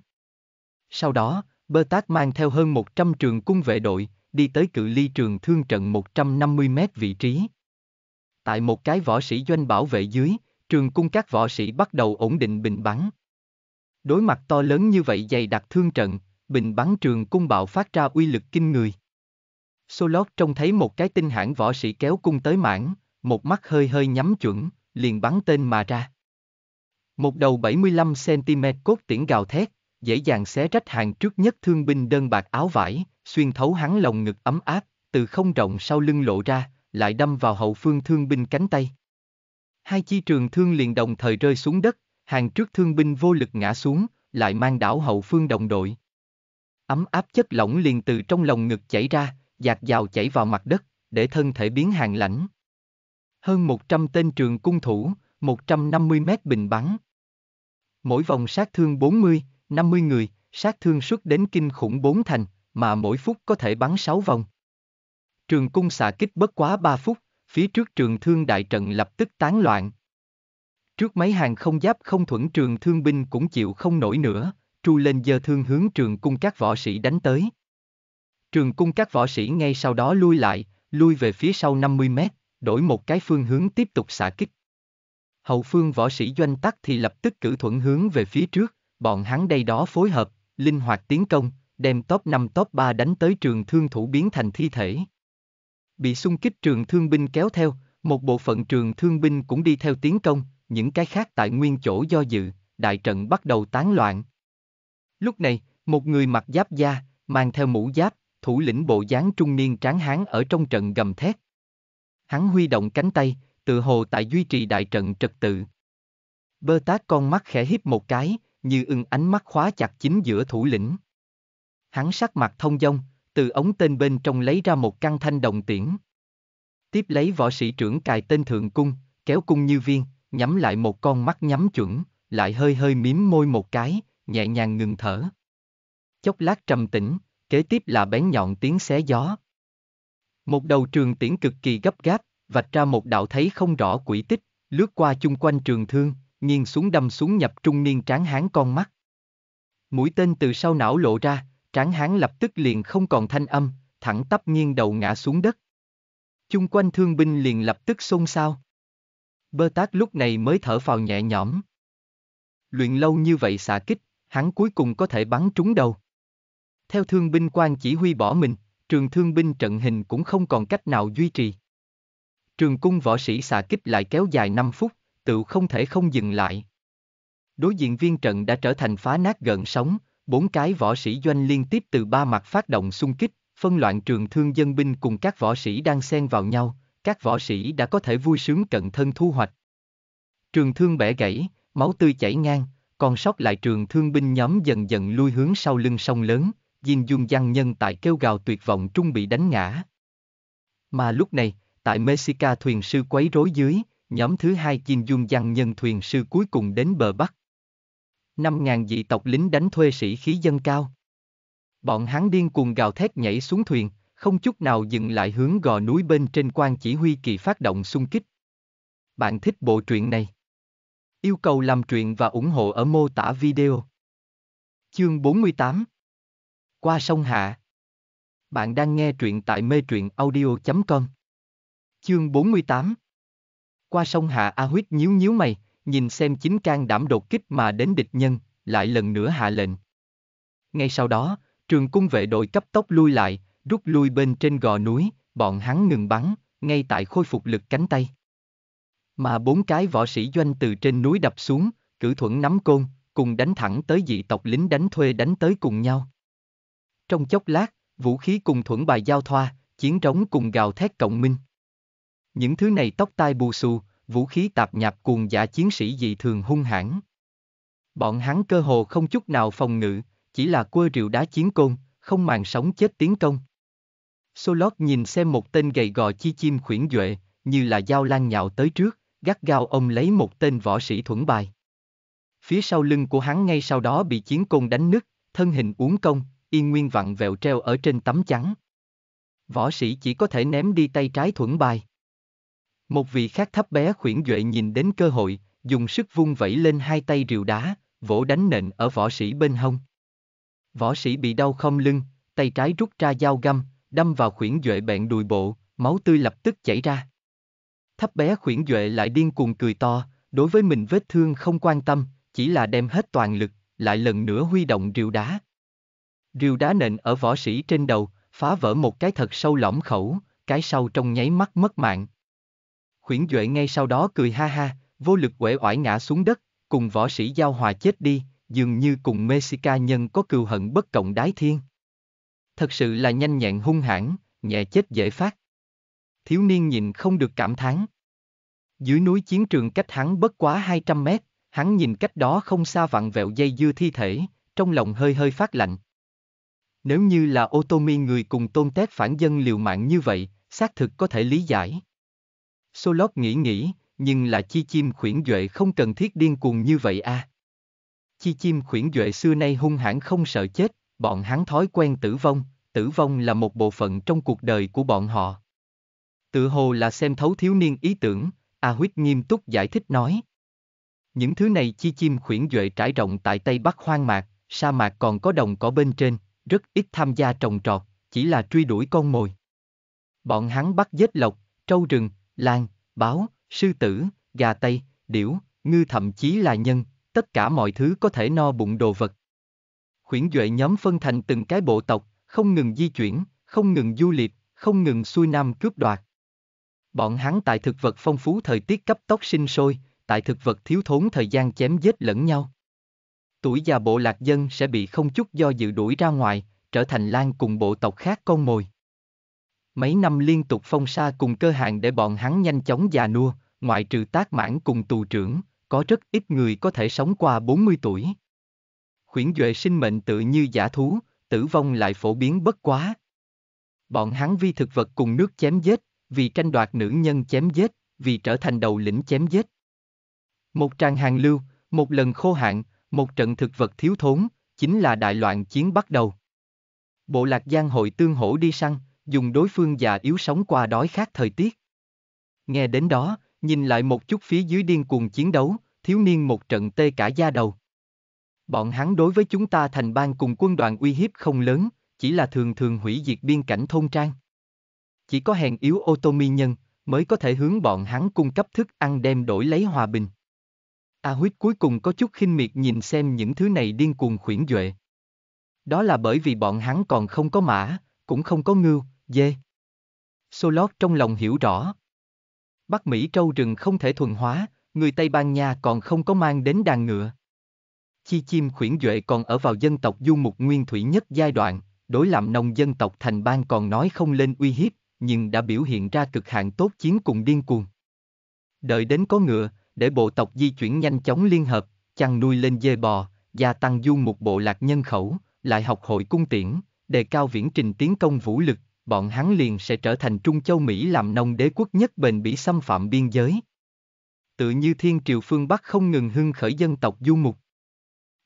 Sau đó, Bơ Tát mang theo hơn 100 trường cung vệ đội, đi tới cự ly trường thương trận 150 mét vị trí. Tại một cái võ sĩ doanh bảo vệ dưới, trường cung các võ sĩ bắt đầu ổn định bình bắn. Đối mặt to lớn như vậy dày đặc thương trận, bình bắn trường cung bạo phát ra uy lực kinh người. Solot trông thấy một cái tinh hãn võ sĩ kéo cung tới mãn, một mắt hơi hơi nhắm chuẩn, liền bắn tên mà ra. Một đầu 75cm cốt tiễn gào thét, dễ dàng xé rách hàng trước nhất thương binh đơn bạc áo vải, xuyên thấu hắn lồng ngực ấm áp, từ không rộng sau lưng lộ ra, lại đâm vào hậu phương thương binh cánh tay hai chi trường thương liền đồng thời rơi xuống đất, hàng trước thương binh vô lực ngã xuống, lại mang đảo hậu phương đồng đội. Ấm áp chất lỏng liền từ trong lòng ngực chảy ra, dạt dào chảy vào mặt đất, để thân thể biến hàng lãnh. Hơn 100 tên trường cung thủ, 150 mét bình bắn. Mỗi vòng sát thương 40, 50 người, sát thương suất đến kinh khủng 4 thành, mà mỗi phút có thể bắn 6 vòng. Trường cung xạ kích bất quá 3 phút, phía trước trường thương đại trận lập tức tán loạn. Trước mấy hàng không giáp không thuẫn trường thương binh cũng chịu không nổi nữa, tru lên giơ thương hướng trường cung các võ sĩ đánh tới. Trường cung các võ sĩ ngay sau đó lui lại, lui về phía sau 50 mét, đổi một cái phương hướng tiếp tục xả kích. Hậu phương võ sĩ doanh tắc thì lập tức cử thuận hướng về phía trước, bọn hắn đây đó phối hợp, linh hoạt tiến công, đem top 5 top 3 đánh tới trường thương thủ biến thành thi thể bị xung kích trường thương binh kéo theo, một bộ phận trường thương binh cũng đi theo tiến công, những cái khác tại nguyên chỗ do dự, đại trận bắt đầu tán loạn. Lúc này, một người mặc giáp da, mang theo mũ giáp, thủ lĩnh bộ dáng trung niên tráng hán ở trong trận gầm thét. Hắn huy động cánh tay, tự hồ tại duy trì đại trận trật tự. Bơ tát con mắt khẽ híp một cái, như ưng ánh mắt khóa chặt chính giữa thủ lĩnh. Hắn sắc mặt thông dong, từ ống tên bên trong lấy ra một căn thanh đồng tiễn. Tiếp lấy võ sĩ trưởng cài tên thượng cung, kéo cung như viên, nhắm lại một con mắt nhắm chuẩn, lại hơi hơi miếm môi một cái, nhẹ nhàng ngừng thở. Chốc lát trầm tĩnh, kế tiếp là bén nhọn tiếng xé gió. Một đầu trường tiễn cực kỳ gấp gáp, vạch ra một đạo thấy không rõ quỷ tích, lướt qua chung quanh trường thương, nghiêng xuống đâm xuống nhập trung niên tráng hán con mắt. Mũi tên từ sau não lộ ra, tráng hán lập tức liền không còn thanh âm, thẳng tắp nghiêng đầu ngã xuống đất. Chung quanh thương binh liền lập tức xôn xao. Bơ tát lúc này mới thở phào nhẹ nhõm. Luyện lâu như vậy xạ kích, hắn cuối cùng có thể bắn trúng đầu. Theo thương binh quan chỉ huy bỏ mình, trường thương binh trận hình cũng không còn cách nào duy trì. Trường cung võ sĩ xạ kích lại kéo dài 5 phút, tự không thể không dừng lại. Đối diện viên trận đã trở thành phá nát gần sóng, bốn cái võ sĩ doanh liên tiếp từ ba mặt phát động xung kích, phân loạn trường thương dân binh cùng các võ sĩ đang xen vào nhau, các võ sĩ đã có thể vui sướng cận thân thu hoạch. Trường thương bẻ gãy, máu tươi chảy ngang, còn sót lại trường thương binh nhóm dần dần lui hướng sau lưng sông lớn, Jin Dung Giang nhân tại kêu gào tuyệt vọng trung bị đánh ngã. Mà lúc này, tại Mexica thuyền sư quấy rối dưới, nhóm thứ hai Jin Dung Giang nhân thuyền sư cuối cùng đến bờ Bắc. 5.000 dị tộc lính đánh thuê sĩ khí dân cao. Bọn hắn điên cuồng gào thét nhảy xuống thuyền, không chút nào dừng lại hướng gò núi bên trên quan chỉ huy kỳ phát động xung kích. Bạn thích bộ truyện này? Yêu cầu làm truyện và ủng hộ ở mô tả video. Chương 48 Qua sông Hạ Bạn đang nghe truyện tại mê truyện audio.com Chương 48 Qua sông Hạ A Huyết nhíu nhíu mày, nhìn xem chính can đảm đột kích mà đến địch nhân, lại lần nữa hạ lệnh. Ngay sau đó, trường cung vệ đội cấp tốc lui lại, rút lui bên trên gò núi, bọn hắn ngừng bắn, ngay tại khôi phục lực cánh tay. Mà bốn cái võ sĩ doanh từ trên núi đập xuống, cử thuẫn nắm côn, cùng đánh thẳng tới dị tộc lính đánh thuê đánh tới cùng nhau. Trong chốc lát, vũ khí cùng thuẫn bài giao thoa, chiến trống cùng gào thét cộng minh. Những thứ này tóc tai bù xù, vũ khí tạp nhạp cuồng giả chiến sĩ dị thường hung hãn. Bọn hắn cơ hồ không chút nào phòng ngự, chỉ là quơ rượu đá chiến côn, không màng sống chết tiến công. Solot nhìn xem một tên gầy gò chi chim khuyển duệ, như là dao lan nhạo tới trước, gắt gao ông lấy một tên võ sĩ thuẫn bài. Phía sau lưng của hắn ngay sau đó bị chiến côn đánh nứt, thân hình uốn cong, y nguyên vặn vẹo treo ở trên tấm chắn. Võ sĩ chỉ có thể ném đi tay trái thuẫn bài. Một vị khác thấp bé khuyển duệ nhìn đến cơ hội, dùng sức vung vẩy lên hai tay rìu đá, vỗ đánh nện ở võ sĩ bên hông. Võ sĩ bị đau không lưng, tay trái rút ra dao găm, đâm vào khuyển duệ bẹn đùi bộ, máu tươi lập tức chảy ra. Thấp bé khuyển duệ lại điên cuồng cười to, đối với mình vết thương không quan tâm, chỉ là đem hết toàn lực, lại lần nữa huy động rìu đá. Rìu đá nện ở võ sĩ trên đầu, phá vỡ một cái thật sâu lõm khẩu, cái sau trong nháy mắt mất mạng. Khuyển Duệ ngay sau đó cười ha ha, vô lực uể oải ngã xuống đất, cùng võ sĩ giao hòa chết đi, dường như cùng Mexica nhân có cừu hận bất cộng đái thiên. Thật sự là nhanh nhẹn hung hãn, nhẹ chết dễ phát. Thiếu niên nhìn không được cảm thán. Dưới núi chiến trường cách hắn bất quá 200 mét, hắn nhìn cách đó không xa vặn vẹo dây dưa thi thể, trong lòng hơi hơi phát lạnh. Nếu như là ô người cùng tôn tét phản dân liều mạng như vậy, xác thực có thể lý giải. Solot nghĩ nghĩ, nhưng là chi chim khuyển duệ không cần thiết điên cuồng như vậy a. À. Chi chim khuyển duệ xưa nay hung hãn không sợ chết, bọn hắn thói quen tử vong, tử vong là một bộ phận trong cuộc đời của bọn họ. Tự hồ là xem thấu thiếu niên ý tưởng, A à Huyết nghiêm túc giải thích nói. Những thứ này chi chim khuyển duệ trải rộng tại Tây Bắc hoang mạc, sa mạc còn có đồng cỏ bên trên, rất ít tham gia trồng trọt, chỉ là truy đuổi con mồi. Bọn hắn bắt giết lộc, trâu rừng, lan, báo, sư tử, gà tây, điểu, ngư thậm chí là nhân, tất cả mọi thứ có thể no bụng đồ vật. Khuyển Duệ nhóm phân thành từng cái bộ tộc, không ngừng di chuyển, không ngừng du lịch, không ngừng xuôi nam cướp đoạt. Bọn hắn tại thực vật phong phú thời tiết cấp tốc sinh sôi, tại thực vật thiếu thốn thời gian chém giết lẫn nhau. Tuổi già bộ lạc dân sẽ bị không chút do dự đuổi ra ngoài, trở thành lan cùng bộ tộc khác con mồi. Mấy năm liên tục phong sa cùng cơ hàng để bọn hắn nhanh chóng già nua, ngoại trừ tác mãn cùng tù trưởng, có rất ít người có thể sống qua 40 tuổi. Khuyển Duệ sinh mệnh tự như giả thú, tử vong lại phổ biến bất quá. Bọn hắn vi thực vật cùng nước chém giết, vì tranh đoạt nữ nhân chém giết, vì trở thành đầu lĩnh chém giết. Một tràng hàng lưu, một lần khô hạn, một trận thực vật thiếu thốn, chính là đại loạn chiến bắt đầu. Bộ lạc giang hội tương hổ đi săn, dùng đối phương già yếu sống qua đói khát thời tiết. Nghe đến đó, nhìn lại một chút phía dưới điên cuồng chiến đấu, thiếu niên một trận tê cả da đầu. Bọn hắn đối với chúng ta thành bang cùng quân đoàn uy hiếp không lớn, chỉ là thường thường hủy diệt biên cảnh thôn trang. Chỉ có hèn yếu ô tô mi nhân mới có thể hướng bọn hắn cung cấp thức ăn đem đổi lấy hòa bình. A à huyết cuối cùng có chút khinh miệt nhìn xem những thứ này điên cuồng khuyển duệ. Đó là bởi vì bọn hắn còn không có mã, cũng không có ngưu, dê. Solot trong lòng hiểu rõ. Bắc Mỹ trâu rừng không thể thuần hóa, người Tây Ban Nha còn không có mang đến đàn ngựa. Chi chim khuyển duệ còn ở vào dân tộc du mục nguyên thủy nhất giai đoạn, đối làm nông dân tộc thành bang còn nói không lên uy hiếp, nhưng đã biểu hiện ra cực hạn tốt chiến cùng điên cuồng. Đợi đến có ngựa, để bộ tộc di chuyển nhanh chóng liên hợp, chăn nuôi lên dê bò, gia tăng du mục bộ lạc nhân khẩu, lại học hội cung tiễn, đề cao viễn trình tiến công vũ lực, bọn hắn liền sẽ trở thành Trung Châu Mỹ làm nông đế quốc nhất bền bỉ xâm phạm biên giới. Tự như thiên triều phương Bắc không ngừng hưng khởi dân tộc du mục.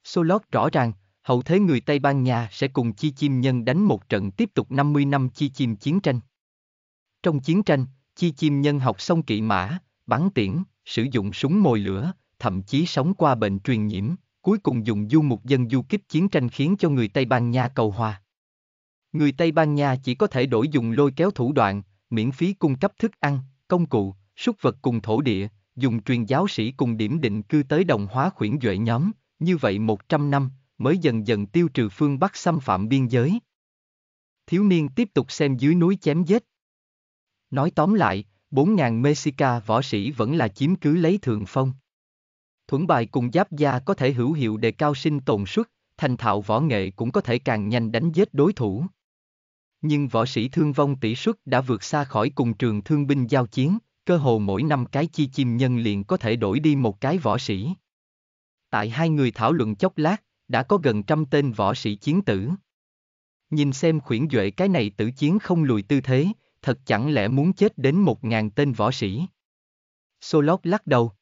Solot rõ ràng, hậu thế người Tây Ban Nha sẽ cùng chi chim nhân đánh một trận tiếp tục 50 năm chi chim chiến tranh. Trong chiến tranh, chi chim nhân học xong kỵ mã, bắn tiễn, sử dụng súng mồi lửa, thậm chí sống qua bệnh truyền nhiễm, cuối cùng dùng du mục dân du kích chiến tranh khiến cho người Tây Ban Nha cầu hòa. Người Tây Ban Nha chỉ có thể đổi dùng lôi kéo thủ đoạn, miễn phí cung cấp thức ăn, công cụ, súc vật cùng thổ địa, dùng truyền giáo sĩ cùng điểm định cư tới đồng hóa khuyển duệ nhóm, như vậy 100 năm, mới dần dần tiêu trừ phương Bắc xâm phạm biên giới. Thiếu niên tiếp tục xem dưới núi chém giết. Nói tóm lại, 4.000 Mexica võ sĩ vẫn là chiếm cứ lấy thường phong. Thuẫn bài cùng giáp gia có thể hữu hiệu đề cao sinh tồn suất, thành thạo võ nghệ cũng có thể càng nhanh đánh giết đối thủ nhưng võ sĩ thương vong tỷ suất đã vượt xa khỏi cùng trường thương binh giao chiến, cơ hồ mỗi năm cái chi chim nhân liền có thể đổi đi một cái võ sĩ. Tại hai người thảo luận chốc lát, đã có gần trăm tên võ sĩ chiến tử. Nhìn xem khuyển duệ cái này tử chiến không lùi tư thế, thật chẳng lẽ muốn chết đến một ngàn tên võ sĩ. Solot lắc đầu.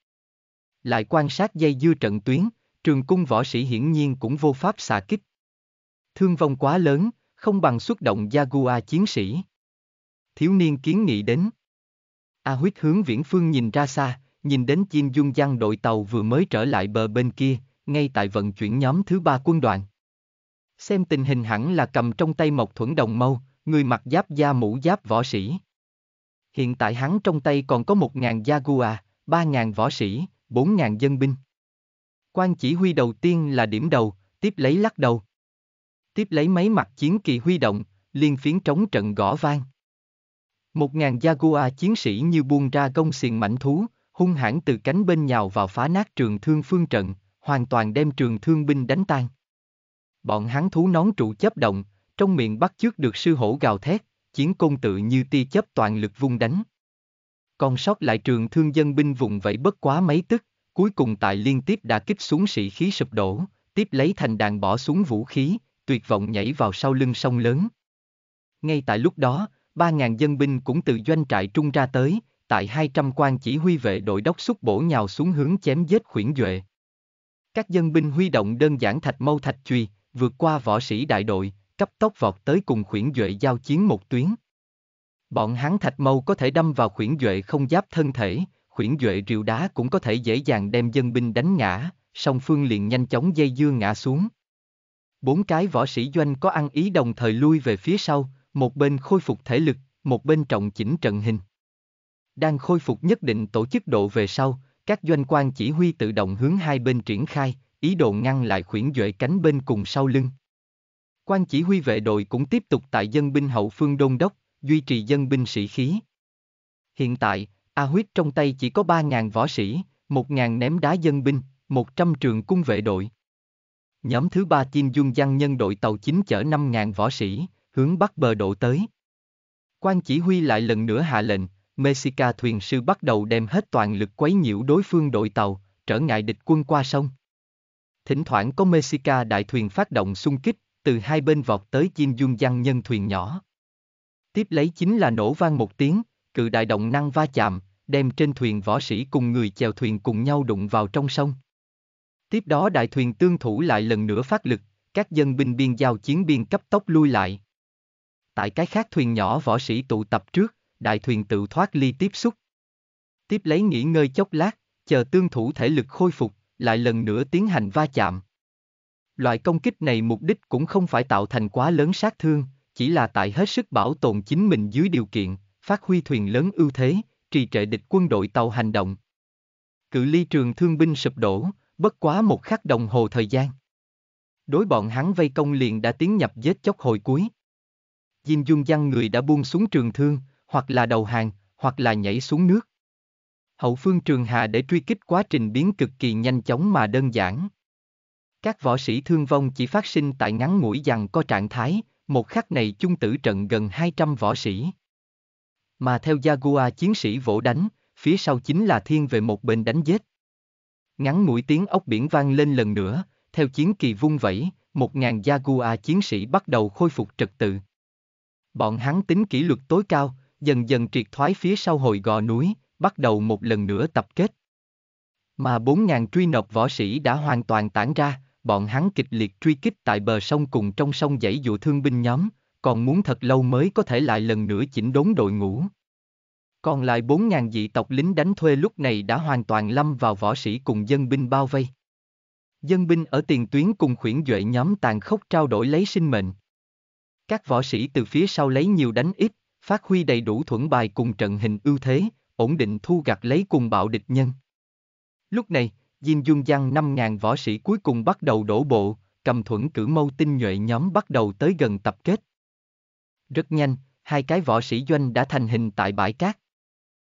Lại quan sát dây dưa trận tuyến, trường cung võ sĩ hiển nhiên cũng vô pháp xạ kích. Thương vong quá lớn, không bằng xuất động Jaguar chiến sĩ. Thiếu niên kiến nghị đến. A huyết hướng viễn phương nhìn ra xa, nhìn đến chim dung giăng đội tàu vừa mới trở lại bờ bên kia, ngay tại vận chuyển nhóm thứ ba quân đoàn. Xem tình hình hẳn là cầm trong tay một thuẫn đồng mâu, người mặc giáp da mũ giáp võ sĩ. Hiện tại hắn trong tay còn có 1.000 Jaguar, 3.000 võ sĩ, 4.000 dân binh. Quan chỉ huy đầu tiên là điểm đầu, tiếp lấy lắc đầu tiếp lấy mấy mặt chiến kỳ huy động, liên phiến trống trận gõ vang. Một ngàn Jaguar chiến sĩ như buông ra công xiềng mảnh thú, hung hãn từ cánh bên nhào vào phá nát trường thương phương trận, hoàn toàn đem trường thương binh đánh tan. Bọn hắn thú nón trụ chấp động, trong miệng bắt chước được sư hổ gào thét, chiến công tự như tia chấp toàn lực vung đánh. Còn sót lại trường thương dân binh vùng vẫy bất quá mấy tức, cuối cùng tại liên tiếp đã kích xuống sĩ khí sụp đổ, tiếp lấy thành đàn bỏ xuống vũ khí, tuyệt vọng nhảy vào sau lưng sông lớn. Ngay tại lúc đó, 3.000 dân binh cũng từ doanh trại trung ra tới, tại 200 quan chỉ huy vệ đội đốc xúc bổ nhào xuống hướng chém giết khuyển duệ. Các dân binh huy động đơn giản thạch mâu thạch chùy, vượt qua võ sĩ đại đội, cấp tốc vọt tới cùng khuyển duệ giao chiến một tuyến. Bọn hắn thạch mâu có thể đâm vào khuyển duệ không giáp thân thể, khuyển duệ rìu đá cũng có thể dễ dàng đem dân binh đánh ngã, song phương liền nhanh chóng dây dưa ngã xuống bốn cái võ sĩ doanh có ăn ý đồng thời lui về phía sau, một bên khôi phục thể lực, một bên trọng chỉnh trận hình. Đang khôi phục nhất định tổ chức độ về sau, các doanh quan chỉ huy tự động hướng hai bên triển khai, ý đồ ngăn lại khuyển duệ cánh bên cùng sau lưng. Quan chỉ huy vệ đội cũng tiếp tục tại dân binh hậu phương đôn đốc, duy trì dân binh sĩ khí. Hiện tại, A Huyết trong tay chỉ có 3.000 võ sĩ, 1.000 ném đá dân binh, 100 trường cung vệ đội. Nhóm thứ ba Kim Dung Giang nhân đội tàu chính chở 5.000 võ sĩ, hướng bắc bờ độ tới. Quan chỉ huy lại lần nữa hạ lệnh, Mexica thuyền sư bắt đầu đem hết toàn lực quấy nhiễu đối phương đội tàu, trở ngại địch quân qua sông. Thỉnh thoảng có Mexica đại thuyền phát động xung kích, từ hai bên vọt tới Kim Dung Giang nhân thuyền nhỏ. Tiếp lấy chính là nổ vang một tiếng, cự đại động năng va chạm, đem trên thuyền võ sĩ cùng người chèo thuyền cùng nhau đụng vào trong sông. Tiếp đó đại thuyền tương thủ lại lần nữa phát lực, các dân binh biên giao chiến biên cấp tốc lui lại. Tại cái khác thuyền nhỏ võ sĩ tụ tập trước, đại thuyền tự thoát ly tiếp xúc. Tiếp lấy nghỉ ngơi chốc lát, chờ tương thủ thể lực khôi phục, lại lần nữa tiến hành va chạm. Loại công kích này mục đích cũng không phải tạo thành quá lớn sát thương, chỉ là tại hết sức bảo tồn chính mình dưới điều kiện, phát huy thuyền lớn ưu thế, trì trệ địch quân đội tàu hành động. Cự ly trường thương binh sụp đổ, bất quá một khắc đồng hồ thời gian. Đối bọn hắn vây công liền đã tiến nhập giết chốc hồi cuối. Diêm Dung Giang người đã buông xuống trường thương, hoặc là đầu hàng, hoặc là nhảy xuống nước. Hậu phương trường hà để truy kích quá trình biến cực kỳ nhanh chóng mà đơn giản. Các võ sĩ thương vong chỉ phát sinh tại ngắn mũi dằn có trạng thái, một khắc này chung tử trận gần 200 võ sĩ. Mà theo Jaguar chiến sĩ vỗ đánh, phía sau chính là thiên về một bên đánh giết. Ngắn mũi tiếng ốc biển vang lên lần nữa, theo chiến kỳ vung vẩy, một ngàn Jaguar chiến sĩ bắt đầu khôi phục trật tự. Bọn hắn tính kỷ luật tối cao, dần dần triệt thoái phía sau hồi gò núi, bắt đầu một lần nữa tập kết. Mà bốn ngàn truy nộp võ sĩ đã hoàn toàn tản ra, bọn hắn kịch liệt truy kích tại bờ sông cùng trong sông dãy dụ thương binh nhóm, còn muốn thật lâu mới có thể lại lần nữa chỉnh đốn đội ngũ. Còn lại 4.000 dị tộc lính đánh thuê lúc này đã hoàn toàn lâm vào võ sĩ cùng dân binh bao vây. Dân binh ở tiền tuyến cùng khuyển duệ nhóm tàn khốc trao đổi lấy sinh mệnh. Các võ sĩ từ phía sau lấy nhiều đánh ít, phát huy đầy đủ thuẫn bài cùng trận hình ưu thế, ổn định thu gặt lấy cùng bạo địch nhân. Lúc này, Diêm Dung Giang 5.000 võ sĩ cuối cùng bắt đầu đổ bộ, cầm thuẫn cử mâu tinh nhuệ nhóm bắt đầu tới gần tập kết. Rất nhanh, hai cái võ sĩ doanh đã thành hình tại bãi cát.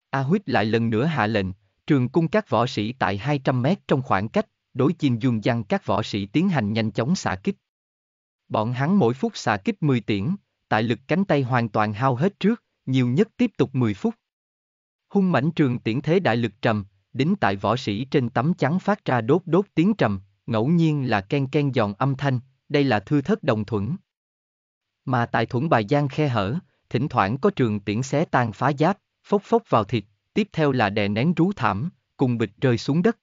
A Huyết lại lần nữa hạ lệnh, trường cung các võ sĩ tại 200 mét trong khoảng cách, đối chim dương giăng các võ sĩ tiến hành nhanh chóng xạ kích. Bọn hắn mỗi phút xạ kích 10 tiễn, tại lực cánh tay hoàn toàn hao hết trước, nhiều nhất tiếp tục 10 phút. Hung mảnh trường tiễn thế đại lực trầm, đính tại võ sĩ trên tấm chắn phát ra đốt đốt tiếng trầm, ngẫu nhiên là ken ken giòn âm thanh, đây là thư thất đồng thuẫn. Mà tại thuẫn bài gian khe hở, thỉnh thoảng có trường tiễn xé tan phá giáp, phốc phốc vào thịt, tiếp theo là đè nén rú thảm, cùng bịch rơi xuống đất.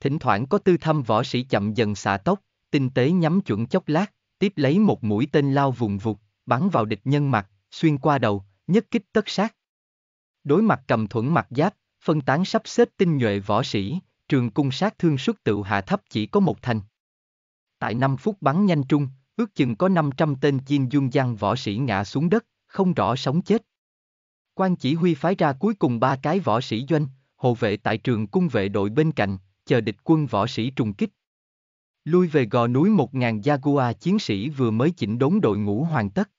Thỉnh thoảng có tư thâm võ sĩ chậm dần xả tốc, tinh tế nhắm chuẩn chốc lát, tiếp lấy một mũi tên lao vùng vụt, bắn vào địch nhân mặt, xuyên qua đầu, nhất kích tất sát. Đối mặt cầm thuẫn mặt giáp, phân tán sắp xếp tinh nhuệ võ sĩ, trường cung sát thương xuất tự hạ thấp chỉ có một thành. Tại 5 phút bắn nhanh trung, ước chừng có 500 tên chiên dung giang võ sĩ ngã xuống đất, không rõ sống chết quan chỉ huy phái ra cuối cùng ba cái võ sĩ doanh, hộ vệ tại trường cung vệ đội bên cạnh, chờ địch quân võ sĩ trùng kích. Lui về gò núi một ngàn Jaguar chiến sĩ vừa mới chỉnh đốn đội ngũ hoàn tất.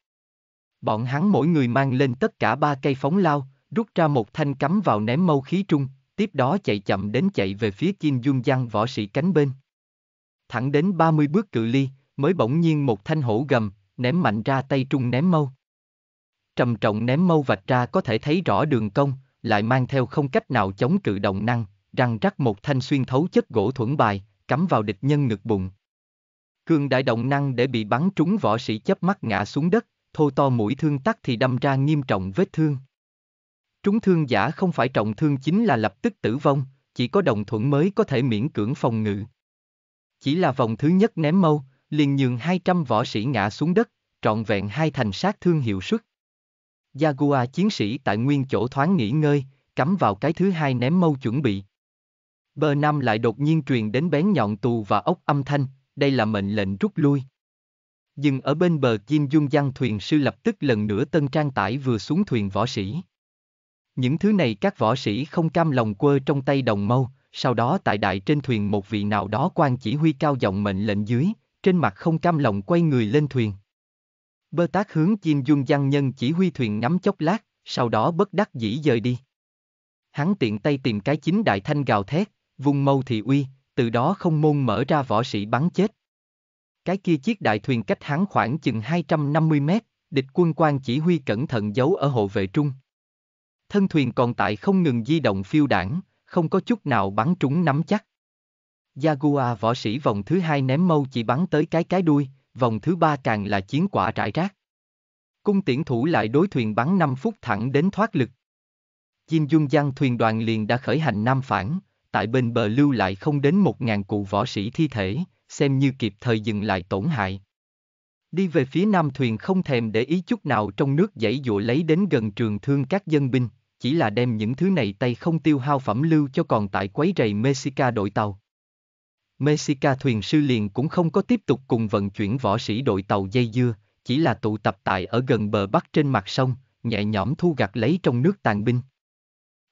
Bọn hắn mỗi người mang lên tất cả ba cây phóng lao, rút ra một thanh cắm vào ném mâu khí trung, tiếp đó chạy chậm đến chạy về phía Kim Dung Giang võ sĩ cánh bên. Thẳng đến 30 bước cự ly, mới bỗng nhiên một thanh hổ gầm, ném mạnh ra tay trung ném mâu trầm trọng ném mâu vạch ra có thể thấy rõ đường cong, lại mang theo không cách nào chống cự động năng, răng rắc một thanh xuyên thấu chất gỗ thuẫn bài, cắm vào địch nhân ngực bụng. Cường đại động năng để bị bắn trúng võ sĩ chớp mắt ngã xuống đất, thô to mũi thương tắt thì đâm ra nghiêm trọng vết thương. Trúng thương giả không phải trọng thương chính là lập tức tử vong, chỉ có đồng thuẫn mới có thể miễn cưỡng phòng ngự. Chỉ là vòng thứ nhất ném mâu, liền nhường 200 võ sĩ ngã xuống đất, trọn vẹn hai thành sát thương hiệu suất. Jaguar chiến sĩ tại nguyên chỗ thoáng nghỉ ngơi, cắm vào cái thứ hai ném mâu chuẩn bị. Bờ Nam lại đột nhiên truyền đến bén nhọn tù và ốc âm thanh, đây là mệnh lệnh rút lui. Dừng ở bên bờ Kim Dung Giang thuyền sư lập tức lần nữa tân trang tải vừa xuống thuyền võ sĩ. Những thứ này các võ sĩ không cam lòng quơ trong tay đồng mâu, sau đó tại đại trên thuyền một vị nào đó quan chỉ huy cao giọng mệnh lệnh dưới, trên mặt không cam lòng quay người lên thuyền. Bơ tác hướng chim dung giang nhân chỉ huy thuyền ngắm chốc lát, sau đó bất đắc dĩ dời đi. Hắn tiện tay tìm cái chính đại thanh gào thét, vùng mâu thị uy, từ đó không môn mở ra võ sĩ bắn chết. Cái kia chiếc đại thuyền cách hắn khoảng chừng 250 mét, địch quân quan chỉ huy cẩn thận giấu ở hộ vệ trung. Thân thuyền còn tại không ngừng di động phiêu đảng, không có chút nào bắn trúng nắm chắc. Jaguar võ sĩ vòng thứ hai ném mâu chỉ bắn tới cái cái đuôi, vòng thứ ba càng là chiến quả trải rác. Cung tiễn thủ lại đối thuyền bắn 5 phút thẳng đến thoát lực. Chim dung giang thuyền đoàn liền đã khởi hành nam phản, tại bên bờ lưu lại không đến một ngàn cụ võ sĩ thi thể, xem như kịp thời dừng lại tổn hại. Đi về phía nam thuyền không thèm để ý chút nào trong nước dãy dụa lấy đến gần trường thương các dân binh, chỉ là đem những thứ này tay không tiêu hao phẩm lưu cho còn tại quấy rầy Mexica đội tàu. Mexica thuyền sư liền cũng không có tiếp tục cùng vận chuyển võ sĩ đội tàu dây dưa, chỉ là tụ tập tại ở gần bờ bắc trên mặt sông, nhẹ nhõm thu gặt lấy trong nước tàn binh.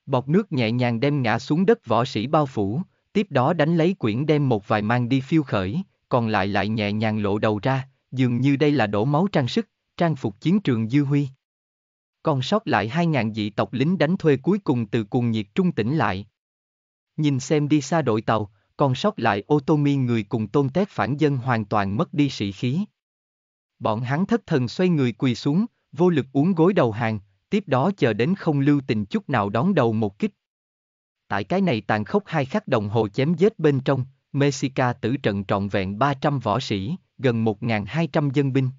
Bọt nước nhẹ nhàng đem ngã xuống đất võ sĩ bao phủ, tiếp đó đánh lấy quyển đem một vài mang đi phiêu khởi, còn lại lại nhẹ nhàng lộ đầu ra, dường như đây là đổ máu trang sức, trang phục chiến trường dư huy. Còn sót lại hai ngàn dị tộc lính đánh thuê cuối cùng từ cuồng nhiệt trung tỉnh lại. Nhìn xem đi xa đội tàu, còn sót lại ô người cùng tôn tét phản dân hoàn toàn mất đi sĩ khí. Bọn hắn thất thần xoay người quỳ xuống, vô lực uống gối đầu hàng, tiếp đó chờ đến không lưu tình chút nào đón đầu một kích. Tại cái này tàn khốc hai khắc đồng hồ chém giết bên trong, Mexica tử trận trọn vẹn 300 võ sĩ, gần 1.200 dân binh.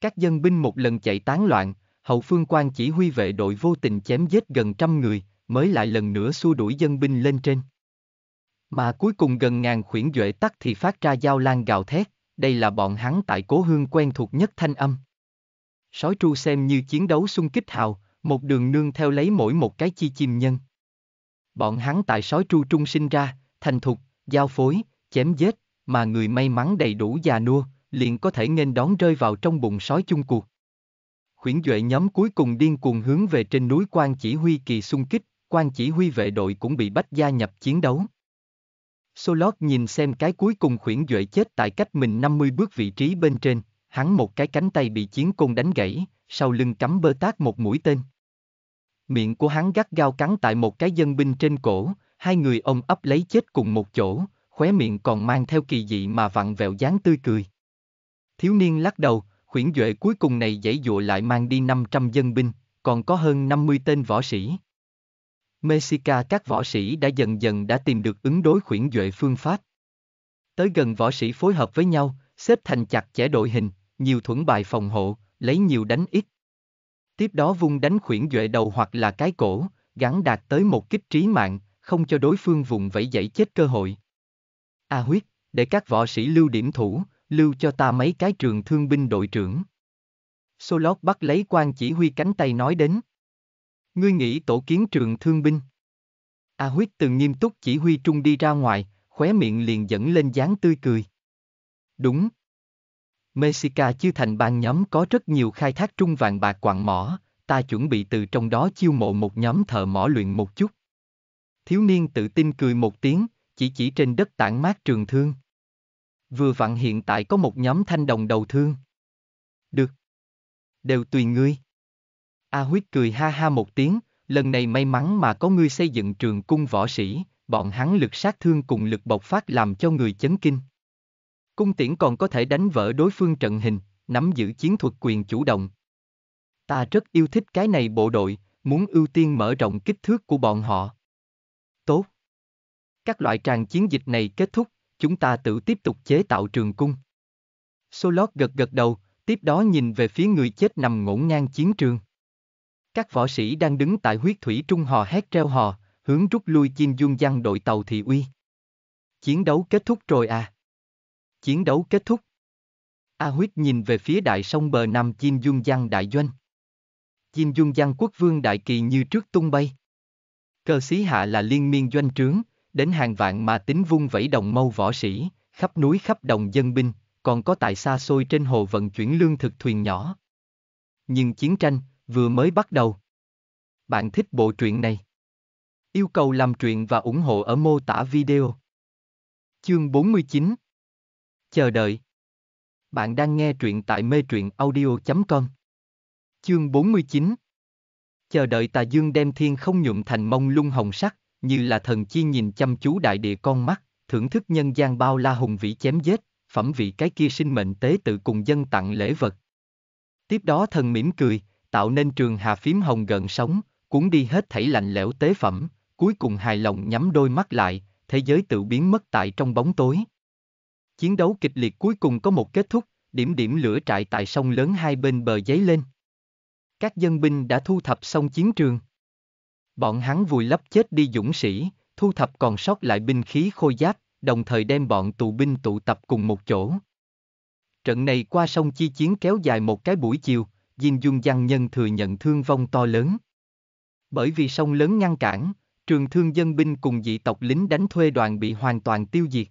Các dân binh một lần chạy tán loạn, hậu phương quan chỉ huy vệ đội vô tình chém giết gần trăm người, mới lại lần nữa xua đuổi dân binh lên trên. Mà cuối cùng gần ngàn khuyển duệ tắc thì phát ra giao lan gào thét, đây là bọn hắn tại cố hương quen thuộc nhất thanh âm. Sói tru xem như chiến đấu xung kích hào, một đường nương theo lấy mỗi một cái chi chim nhân. Bọn hắn tại sói tru trung sinh ra, thành thục, giao phối, chém giết, mà người may mắn đầy đủ già nua, liền có thể nghênh đón rơi vào trong bụng sói chung cuộc. Khuyển Duệ nhóm cuối cùng điên cuồng hướng về trên núi quan chỉ huy kỳ xung kích, quan chỉ huy vệ đội cũng bị bách gia nhập chiến đấu. Solot nhìn xem cái cuối cùng khuyển Duệ chết tại cách mình 50 bước vị trí bên trên, hắn một cái cánh tay bị chiến côn đánh gãy, sau lưng cắm bơ tát một mũi tên. Miệng của hắn gắt gao cắn tại một cái dân binh trên cổ, hai người ông ấp lấy chết cùng một chỗ, khóe miệng còn mang theo kỳ dị mà vặn vẹo dáng tươi cười. Thiếu niên lắc đầu, khuyển Duệ cuối cùng này dãy dụa lại mang đi 500 dân binh, còn có hơn 50 tên võ sĩ. Mexica các võ sĩ đã dần dần đã tìm được ứng đối khuyển duệ phương pháp. Tới gần võ sĩ phối hợp với nhau, xếp thành chặt chẽ đội hình, nhiều thuẫn bài phòng hộ, lấy nhiều đánh ít. Tiếp đó vung đánh khuyển duệ đầu hoặc là cái cổ, gắn đạt tới một kích trí mạng, không cho đối phương vùng vẫy dãy chết cơ hội. A à huyết, để các võ sĩ lưu điểm thủ, lưu cho ta mấy cái trường thương binh đội trưởng. Solot bắt lấy quan chỉ huy cánh tay nói đến. Ngươi nghĩ tổ kiến trường thương binh. A à huyết từ nghiêm túc chỉ huy trung đi ra ngoài, khóe miệng liền dẫn lên dáng tươi cười. Đúng. Mexica chư thành ban nhóm có rất nhiều khai thác trung vàng bạc quặng mỏ, ta chuẩn bị từ trong đó chiêu mộ một nhóm thợ mỏ luyện một chút. Thiếu niên tự tin cười một tiếng, chỉ chỉ trên đất tảng mát trường thương. Vừa vặn hiện tại có một nhóm thanh đồng đầu thương. Được. Đều tùy ngươi. A huyết cười ha ha một tiếng, lần này may mắn mà có ngươi xây dựng trường cung võ sĩ, bọn hắn lực sát thương cùng lực bộc phát làm cho người chấn kinh. Cung tiễn còn có thể đánh vỡ đối phương trận hình, nắm giữ chiến thuật quyền chủ động. Ta rất yêu thích cái này bộ đội, muốn ưu tiên mở rộng kích thước của bọn họ. Tốt. Các loại tràng chiến dịch này kết thúc, chúng ta tự tiếp tục chế tạo trường cung. Solot gật gật đầu, tiếp đó nhìn về phía người chết nằm ngổn ngang chiến trường. Các võ sĩ đang đứng tại huyết thủy trung hò hét treo hò, hướng rút lui chim dung giăng đội tàu thị uy. Chiến đấu kết thúc rồi à? Chiến đấu kết thúc. A huyết nhìn về phía đại sông bờ nam chim dương giăng đại doanh. Chim dung giăng quốc vương đại kỳ như trước tung bay. Cờ xí hạ là liên miên doanh trướng, đến hàng vạn mà tính vung vẫy đồng mâu võ sĩ, khắp núi khắp đồng dân binh, còn có tại xa xôi trên hồ vận chuyển lương thực thuyền nhỏ. Nhưng chiến tranh, vừa mới bắt đầu. Bạn thích bộ truyện này? Yêu cầu làm truyện và ủng hộ ở mô tả video. Chương 49 Chờ đợi Bạn đang nghe truyện tại mê truyện audio.com Chương 49 Chờ đợi tà dương đem thiên không nhuộm thành mông lung hồng sắc, như là thần chi nhìn chăm chú đại địa con mắt, thưởng thức nhân gian bao la hùng vĩ chém giết, phẩm vị cái kia sinh mệnh tế tự cùng dân tặng lễ vật. Tiếp đó thần mỉm cười, tạo nên trường hà phím hồng gần sóng, cuốn đi hết thảy lạnh lẽo tế phẩm, cuối cùng hài lòng nhắm đôi mắt lại, thế giới tự biến mất tại trong bóng tối. Chiến đấu kịch liệt cuối cùng có một kết thúc, điểm điểm lửa trại tại sông lớn hai bên bờ giấy lên. Các dân binh đã thu thập xong chiến trường. Bọn hắn vùi lấp chết đi dũng sĩ, thu thập còn sót lại binh khí khôi giáp, đồng thời đem bọn tù binh tụ tập cùng một chỗ. Trận này qua sông chi chiến kéo dài một cái buổi chiều, Diêm Dung Giang Nhân thừa nhận thương vong to lớn. Bởi vì sông lớn ngăn cản, trường thương dân binh cùng dị tộc lính đánh thuê đoàn bị hoàn toàn tiêu diệt.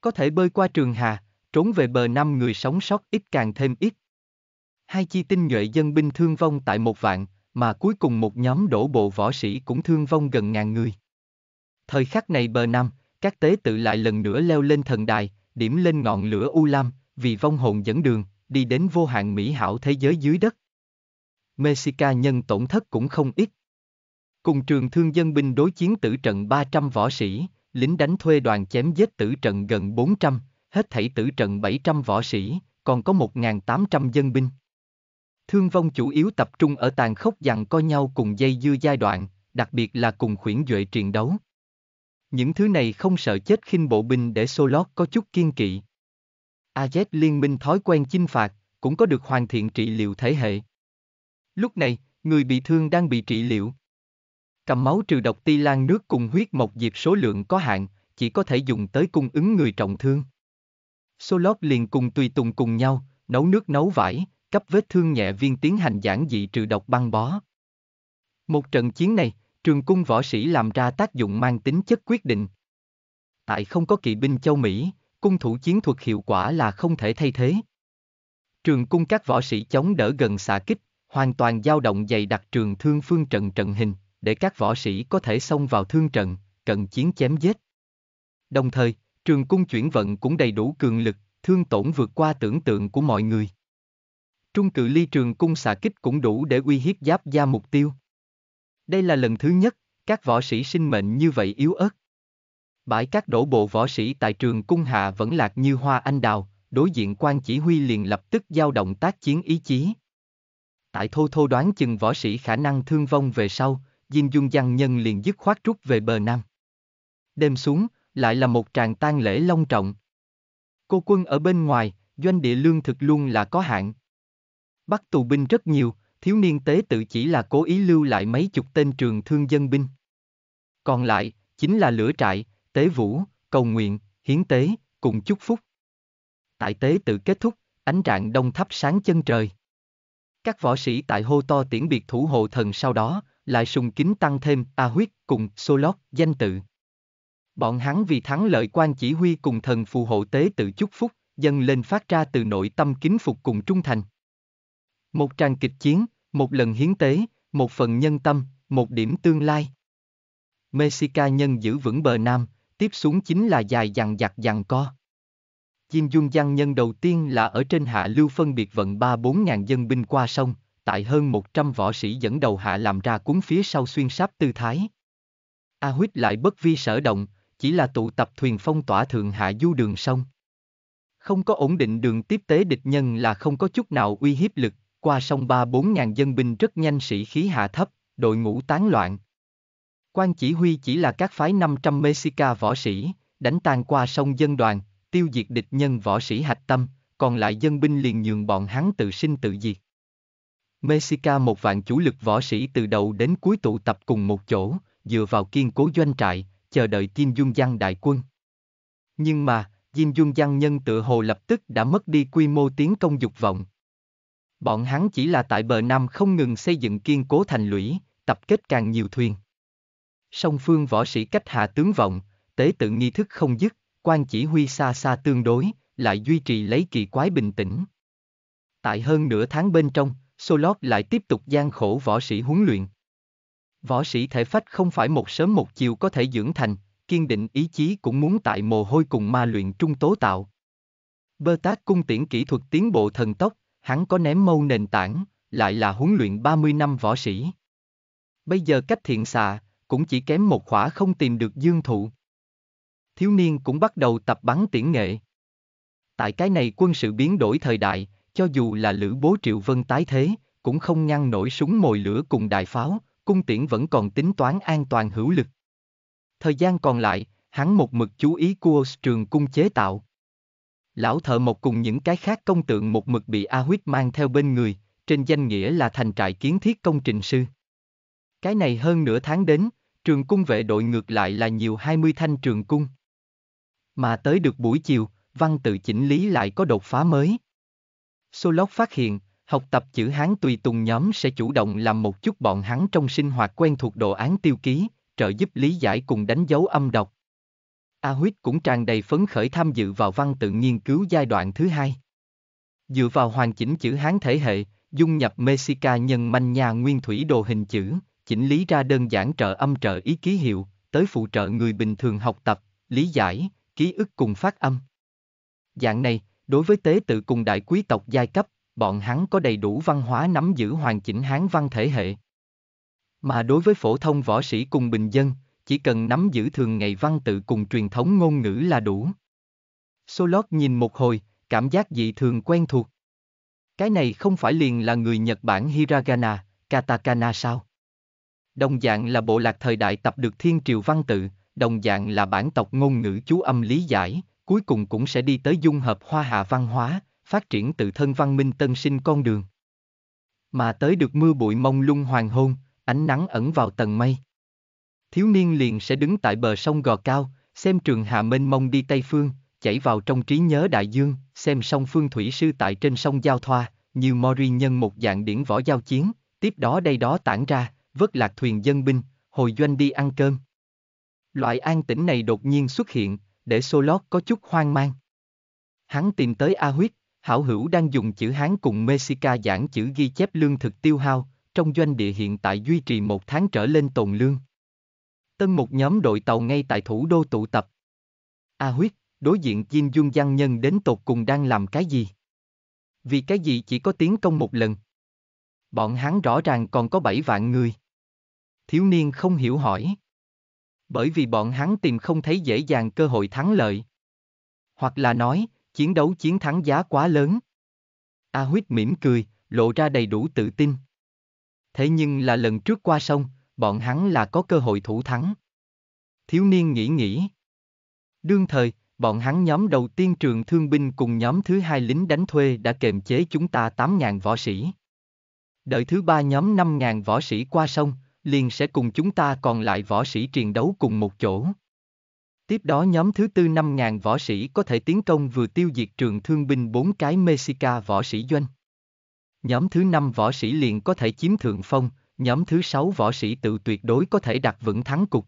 Có thể bơi qua trường hà, trốn về bờ năm người sống sót ít càng thêm ít. Hai chi tinh nhuệ dân binh thương vong tại một vạn, mà cuối cùng một nhóm đổ bộ võ sĩ cũng thương vong gần ngàn người. Thời khắc này bờ nam, các tế tự lại lần nữa leo lên thần đài, điểm lên ngọn lửa u lam, vì vong hồn dẫn đường, đi đến vô hạn mỹ hảo thế giới dưới đất. Mexica nhân tổn thất cũng không ít. Cùng trường thương dân binh đối chiến tử trận 300 võ sĩ, lính đánh thuê đoàn chém giết tử trận gần 400, hết thảy tử trận 700 võ sĩ, còn có 1.800 dân binh. Thương vong chủ yếu tập trung ở tàn khốc dằn co nhau cùng dây dưa giai đoạn, đặc biệt là cùng khuyển duệ triền đấu. Những thứ này không sợ chết khinh bộ binh để Solot có chút kiên kỵ. AZ liên minh thói quen chinh phạt, cũng có được hoàn thiện trị liệu thể hệ. Lúc này, người bị thương đang bị trị liệu. Cầm máu trừ độc ti lan nước cùng huyết mộc diệp số lượng có hạn, chỉ có thể dùng tới cung ứng người trọng thương. Solot liền cùng tùy tùng cùng nhau, nấu nước nấu vải, cấp vết thương nhẹ viên tiến hành giảng dị trừ độc băng bó. Một trận chiến này, trường cung võ sĩ làm ra tác dụng mang tính chất quyết định. Tại không có kỵ binh châu Mỹ, cung thủ chiến thuật hiệu quả là không thể thay thế. Trường cung các võ sĩ chống đỡ gần xạ kích, hoàn toàn dao động dày đặc trường thương phương trận trận hình, để các võ sĩ có thể xông vào thương trận, cận chiến chém giết. Đồng thời, trường cung chuyển vận cũng đầy đủ cường lực, thương tổn vượt qua tưởng tượng của mọi người. Trung cự ly trường cung xạ kích cũng đủ để uy hiếp giáp gia mục tiêu. Đây là lần thứ nhất, các võ sĩ sinh mệnh như vậy yếu ớt. Bãi các đổ bộ võ sĩ tại trường cung hạ vẫn lạc như hoa anh đào, đối diện quan chỉ huy liền lập tức giao động tác chiến ý chí. Tại thô thô đoán chừng võ sĩ khả năng thương vong về sau, Diêm Dung Giang Nhân liền dứt khoát rút về bờ nam. Đêm xuống, lại là một tràng tang lễ long trọng. Cô quân ở bên ngoài, doanh địa lương thực luôn là có hạn. Bắt tù binh rất nhiều, thiếu niên tế tự chỉ là cố ý lưu lại mấy chục tên trường thương dân binh. Còn lại, chính là lửa trại, tế vũ, cầu nguyện, hiến tế, cùng chúc phúc. Tại tế tự kết thúc, ánh rạng đông thắp sáng chân trời. Các võ sĩ tại hô to tiễn biệt thủ hộ thần sau đó, lại sùng kính tăng thêm A huyết cùng Solot danh tự. Bọn hắn vì thắng lợi quan chỉ huy cùng thần phù hộ tế tự chúc phúc, dâng lên phát ra từ nội tâm kính phục cùng trung thành. Một tràng kịch chiến, một lần hiến tế, một phần nhân tâm, một điểm tương lai. Mexica nhân giữ vững bờ Nam, tiếp xuống chính là dài dằng dặc dằng co. Chim dung giang nhân đầu tiên là ở trên hạ lưu phân biệt vận 3-4 ngàn dân binh qua sông, tại hơn 100 võ sĩ dẫn đầu hạ làm ra cuốn phía sau xuyên sáp tư thái. A huyết lại bất vi sở động, chỉ là tụ tập thuyền phong tỏa thượng hạ du đường sông. Không có ổn định đường tiếp tế địch nhân là không có chút nào uy hiếp lực, qua sông ba bốn ngàn dân binh rất nhanh sĩ khí hạ thấp, đội ngũ tán loạn, Quan chỉ huy chỉ là các phái 500 Mexica võ sĩ, đánh tan qua sông dân đoàn, tiêu diệt địch nhân võ sĩ hạch tâm, còn lại dân binh liền nhường bọn hắn tự sinh tự diệt. Mexica một vạn chủ lực võ sĩ từ đầu đến cuối tụ tập cùng một chỗ, dựa vào kiên cố doanh trại, chờ đợi Kim Dung Giang đại quân. Nhưng mà, Kim Dung Giang nhân tự hồ lập tức đã mất đi quy mô tiến công dục vọng. Bọn hắn chỉ là tại bờ Nam không ngừng xây dựng kiên cố thành lũy, tập kết càng nhiều thuyền song phương võ sĩ cách hạ tướng vọng, tế tự nghi thức không dứt, quan chỉ huy xa xa tương đối, lại duy trì lấy kỳ quái bình tĩnh. Tại hơn nửa tháng bên trong, Solot lại tiếp tục gian khổ võ sĩ huấn luyện. Võ sĩ thể phách không phải một sớm một chiều có thể dưỡng thành, kiên định ý chí cũng muốn tại mồ hôi cùng ma luyện trung tố tạo. Bơ tác cung tiễn kỹ thuật tiến bộ thần tốc, hắn có ném mâu nền tảng, lại là huấn luyện 30 năm võ sĩ. Bây giờ cách thiện xạ, cũng chỉ kém một khỏa không tìm được dương thụ. Thiếu niên cũng bắt đầu tập bắn tiễn nghệ. Tại cái này quân sự biến đổi thời đại, cho dù là Lữ Bố Triệu Vân tái thế, cũng không ngăn nổi súng mồi lửa cùng đại pháo, cung tiễn vẫn còn tính toán an toàn hữu lực. Thời gian còn lại, hắn một mực chú ý cua trường cung chế tạo. Lão thợ một cùng những cái khác công tượng một mực bị A Huyết mang theo bên người, trên danh nghĩa là thành trại kiến thiết công trình sư. Cái này hơn nửa tháng đến, trường cung vệ đội ngược lại là nhiều 20 thanh trường cung. Mà tới được buổi chiều, văn tự chỉnh lý lại có đột phá mới. Solok phát hiện, học tập chữ Hán tùy tùng nhóm sẽ chủ động làm một chút bọn hắn trong sinh hoạt quen thuộc đồ án tiêu ký, trợ giúp lý giải cùng đánh dấu âm đọc. A Huyết cũng tràn đầy phấn khởi tham dự vào văn tự nghiên cứu giai đoạn thứ hai. Dựa vào hoàn chỉnh chữ Hán thể hệ, dung nhập Mexica nhân manh nhà nguyên thủy đồ hình chữ, chỉnh lý ra đơn giản trợ âm trợ ý ký hiệu, tới phụ trợ người bình thường học tập, lý giải, ký ức cùng phát âm. Dạng này, đối với tế tự cùng đại quý tộc giai cấp, bọn hắn có đầy đủ văn hóa nắm giữ hoàn chỉnh hán văn thể hệ. Mà đối với phổ thông võ sĩ cùng bình dân, chỉ cần nắm giữ thường ngày văn tự cùng truyền thống ngôn ngữ là đủ. Solot nhìn một hồi, cảm giác dị thường quen thuộc. Cái này không phải liền là người Nhật Bản Hiragana, Katakana sao? Đồng dạng là bộ lạc thời đại tập được thiên triều văn tự, đồng dạng là bản tộc ngôn ngữ chú âm lý giải, cuối cùng cũng sẽ đi tới dung hợp hoa hạ văn hóa, phát triển tự thân văn minh tân sinh con đường. Mà tới được mưa bụi mông lung hoàng hôn, ánh nắng ẩn vào tầng mây. Thiếu niên liền sẽ đứng tại bờ sông Gò Cao, xem trường hạ mênh mông đi Tây Phương, chảy vào trong trí nhớ đại dương, xem sông Phương Thủy Sư tại trên sông Giao Thoa, như Mori nhân một dạng điển võ giao chiến, tiếp đó đây đó tản ra, vớt lạc thuyền dân binh, hồi doanh đi ăn cơm. Loại an tĩnh này đột nhiên xuất hiện, để Solot có chút hoang mang. Hắn tìm tới A Huyết, hảo hữu đang dùng chữ Hán cùng Mexica giảng chữ ghi chép lương thực tiêu hao, trong doanh địa hiện tại duy trì một tháng trở lên tồn lương. Tân một nhóm đội tàu ngay tại thủ đô tụ tập. A Huyết, đối diện Kim Dung Giang Nhân đến tột cùng đang làm cái gì? Vì cái gì chỉ có tiến công một lần? Bọn hắn rõ ràng còn có 7 vạn người thiếu niên không hiểu hỏi. Bởi vì bọn hắn tìm không thấy dễ dàng cơ hội thắng lợi. Hoặc là nói, chiến đấu chiến thắng giá quá lớn. A Huyết mỉm cười, lộ ra đầy đủ tự tin. Thế nhưng là lần trước qua sông, bọn hắn là có cơ hội thủ thắng. Thiếu niên nghĩ nghĩ. Đương thời, bọn hắn nhóm đầu tiên trường thương binh cùng nhóm thứ hai lính đánh thuê đã kềm chế chúng ta 8.000 võ sĩ. Đợi thứ ba nhóm 5.000 võ sĩ qua sông, liền sẽ cùng chúng ta còn lại võ sĩ triền đấu cùng một chỗ. Tiếp đó nhóm thứ tư 5.000 võ sĩ có thể tiến công vừa tiêu diệt trường thương binh bốn cái Mexica võ sĩ doanh. Nhóm thứ năm võ sĩ liền có thể chiếm thượng phong, nhóm thứ sáu võ sĩ tự tuyệt đối có thể đặt vững thắng cục.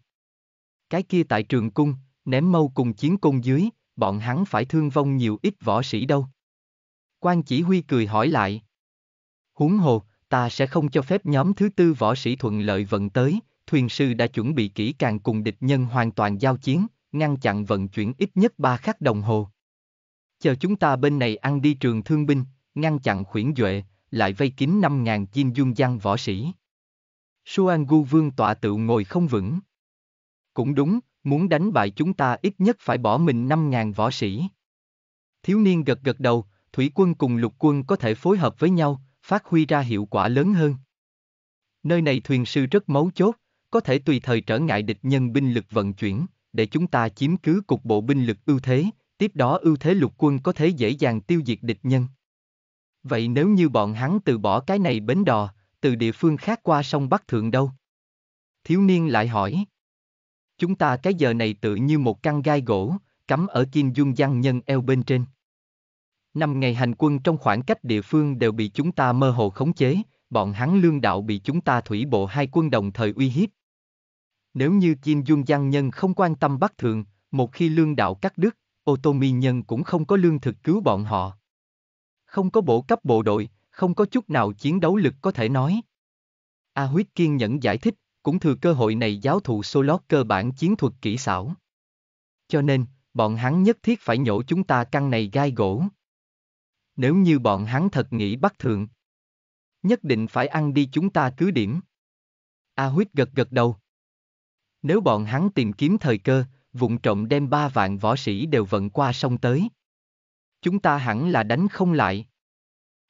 Cái kia tại trường cung, ném mâu cùng chiến cung dưới, bọn hắn phải thương vong nhiều ít võ sĩ đâu. Quan chỉ huy cười hỏi lại. Huống hồ, Ta sẽ không cho phép nhóm thứ tư võ sĩ thuận lợi vận tới, thuyền sư đã chuẩn bị kỹ càng cùng địch nhân hoàn toàn giao chiến, ngăn chặn vận chuyển ít nhất ba khắc đồng hồ. Chờ chúng ta bên này ăn đi trường thương binh, ngăn chặn khuyển duệ, lại vây kín 5.000 chim dung giang võ sĩ. gu vương tọa tự ngồi không vững. Cũng đúng, muốn đánh bại chúng ta ít nhất phải bỏ mình 5.000 võ sĩ. Thiếu niên gật gật đầu, thủy quân cùng lục quân có thể phối hợp với nhau, phát huy ra hiệu quả lớn hơn. Nơi này thuyền sư rất mấu chốt, có thể tùy thời trở ngại địch nhân binh lực vận chuyển, để chúng ta chiếm cứ cục bộ binh lực ưu thế, tiếp đó ưu thế lục quân có thể dễ dàng tiêu diệt địch nhân. Vậy nếu như bọn hắn từ bỏ cái này bến đò, từ địa phương khác qua sông Bắc Thượng đâu? Thiếu niên lại hỏi. Chúng ta cái giờ này tự như một căn gai gỗ, cắm ở kim dung giang nhân eo bên trên. Năm ngày hành quân trong khoảng cách địa phương đều bị chúng ta mơ hồ khống chế, bọn hắn lương đạo bị chúng ta thủy bộ hai quân đồng thời uy hiếp. Nếu như Kim Dung Giang Nhân không quan tâm bắt thường, một khi lương đạo cắt đứt, ô mi nhân cũng không có lương thực cứu bọn họ. Không có bổ cấp bộ đội, không có chút nào chiến đấu lực có thể nói. A Huyết kiên nhẫn giải thích, cũng thừa cơ hội này giáo thụ Solo cơ bản chiến thuật kỹ xảo. Cho nên, bọn hắn nhất thiết phải nhổ chúng ta căn này gai gỗ nếu như bọn hắn thật nghĩ bắt thượng. Nhất định phải ăn đi chúng ta cứ điểm. A Huyết gật gật đầu. Nếu bọn hắn tìm kiếm thời cơ, vụng trộm đem ba vạn võ sĩ đều vận qua sông tới. Chúng ta hẳn là đánh không lại.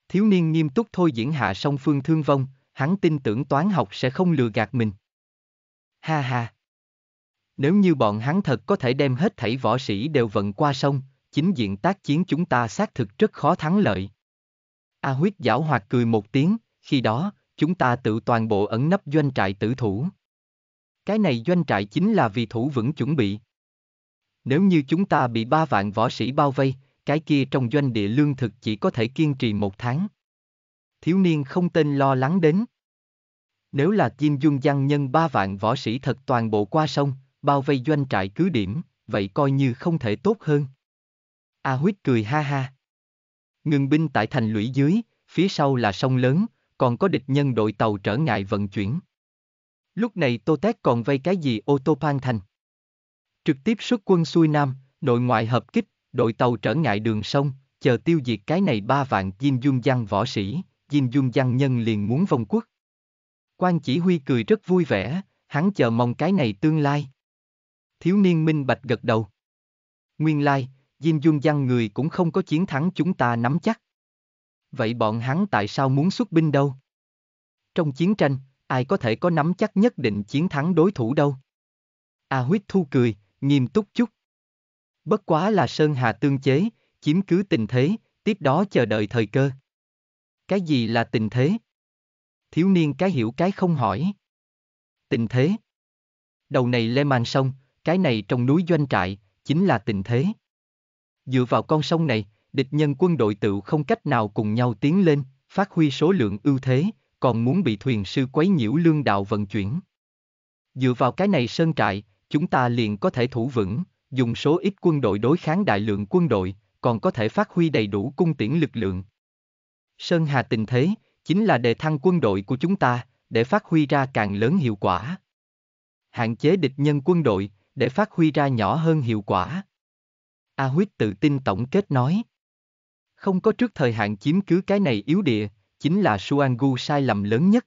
Thiếu niên nghiêm túc thôi diễn hạ song phương thương vong, hắn tin tưởng toán học sẽ không lừa gạt mình. Ha ha! Nếu như bọn hắn thật có thể đem hết thảy võ sĩ đều vận qua sông, chính diện tác chiến chúng ta xác thực rất khó thắng lợi. A huyết giảo hoạt cười một tiếng, khi đó, chúng ta tự toàn bộ ẩn nấp doanh trại tử thủ. Cái này doanh trại chính là vì thủ vững chuẩn bị. Nếu như chúng ta bị ba vạn võ sĩ bao vây, cái kia trong doanh địa lương thực chỉ có thể kiên trì một tháng. Thiếu niên không tên lo lắng đến. Nếu là Diêm Dung Giang nhân ba vạn võ sĩ thật toàn bộ qua sông, bao vây doanh trại cứ điểm, vậy coi như không thể tốt hơn. A Huyết cười ha ha. Ngừng binh tại thành lũy dưới, phía sau là sông lớn, còn có địch nhân đội tàu trở ngại vận chuyển. Lúc này Tô Tét còn vây cái gì ô tô Pan Thành? Trực tiếp xuất quân xuôi Nam, nội ngoại hợp kích, đội tàu trở ngại đường sông, chờ tiêu diệt cái này ba vạn Diêm Dung Giang võ sĩ, Diêm Dung Giang nhân liền muốn vong quốc. Quan chỉ huy cười rất vui vẻ, hắn chờ mong cái này tương lai. Thiếu niên minh bạch gật đầu. Nguyên lai, Diêm Dương Giang người cũng không có chiến thắng chúng ta nắm chắc. Vậy bọn hắn tại sao muốn xuất binh đâu? Trong chiến tranh, ai có thể có nắm chắc nhất định chiến thắng đối thủ đâu? A à huyết thu cười, nghiêm túc chút. Bất quá là Sơn Hà tương chế, chiếm cứ tình thế, tiếp đó chờ đợi thời cơ. Cái gì là tình thế? Thiếu niên cái hiểu cái không hỏi. Tình thế. Đầu này lê man sông, cái này trong núi doanh trại, chính là tình thế. Dựa vào con sông này, địch nhân quân đội tự không cách nào cùng nhau tiến lên, phát huy số lượng ưu thế, còn muốn bị thuyền sư quấy nhiễu lương đạo vận chuyển. Dựa vào cái này sơn trại, chúng ta liền có thể thủ vững, dùng số ít quân đội đối kháng đại lượng quân đội, còn có thể phát huy đầy đủ cung tiễn lực lượng. Sơn Hà tình thế, chính là đề thăng quân đội của chúng ta, để phát huy ra càng lớn hiệu quả. Hạn chế địch nhân quân đội, để phát huy ra nhỏ hơn hiệu quả. A Huyết tự tin tổng kết nói. Không có trước thời hạn chiếm cứ cái này yếu địa, chính là Suangu sai lầm lớn nhất.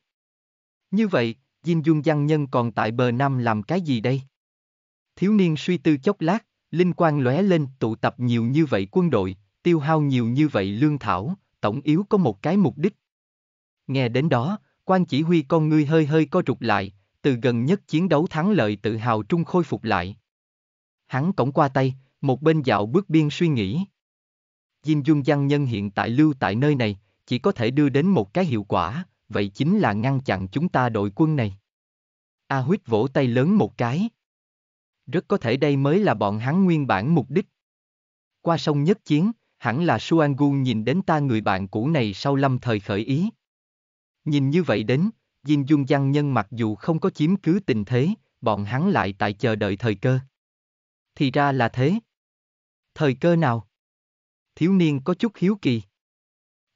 Như vậy, Diên Dung Giang Nhân còn tại bờ Nam làm cái gì đây? Thiếu niên suy tư chốc lát, linh quang lóe lên tụ tập nhiều như vậy quân đội, tiêu hao nhiều như vậy lương thảo, tổng yếu có một cái mục đích. Nghe đến đó, quan chỉ huy con ngươi hơi hơi co rụt lại, từ gần nhất chiến đấu thắng lợi tự hào trung khôi phục lại. Hắn cổng qua tay, một bên dạo bước biên suy nghĩ. Diêm Dung Giang Nhân hiện tại lưu tại nơi này, chỉ có thể đưa đến một cái hiệu quả, vậy chính là ngăn chặn chúng ta đội quân này. A Huyết vỗ tay lớn một cái. Rất có thể đây mới là bọn hắn nguyên bản mục đích. Qua sông nhất chiến, hẳn là Suangu nhìn đến ta người bạn cũ này sau lâm thời khởi ý. Nhìn như vậy đến, Diêm Dung Giang Nhân mặc dù không có chiếm cứ tình thế, bọn hắn lại tại chờ đợi thời cơ. Thì ra là thế. Thời cơ nào? Thiếu niên có chút hiếu kỳ.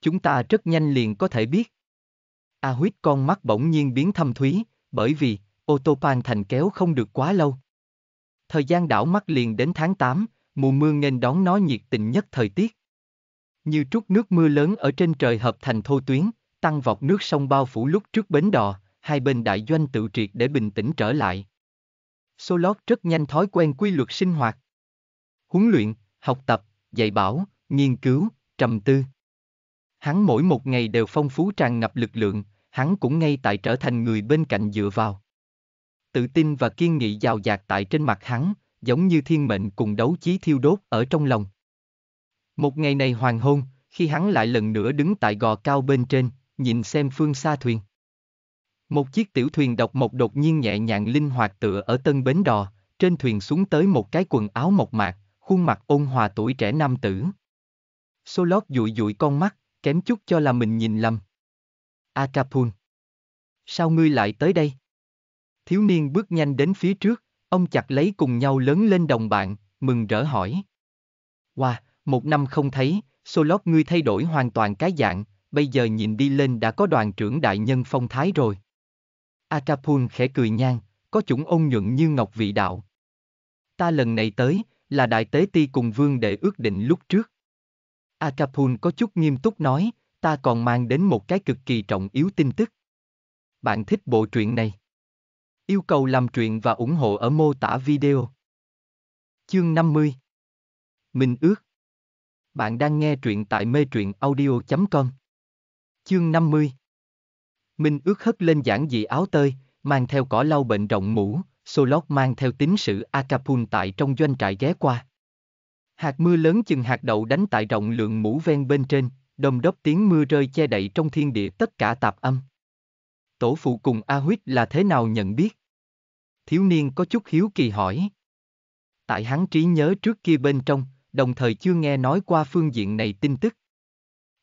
Chúng ta rất nhanh liền có thể biết. A à huyết con mắt bỗng nhiên biến thâm thúy, bởi vì, ô tô pan thành kéo không được quá lâu. Thời gian đảo mắt liền đến tháng 8, mùa mưa nên đón nó nhiệt tình nhất thời tiết. Như trút nước mưa lớn ở trên trời hợp thành thô tuyến, tăng vọt nước sông bao phủ lúc trước bến đò, hai bên đại doanh tự triệt để bình tĩnh trở lại. Solot rất nhanh thói quen quy luật sinh hoạt. Huấn luyện, học tập, dạy bảo, nghiên cứu, trầm tư. Hắn mỗi một ngày đều phong phú tràn ngập lực lượng, hắn cũng ngay tại trở thành người bên cạnh dựa vào. Tự tin và kiên nghị giàu dạt tại trên mặt hắn, giống như thiên mệnh cùng đấu chí thiêu đốt ở trong lòng. Một ngày này hoàng hôn, khi hắn lại lần nữa đứng tại gò cao bên trên, nhìn xem phương xa thuyền. Một chiếc tiểu thuyền độc mộc đột nhiên nhẹ nhàng linh hoạt tựa ở tân bến đò, trên thuyền xuống tới một cái quần áo mộc mạc, khuôn mặt ôn hòa tuổi trẻ nam tử. Solot dụi dụi con mắt, kém chút cho là mình nhìn lầm. Acapun. Sao ngươi lại tới đây? Thiếu niên bước nhanh đến phía trước, ông chặt lấy cùng nhau lớn lên đồng bạn, mừng rỡ hỏi. Wow, một năm không thấy, Solot ngươi thay đổi hoàn toàn cái dạng, bây giờ nhìn đi lên đã có đoàn trưởng đại nhân phong thái rồi. Acapun khẽ cười nhang, có chủng ôn nhuận như ngọc vị đạo. Ta lần này tới, là đại tế ti cùng vương đệ ước định lúc trước. Acapul có chút nghiêm túc nói, ta còn mang đến một cái cực kỳ trọng yếu tin tức. Bạn thích bộ truyện này? Yêu cầu làm truyện và ủng hộ ở mô tả video. Chương 50 Mình ước Bạn đang nghe truyện tại mê truyện audio.com Chương 50 Minh ước hất lên giảng dị áo tơi, mang theo cỏ lau bệnh rộng mũ, Solot mang theo tín sự Acapun tại trong doanh trại ghé qua. Hạt mưa lớn chừng hạt đậu đánh tại rộng lượng mũ ven bên trên, đồng đốc tiếng mưa rơi che đậy trong thiên địa tất cả tạp âm. Tổ phụ cùng A Huyết là thế nào nhận biết? Thiếu niên có chút hiếu kỳ hỏi. Tại hắn trí nhớ trước kia bên trong, đồng thời chưa nghe nói qua phương diện này tin tức.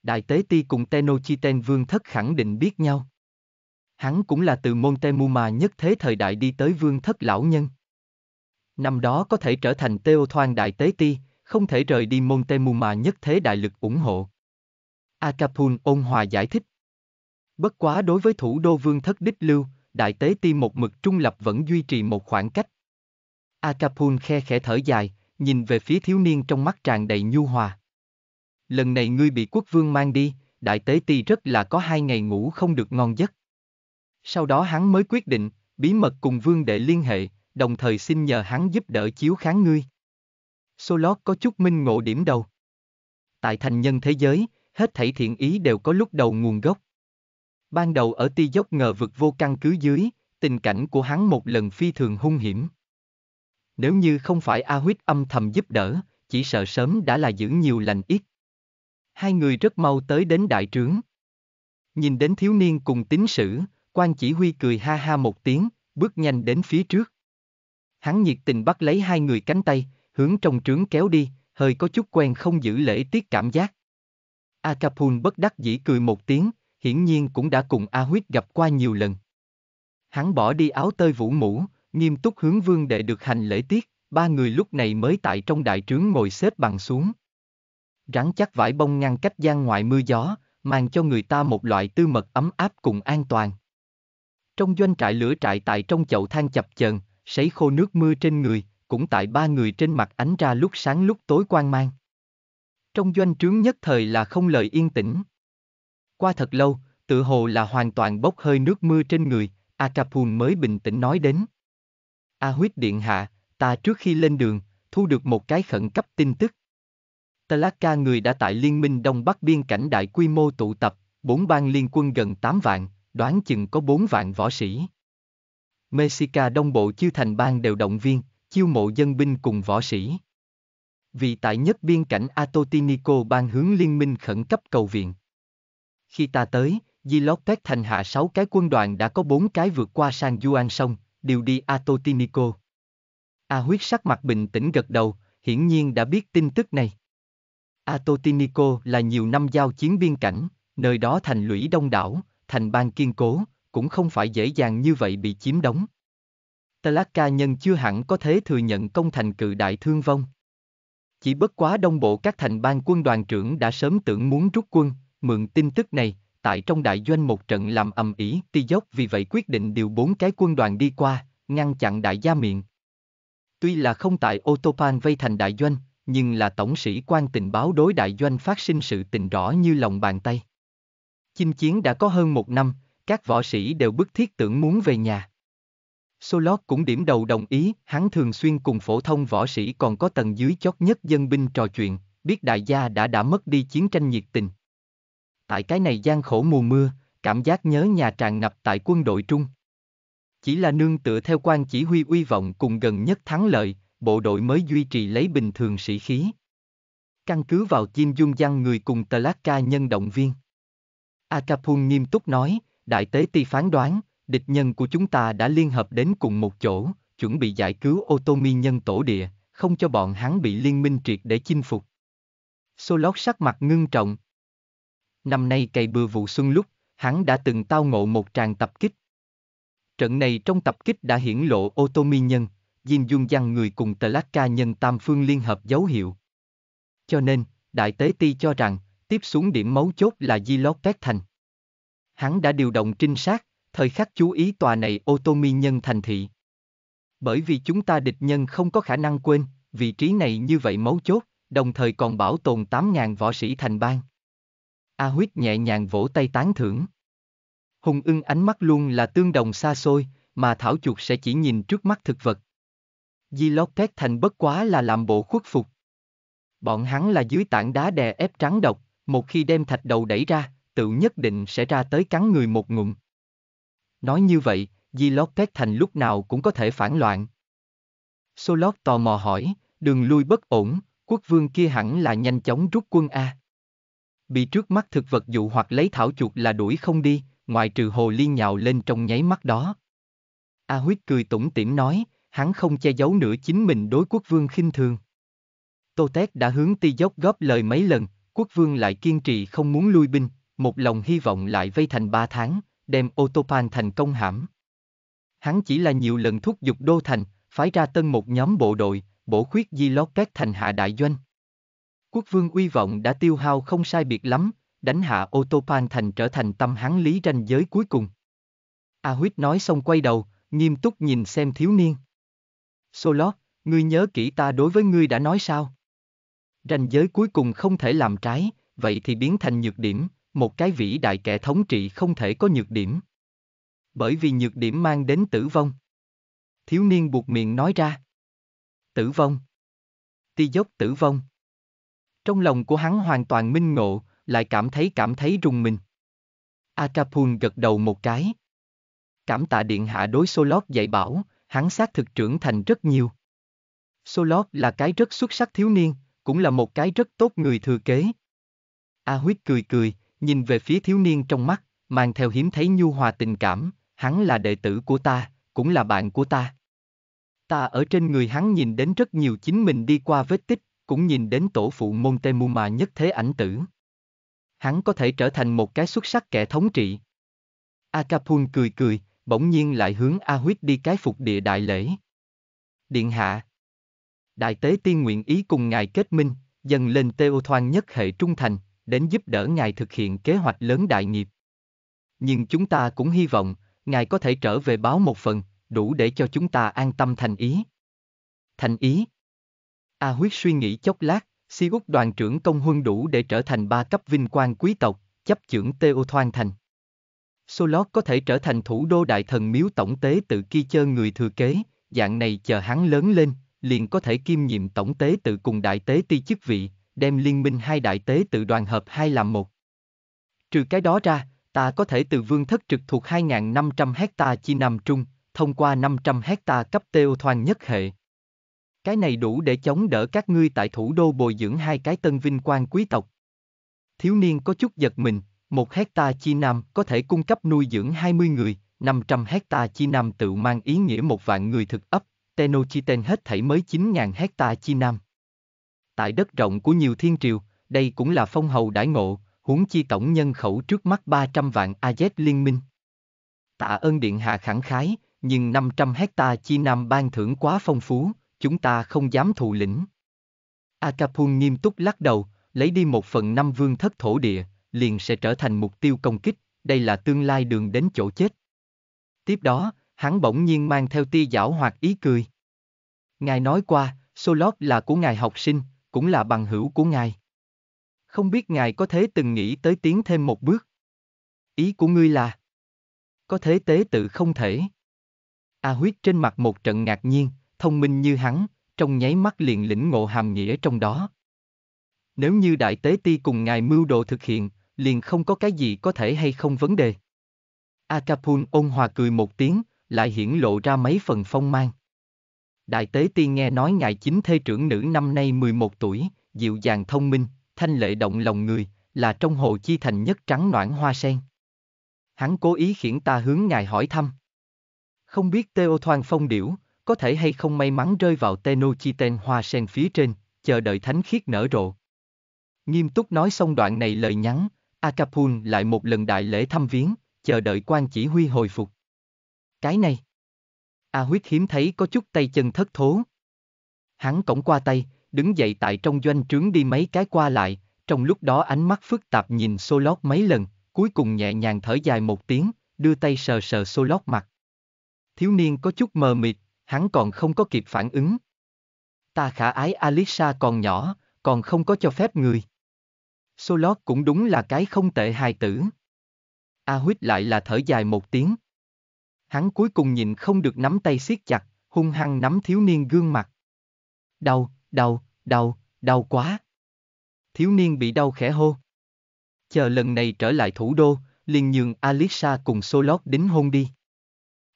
Đại tế ti cùng Tenochiten vương thất khẳng định biết nhau hắn cũng là từ Montemuma nhất thế thời đại đi tới vương thất lão nhân. Năm đó có thể trở thành Teo Thoan Đại Tế Ti, không thể rời đi Montemuma nhất thế đại lực ủng hộ. Acapun ôn hòa giải thích. Bất quá đối với thủ đô vương thất đích lưu, Đại Tế Ti một mực trung lập vẫn duy trì một khoảng cách. Acapun khe khẽ thở dài, nhìn về phía thiếu niên trong mắt tràn đầy nhu hòa. Lần này ngươi bị quốc vương mang đi, đại tế ti rất là có hai ngày ngủ không được ngon giấc. Sau đó hắn mới quyết định, bí mật cùng vương đệ liên hệ, đồng thời xin nhờ hắn giúp đỡ chiếu kháng ngươi. Solot có chút minh ngộ điểm đầu. Tại thành nhân thế giới, hết thảy thiện ý đều có lúc đầu nguồn gốc. Ban đầu ở ti dốc ngờ vực vô căn cứ dưới, tình cảnh của hắn một lần phi thường hung hiểm. Nếu như không phải A Huyết âm thầm giúp đỡ, chỉ sợ sớm đã là giữ nhiều lành ít. Hai người rất mau tới đến đại trướng. Nhìn đến thiếu niên cùng tín sử, Quan chỉ huy cười ha ha một tiếng, bước nhanh đến phía trước. Hắn nhiệt tình bắt lấy hai người cánh tay, hướng trong trướng kéo đi, hơi có chút quen không giữ lễ tiết cảm giác. Acapun bất đắc dĩ cười một tiếng, hiển nhiên cũng đã cùng A Huyết gặp qua nhiều lần. Hắn bỏ đi áo tơi vũ mũ, nghiêm túc hướng vương đệ được hành lễ tiết, ba người lúc này mới tại trong đại trướng ngồi xếp bằng xuống. Rắn chắc vải bông ngăn cách gian ngoại mưa gió, mang cho người ta một loại tư mật ấm áp cùng an toàn. Trong doanh trại lửa trại tại trong chậu than chập chờn, sấy khô nước mưa trên người, cũng tại ba người trên mặt ánh ra lúc sáng lúc tối quan mang. Trong doanh trướng nhất thời là không lời yên tĩnh. Qua thật lâu, tự hồ là hoàn toàn bốc hơi nước mưa trên người, Acapun mới bình tĩnh nói đến. A huyết điện hạ, ta trước khi lên đường, thu được một cái khẩn cấp tin tức. Talaka người đã tại Liên minh Đông Bắc biên cảnh đại quy mô tụ tập, bốn bang liên quân gần 8 vạn, đoán chừng có bốn vạn võ sĩ. Mexica đông bộ chiêu thành bang đều động viên, chiêu mộ dân binh cùng võ sĩ. Vì tại nhất biên cảnh Atotinico bang hướng liên minh khẩn cấp cầu viện. Khi ta tới, Gilopet thành hạ sáu cái quân đoàn đã có bốn cái vượt qua sang Yuan sông, đều đi Atotinico. A huyết sắc mặt bình tĩnh gật đầu, hiển nhiên đã biết tin tức này. Atotinico là nhiều năm giao chiến biên cảnh, nơi đó thành lũy đông đảo, thành bang kiên cố, cũng không phải dễ dàng như vậy bị chiếm đóng. Tlacca nhân chưa hẳn có thế thừa nhận công thành cự đại thương vong. Chỉ bất quá đông bộ các thành bang quân đoàn trưởng đã sớm tưởng muốn rút quân, mượn tin tức này, tại trong đại doanh một trận làm ầm ĩ, ti dốc vì vậy quyết định điều bốn cái quân đoàn đi qua, ngăn chặn đại gia miệng. Tuy là không tại Otopan vây thành đại doanh, nhưng là tổng sĩ quan tình báo đối đại doanh phát sinh sự tình rõ như lòng bàn tay. Chinh chiến đã có hơn một năm, các võ sĩ đều bức thiết tưởng muốn về nhà. Solot cũng điểm đầu đồng ý, hắn thường xuyên cùng phổ thông võ sĩ còn có tầng dưới chót nhất dân binh trò chuyện, biết đại gia đã đã mất đi chiến tranh nhiệt tình. Tại cái này gian khổ mùa mưa, cảm giác nhớ nhà tràn ngập tại quân đội Trung. Chỉ là nương tựa theo quan chỉ huy uy vọng cùng gần nhất thắng lợi, bộ đội mới duy trì lấy bình thường sĩ khí. Căn cứ vào chim dung giang người cùng tờ lát ca nhân động viên. Acapun nghiêm túc nói, đại tế ti phán đoán, địch nhân của chúng ta đã liên hợp đến cùng một chỗ, chuẩn bị giải cứu Otomi nhân tổ địa, không cho bọn hắn bị liên minh triệt để chinh phục. Solot sắc mặt ngưng trọng. Năm nay cày bừa vụ xuân lúc, hắn đã từng tao ngộ một tràng tập kích. Trận này trong tập kích đã hiển lộ Otomi nhân, Diêm Dung Giang người cùng Tlacca nhân tam phương liên hợp dấu hiệu. Cho nên, Đại Tế Ti cho rằng, tiếp xuống điểm mấu chốt là Gilotech Thành. Hắn đã điều động trinh sát, thời khắc chú ý tòa này ô tô mi nhân thành thị. Bởi vì chúng ta địch nhân không có khả năng quên, vị trí này như vậy mấu chốt, đồng thời còn bảo tồn 8.000 võ sĩ thành bang. A huyết nhẹ nhàng vỗ tay tán thưởng. Hùng ưng ánh mắt luôn là tương đồng xa xôi, mà thảo chuột sẽ chỉ nhìn trước mắt thực vật. Gilotech thành bất quá là làm bộ khuất phục. Bọn hắn là dưới tảng đá đè ép trắng độc, một khi đem thạch đầu đẩy ra, tự nhất định sẽ ra tới cắn người một ngụm. Nói như vậy, Di lót Lopez thành lúc nào cũng có thể phản loạn. lót tò mò hỏi, đường lui bất ổn, quốc vương kia hẳn là nhanh chóng rút quân A. Bị trước mắt thực vật dụ hoặc lấy thảo chuột là đuổi không đi, ngoài trừ hồ liên nhào lên trong nháy mắt đó. A huyết cười tủm tỉm nói, hắn không che giấu nữa chính mình đối quốc vương khinh thường. Tô Tét đã hướng ti dốc góp lời mấy lần, Quốc vương lại kiên trì không muốn lui binh, một lòng hy vọng lại vây thành ba tháng, đem Otopan thành công hãm. Hắn chỉ là nhiều lần thúc giục đô thành, phái ra tân một nhóm bộ đội, bổ khuyết di lót két thành hạ đại doanh. Quốc vương uy vọng đã tiêu hao không sai biệt lắm, đánh hạ Otopan thành trở thành tâm hắn lý ranh giới cuối cùng. A Huyết nói xong quay đầu, nghiêm túc nhìn xem thiếu niên. Solo, ngươi nhớ kỹ ta đối với ngươi đã nói sao? Ranh giới cuối cùng không thể làm trái, vậy thì biến thành nhược điểm, một cái vĩ đại kẻ thống trị không thể có nhược điểm. Bởi vì nhược điểm mang đến tử vong. Thiếu niên buộc miệng nói ra. Tử vong. Ti dốc tử vong. Trong lòng của hắn hoàn toàn minh ngộ, lại cảm thấy cảm thấy rùng mình. Acapun gật đầu một cái. Cảm tạ điện hạ đối Solot dạy bảo, hắn xác thực trưởng thành rất nhiều. Solot là cái rất xuất sắc thiếu niên, cũng là một cái rất tốt người thừa kế. A Huyết cười cười, nhìn về phía thiếu niên trong mắt, mang theo hiếm thấy nhu hòa tình cảm, hắn là đệ tử của ta, cũng là bạn của ta. Ta ở trên người hắn nhìn đến rất nhiều chính mình đi qua vết tích, cũng nhìn đến tổ phụ môn tê mu mà nhất thế ảnh tử. Hắn có thể trở thành một cái xuất sắc kẻ thống trị. Acapun cười cười, bỗng nhiên lại hướng A Huyết đi cái phục địa đại lễ. Điện hạ, Đại tế tiên nguyện ý cùng ngài kết minh, dần lên Têu Thoan nhất hệ trung thành, đến giúp đỡ ngài thực hiện kế hoạch lớn đại nghiệp. Nhưng chúng ta cũng hy vọng, ngài có thể trở về báo một phần, đủ để cho chúng ta an tâm thành ý. Thành ý. A à, huyết suy nghĩ chốc lát, si út đoàn trưởng công huân đủ để trở thành ba cấp vinh quang quý tộc, chấp trưởng Têu Thoan thành. Solot có thể trở thành thủ đô đại thần miếu tổng tế tự kia chơ người thừa kế, dạng này chờ hắn lớn lên, liền có thể kiêm nhiệm tổng tế tự cùng đại tế ti chức vị, đem liên minh hai đại tế tự đoàn hợp hai làm một. Trừ cái đó ra, ta có thể từ vương thất trực thuộc 2.500 hecta chi Nam Trung, thông qua 500 hecta cấp tiêu thoàn nhất hệ. Cái này đủ để chống đỡ các ngươi tại thủ đô bồi dưỡng hai cái tân vinh quan quý tộc. Thiếu niên có chút giật mình, một hecta chi Nam có thể cung cấp nuôi dưỡng 20 người, 500 hecta chi Nam tự mang ý nghĩa một vạn người thực ấp, Tenochiten hết thảy mới 9.000 hecta chi nam. Tại đất rộng của nhiều thiên triều, đây cũng là phong hầu đãi ngộ, huống chi tổng nhân khẩu trước mắt 300 vạn AZ liên minh. Tạ ơn Điện Hạ khẳng khái, nhưng 500 hecta chi nam ban thưởng quá phong phú, chúng ta không dám thụ lĩnh. Acapun nghiêm túc lắc đầu, lấy đi một phần năm vương thất thổ địa, liền sẽ trở thành mục tiêu công kích, đây là tương lai đường đến chỗ chết. Tiếp đó, hắn bỗng nhiên mang theo tia giảo hoặc ý cười. Ngài nói qua, Solot là của ngài học sinh, cũng là bằng hữu của ngài. Không biết ngài có thế từng nghĩ tới tiến thêm một bước. Ý của ngươi là Có thế tế tự không thể. A à huyết trên mặt một trận ngạc nhiên, thông minh như hắn, trong nháy mắt liền lĩnh ngộ hàm nghĩa trong đó. Nếu như đại tế ti cùng ngài mưu đồ thực hiện, liền không có cái gì có thể hay không vấn đề. Acapun ôn hòa cười một tiếng, lại hiển lộ ra mấy phần phong mang. Đại tế tiên nghe nói ngài chính thê trưởng nữ năm nay 11 tuổi, dịu dàng thông minh, thanh lệ động lòng người, là trong hồ chi thành nhất trắng noãn hoa sen. Hắn cố ý khiển ta hướng ngài hỏi thăm. Không biết Teo Thoan Phong Điểu, có thể hay không may mắn rơi vào Tê Teno Chi Tên hoa sen phía trên, chờ đợi thánh khiết nở rộ. Nghiêm túc nói xong đoạn này lời nhắn, Acapun lại một lần đại lễ thăm viếng, chờ đợi quan chỉ huy hồi phục. Cái này. A à huyết hiếm thấy có chút tay chân thất thố. Hắn cổng qua tay, đứng dậy tại trong doanh trướng đi mấy cái qua lại, trong lúc đó ánh mắt phức tạp nhìn xô lót mấy lần, cuối cùng nhẹ nhàng thở dài một tiếng, đưa tay sờ sờ xô lót mặt. Thiếu niên có chút mờ mịt, hắn còn không có kịp phản ứng. Ta khả ái Alisa còn nhỏ, còn không có cho phép người. Xô cũng đúng là cái không tệ hài tử. A huyết lại là thở dài một tiếng, hắn cuối cùng nhìn không được nắm tay siết chặt, hung hăng nắm thiếu niên gương mặt. Đau, đau, đau, đau quá. Thiếu niên bị đau khẽ hô. Chờ lần này trở lại thủ đô, liền nhường Alisha cùng Solot đính hôn đi.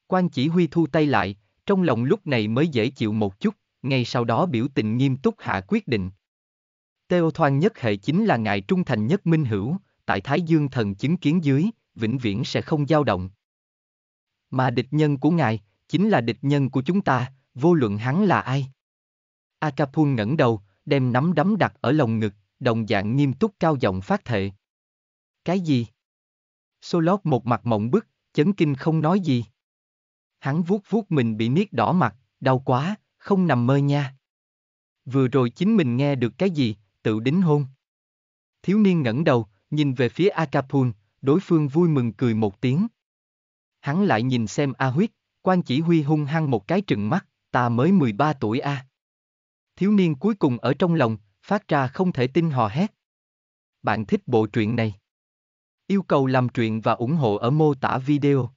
Quan chỉ huy thu tay lại, trong lòng lúc này mới dễ chịu một chút, ngay sau đó biểu tình nghiêm túc hạ quyết định. Teo Thoan nhất hệ chính là ngài trung thành nhất minh hữu, tại Thái Dương thần chứng kiến dưới, vĩnh viễn sẽ không dao động mà địch nhân của ngài, chính là địch nhân của chúng ta, vô luận hắn là ai. Akapun ngẩng đầu, đem nắm đấm đặt ở lồng ngực, đồng dạng nghiêm túc cao giọng phát thệ. Cái gì? Solot một mặt mộng bức, chấn kinh không nói gì. Hắn vuốt vuốt mình bị niết đỏ mặt, đau quá, không nằm mơ nha. Vừa rồi chính mình nghe được cái gì, tự đính hôn. Thiếu niên ngẩng đầu, nhìn về phía Akapun, đối phương vui mừng cười một tiếng. Hắn lại nhìn xem A Huyết, quan chỉ huy hung hăng một cái trừng mắt, ta mới 13 tuổi A. Thiếu niên cuối cùng ở trong lòng, phát ra không thể tin hò hét. Bạn thích bộ truyện này? Yêu cầu làm truyện và ủng hộ ở mô tả video.